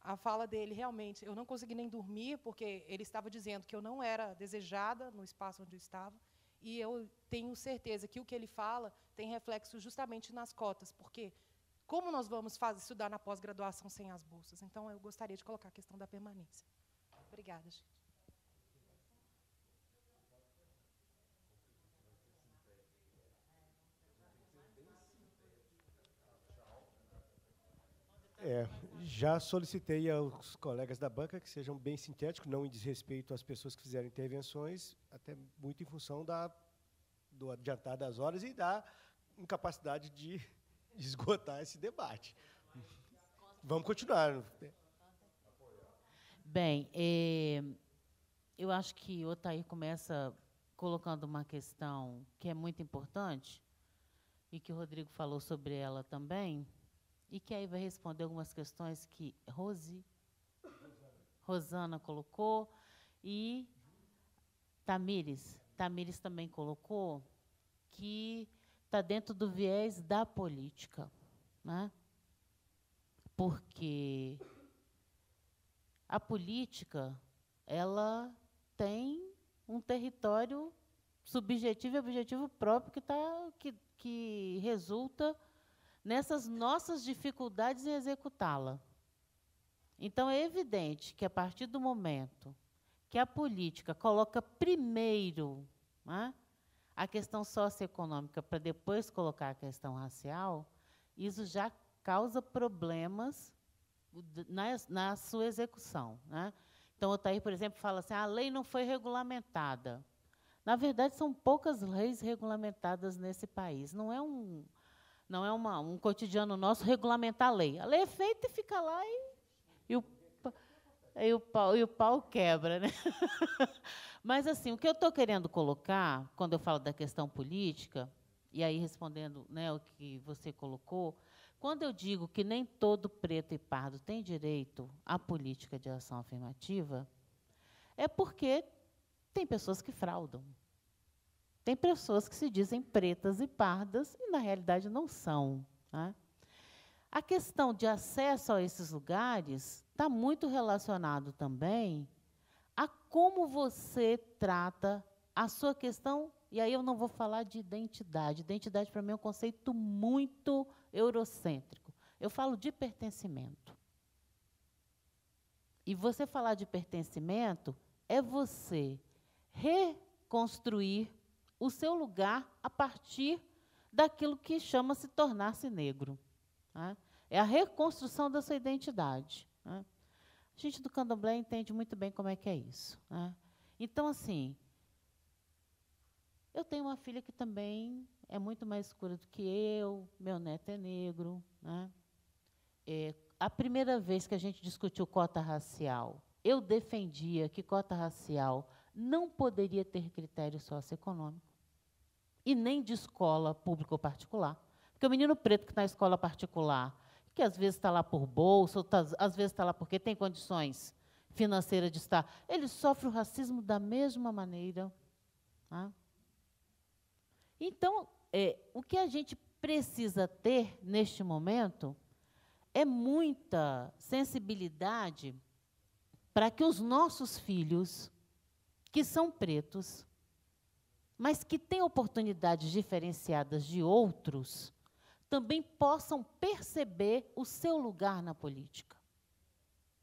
a fala dele realmente, eu não consegui nem dormir porque ele estava dizendo que eu não era desejada no espaço onde eu estava e eu tenho certeza que o que ele fala tem reflexo justamente nas cotas, porque como nós vamos fazer, estudar na pós-graduação sem as bolsas? Então, eu gostaria de colocar a questão da permanência. Obrigada, gente. É, já solicitei aos colegas da banca que sejam bem sintéticos, não em desrespeito às pessoas que fizeram intervenções, até muito em função da, do adiantar das horas e da incapacidade de esgotar esse debate. Vamos continuar. Bem, eh, eu acho que o Otair começa colocando uma questão que é muito importante e que o Rodrigo falou sobre ela também, e que aí vai responder algumas questões que Rose, Rosana colocou e Tamires, Tamires também colocou que está dentro do viés da política, né? Porque a política ela tem um território subjetivo e objetivo próprio que, tá, que, que resulta nessas nossas dificuldades em executá-la. Então é evidente que a partir do momento que a política coloca primeiro né, a questão socioeconômica para depois colocar a questão racial, isso já causa problemas na, na sua execução. Né? Então, Otair, por exemplo, fala assim: a lei não foi regulamentada. Na verdade, são poucas leis regulamentadas nesse país. Não é um, não é uma, um cotidiano nosso regulamentar a lei. A lei é feita e fica lá e, e, o, e, o, pau, e o pau quebra. Né? Mas, assim, o que eu estou querendo colocar, quando eu falo da questão política, e aí respondendo né, o que você colocou, quando eu digo que nem todo preto e pardo tem direito à política de ação afirmativa, é porque tem pessoas que fraudam. Tem pessoas que se dizem pretas e pardas e, na realidade, não são. Né? A questão de acesso a esses lugares está muito relacionado também a como você trata a sua questão, e aí eu não vou falar de identidade. Identidade, para mim, é um conceito muito eurocêntrico. Eu falo de pertencimento. E você falar de pertencimento é você reconstruir o seu lugar a partir daquilo que chama se tornar-se negro. Né? É a reconstrução da sua identidade. Né? A gente do candomblé entende muito bem como é que é isso. Né? Então, assim, eu tenho uma filha que também é muito mais escura do que eu, meu neto é negro. Né? É, a primeira vez que a gente discutiu cota racial, eu defendia que cota racial não poderia ter critério socioeconômico e nem de escola pública ou particular. Porque o menino preto que está na escola particular, que às vezes está lá por bolsa, ou tá, às vezes está lá porque tem condições financeiras de estar, ele sofre o racismo da mesma maneira. Tá? Então, é, o que a gente precisa ter neste momento é muita sensibilidade para que os nossos filhos, que são pretos, mas que têm oportunidades diferenciadas de outros, também possam perceber o seu lugar na política.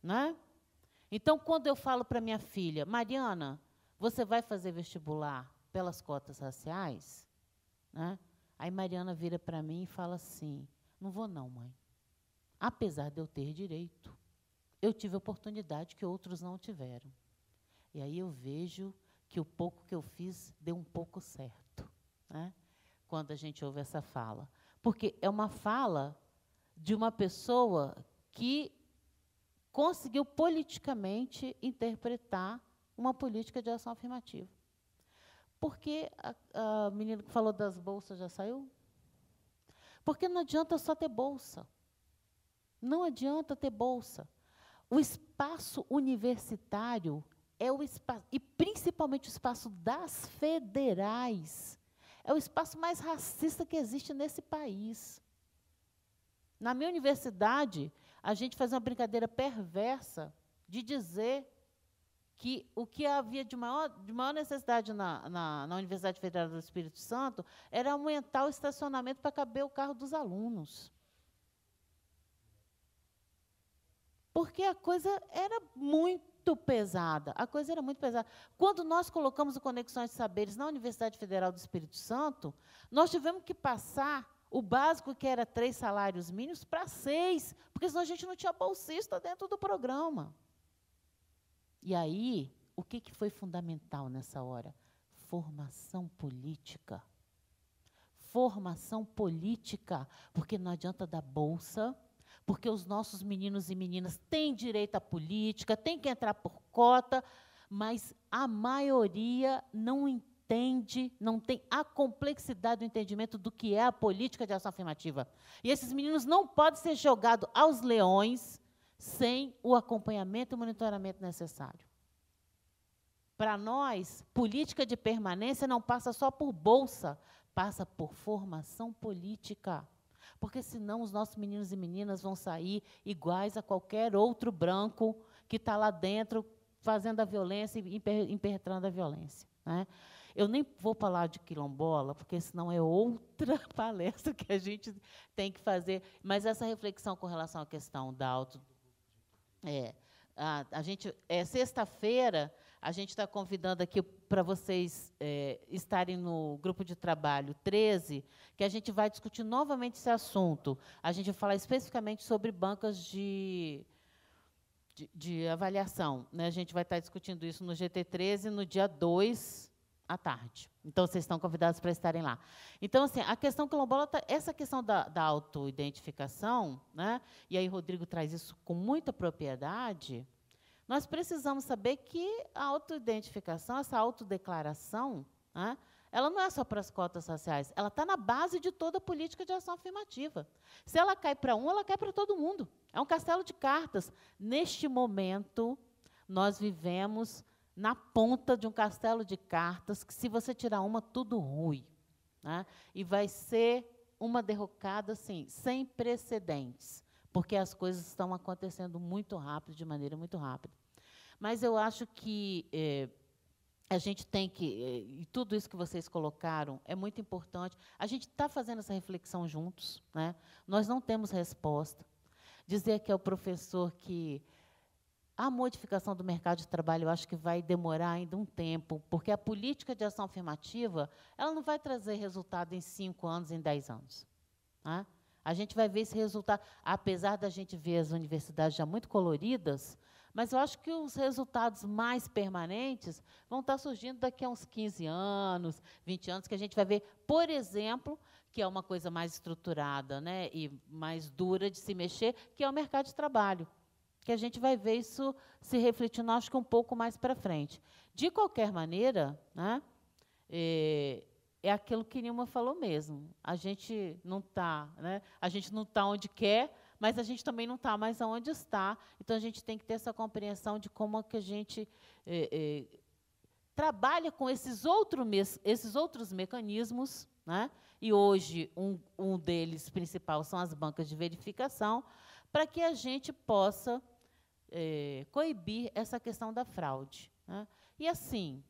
Né? Então, quando eu falo para minha filha, Mariana, você vai fazer vestibular pelas cotas raciais? Né? Aí Mariana vira para mim e fala assim: Não vou, não, mãe. Apesar de eu ter direito, eu tive oportunidade que outros não tiveram. E aí eu vejo que o pouco que eu fiz deu um pouco certo. Né? Quando a gente ouve essa fala. Porque é uma fala de uma pessoa que conseguiu politicamente interpretar uma política de ação afirmativa. Porque a, a menina que falou das bolsas já saiu? Porque não adianta só ter bolsa. Não adianta ter bolsa. O espaço universitário é o espaço, e principalmente o espaço das federais, é o espaço mais racista que existe nesse país. Na minha universidade, a gente fazia uma brincadeira perversa de dizer que o que havia de maior, de maior necessidade na, na, na Universidade Federal do Espírito Santo era aumentar o estacionamento para caber o carro dos alunos. Porque a coisa era muito muito pesada. A coisa era muito pesada. Quando nós colocamos o Conexões de Saberes na Universidade Federal do Espírito Santo, nós tivemos que passar o básico, que era três salários mínimos, para seis, porque senão a gente não tinha bolsista dentro do programa. E aí, o que, que foi fundamental nessa hora? Formação política. Formação política, porque não adianta dar bolsa porque os nossos meninos e meninas têm direito à política, têm que entrar por cota, mas a maioria não entende, não tem a complexidade do entendimento do que é a política de ação afirmativa. E esses meninos não podem ser jogados aos leões sem o acompanhamento e monitoramento necessário. Para nós, política de permanência não passa só por bolsa, passa por formação política. Porque senão os nossos meninos e meninas vão sair iguais a qualquer outro branco que está lá dentro fazendo a violência e impetrando a violência. Né? Eu nem vou falar de quilombola, porque senão é outra palestra que a gente tem que fazer. Mas essa reflexão com relação à questão da auto. É, a, a gente. É sexta-feira a gente está convidando aqui para vocês é, estarem no grupo de trabalho 13, que a gente vai discutir novamente esse assunto. A gente vai falar especificamente sobre bancas de, de, de avaliação. Né? A gente vai estar tá discutindo isso no GT13 no dia 2 à tarde. Então, vocês estão convidados para estarem lá. Então, assim, a questão quilombola, tá, essa questão da, da autoidentificação, né? e aí Rodrigo traz isso com muita propriedade, nós precisamos saber que a autoidentificação, essa autodeclaração, né, ela não é só para as cotas sociais. ela está na base de toda a política de ação afirmativa. Se ela cai para um, ela cai para todo mundo. É um castelo de cartas. Neste momento, nós vivemos na ponta de um castelo de cartas que, se você tirar uma, tudo rui. Né? E vai ser uma derrocada, assim, sem precedentes porque as coisas estão acontecendo muito rápido, de maneira muito rápida. Mas eu acho que eh, a gente tem que, eh, e tudo isso que vocês colocaram é muito importante, a gente está fazendo essa reflexão juntos, né? nós não temos resposta. Dizer que é o professor que a modificação do mercado de trabalho, eu acho que vai demorar ainda um tempo, porque a política de ação afirmativa ela não vai trazer resultado em cinco anos, em dez anos. Né? A gente vai ver esse resultado, apesar da gente ver as universidades já muito coloridas, mas eu acho que os resultados mais permanentes vão estar surgindo daqui a uns 15 anos, 20 anos, que a gente vai ver, por exemplo, que é uma coisa mais estruturada né, e mais dura de se mexer, que é o mercado de trabalho. Que a gente vai ver isso se refletindo, acho que um pouco mais para frente. De qualquer maneira, né, eh, é aquilo que Nilma falou mesmo. A gente não está, né? A gente não está onde quer, mas a gente também não está mais onde está. Então a gente tem que ter essa compreensão de como é que a gente é, é, trabalha com esses, outro, esses outros mecanismos, né? E hoje um, um deles principal são as bancas de verificação, para que a gente possa é, coibir essa questão da fraude. Né? E assim,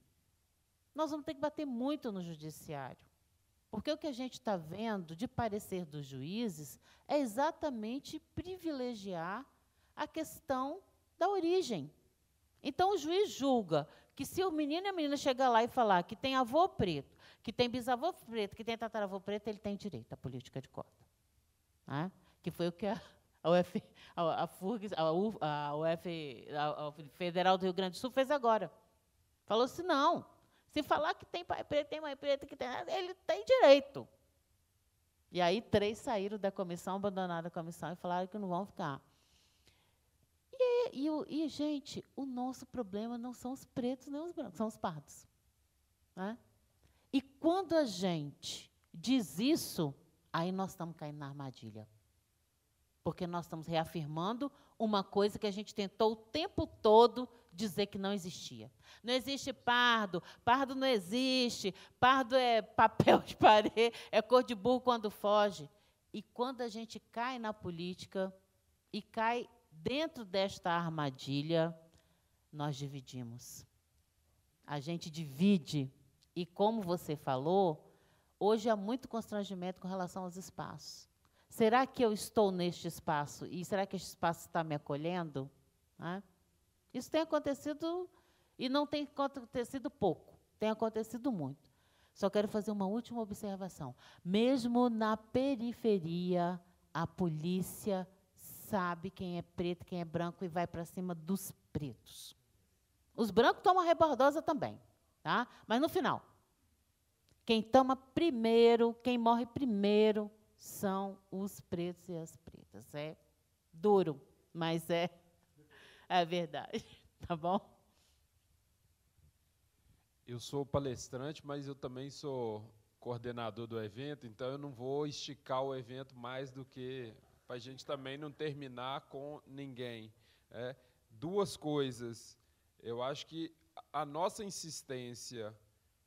nós vamos ter que bater muito no judiciário. Porque o que a gente está vendo de parecer dos juízes é exatamente privilegiar a questão da origem. Então o juiz julga que se o menino e a menina chegar lá e falar que tem avô preto, que tem bisavô preto, que tem tataravô preto, ele tem direito à política de cota. Né? Que foi o que a, UF, a, a, FURG, a, UF, a, UF, a, a Federal do Rio Grande do Sul fez agora. Falou assim, não, se falar que tem pai preto, tem mãe preta, que tem ele tem direito. E aí três saíram da comissão, abandonaram a comissão e falaram que não vão ficar. E, e, e gente, o nosso problema não são os pretos nem os brancos, são os pardos. Né? E quando a gente diz isso, aí nós estamos caindo na armadilha. Porque nós estamos reafirmando uma coisa que a gente tentou o tempo todo dizer que não existia. Não existe pardo, pardo não existe, pardo é papel de parede, é cor de burro quando foge. E quando a gente cai na política e cai dentro desta armadilha, nós dividimos. A gente divide. E como você falou, hoje há muito constrangimento com relação aos espaços. Será que eu estou neste espaço? E será que este espaço está me acolhendo? é? Isso tem acontecido e não tem acontecido pouco, tem acontecido muito. Só quero fazer uma última observação. Mesmo na periferia, a polícia sabe quem é preto, quem é branco e vai para cima dos pretos. Os brancos tomam rebordosa também, tá? Mas no final, quem toma primeiro, quem morre primeiro são os pretos e as pretas. É duro, mas é a é verdade, tá bom? Eu sou palestrante, mas eu também sou coordenador do evento, então eu não vou esticar o evento mais do que para a gente também não terminar com ninguém. É, duas coisas. Eu acho que a nossa insistência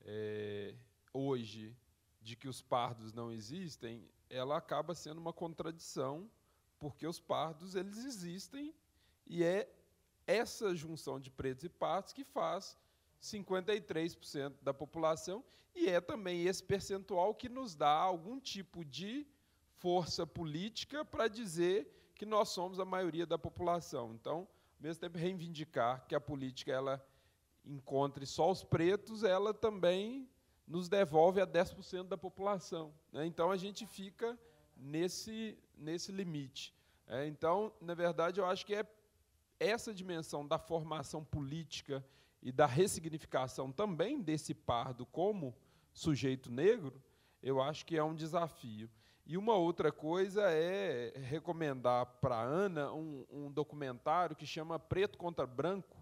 é, hoje de que os pardos não existem, ela acaba sendo uma contradição, porque os pardos eles existem e é essa junção de pretos e pardos que faz 53% da população, e é também esse percentual que nos dá algum tipo de força política para dizer que nós somos a maioria da população. Então, ao mesmo tempo reivindicar que a política ela encontre só os pretos, ela também nos devolve a 10% da população. Né? Então a gente fica nesse, nesse limite. Né? então, na verdade, eu acho que é essa dimensão da formação política e da ressignificação também desse pardo como sujeito negro, eu acho que é um desafio. E uma outra coisa é recomendar para a Ana um, um, documentário que chama Preto contra Branco,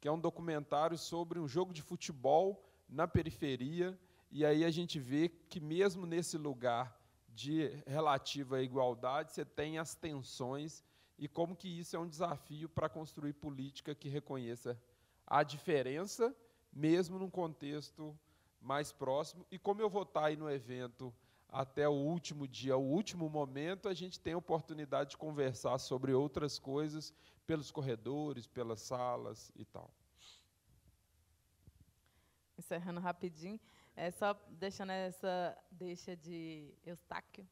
que é um documentário sobre um jogo de futebol na periferia. E aí a gente vê que, mesmo nesse lugar de relativa igualdade, você tem as tensões e como que isso é um desafio para construir política que reconheça a diferença, mesmo num contexto mais próximo. E como eu vou estar aí no evento até o último dia, o último momento, a gente tem a oportunidade de conversar sobre outras coisas pelos corredores, pelas salas e tal. Encerrando rapidinho, é só deixando essa deixa de Eustáquio,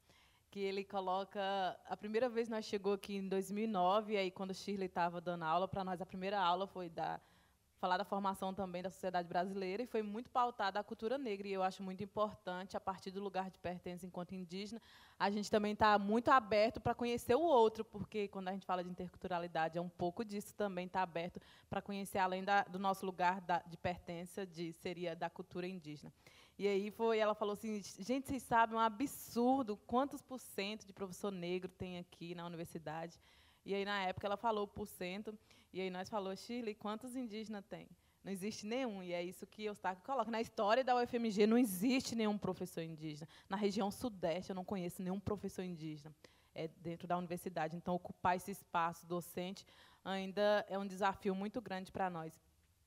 que ele coloca. A primeira vez nós chegou aqui em 2009, aí quando o Shirley estava dando aula para nós, a primeira aula foi da falar da formação também da sociedade brasileira e foi muito pautada a cultura negra e eu acho muito importante a partir do lugar de pertença enquanto indígena a gente também está muito aberto para conhecer o outro porque quando a gente fala de interculturalidade é um pouco disso também está aberto para conhecer além da, do nosso lugar da, de pertença de seria da cultura indígena e aí foi, ela falou assim, gente, vocês sabem, é um absurdo quantos por cento de professor negro tem aqui na universidade. E aí, na época, ela falou por cento, e aí nós falou, Shirley, quantos indígenas tem? Não existe nenhum, e é isso que Stark coloca. Na história da UFMG não existe nenhum professor indígena. Na região sudeste eu não conheço nenhum professor indígena é, dentro da universidade. Então, ocupar esse espaço docente ainda é um desafio muito grande para nós.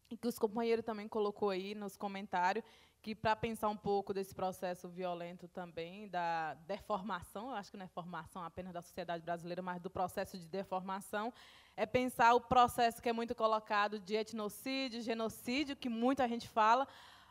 E que os companheiros também colocou aí nos comentários, que para pensar um pouco desse processo violento também, da deformação, eu acho que não é formação apenas da sociedade brasileira, mas do processo de deformação, é pensar o processo que é muito colocado de etnocídio, genocídio, que muita gente fala,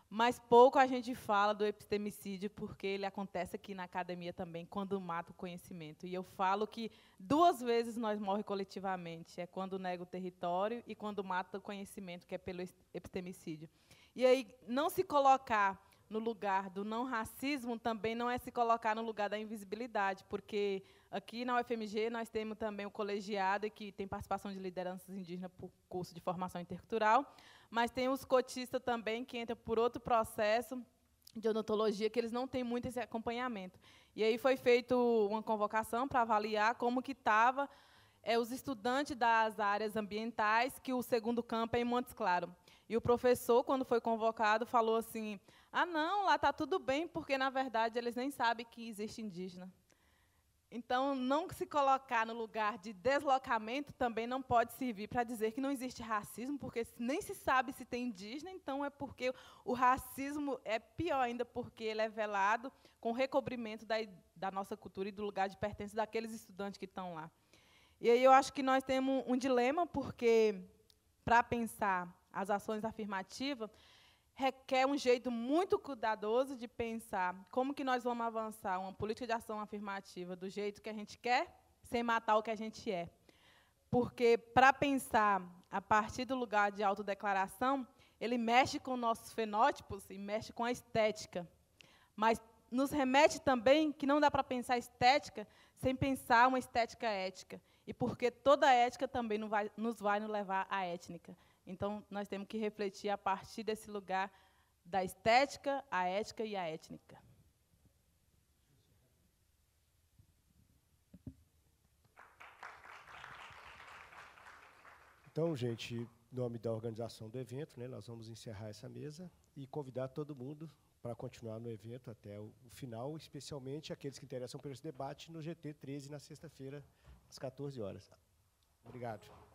mas pouco a gente fala do epistemicídio, porque ele acontece aqui na academia também, quando mata o conhecimento. E eu falo que duas vezes nós morremos coletivamente: é quando nega o território e quando mata o conhecimento, que é pelo epistemicídio. E aí, não se colocar no lugar do não racismo também não é se colocar no lugar da invisibilidade, porque aqui na UFMG nós temos também o colegiado, que tem participação de lideranças indígenas por curso de formação intercultural, mas tem os cotistas também que entram por outro processo de odontologia que eles não têm muito esse acompanhamento. E aí foi feita uma convocação para avaliar como que estava é, eh, os estudantes das áreas ambientais, que o segundo campo é em Montes Claros. E o professor, quando foi convocado, falou assim: ah, não, lá está tudo bem, porque na verdade eles nem sabem que existe indígena. Então, não se colocar no lugar de deslocamento também não pode servir para dizer que não existe racismo, porque nem se sabe se tem indígena, então é porque o racismo é pior ainda, porque ele é velado com o recobrimento da, da nossa cultura e do lugar de pertença daqueles estudantes que estão lá. E aí eu acho que nós temos um dilema, porque para pensar as ações afirmativas, requer um jeito muito cuidadoso de pensar como que nós vamos avançar uma política de ação afirmativa do jeito que a gente quer, sem matar o que a gente é. Porque, para pensar a partir do lugar de autodeclaração, ele mexe com nossos fenótipos e mexe com a estética. Mas nos remete também que não dá para pensar estética sem pensar uma estética ética. E porque toda ética também vai, nos vai levar à étnica. Então, nós temos que refletir a partir desse lugar da estética, a ética e a étnica. Então, gente, em nome da organização do evento, né, nós vamos encerrar essa mesa e convidar todo mundo para continuar no evento até o, o final, especialmente aqueles que interessam por esse debate no GT 13 na sexta-feira às 14 horas. Obrigado.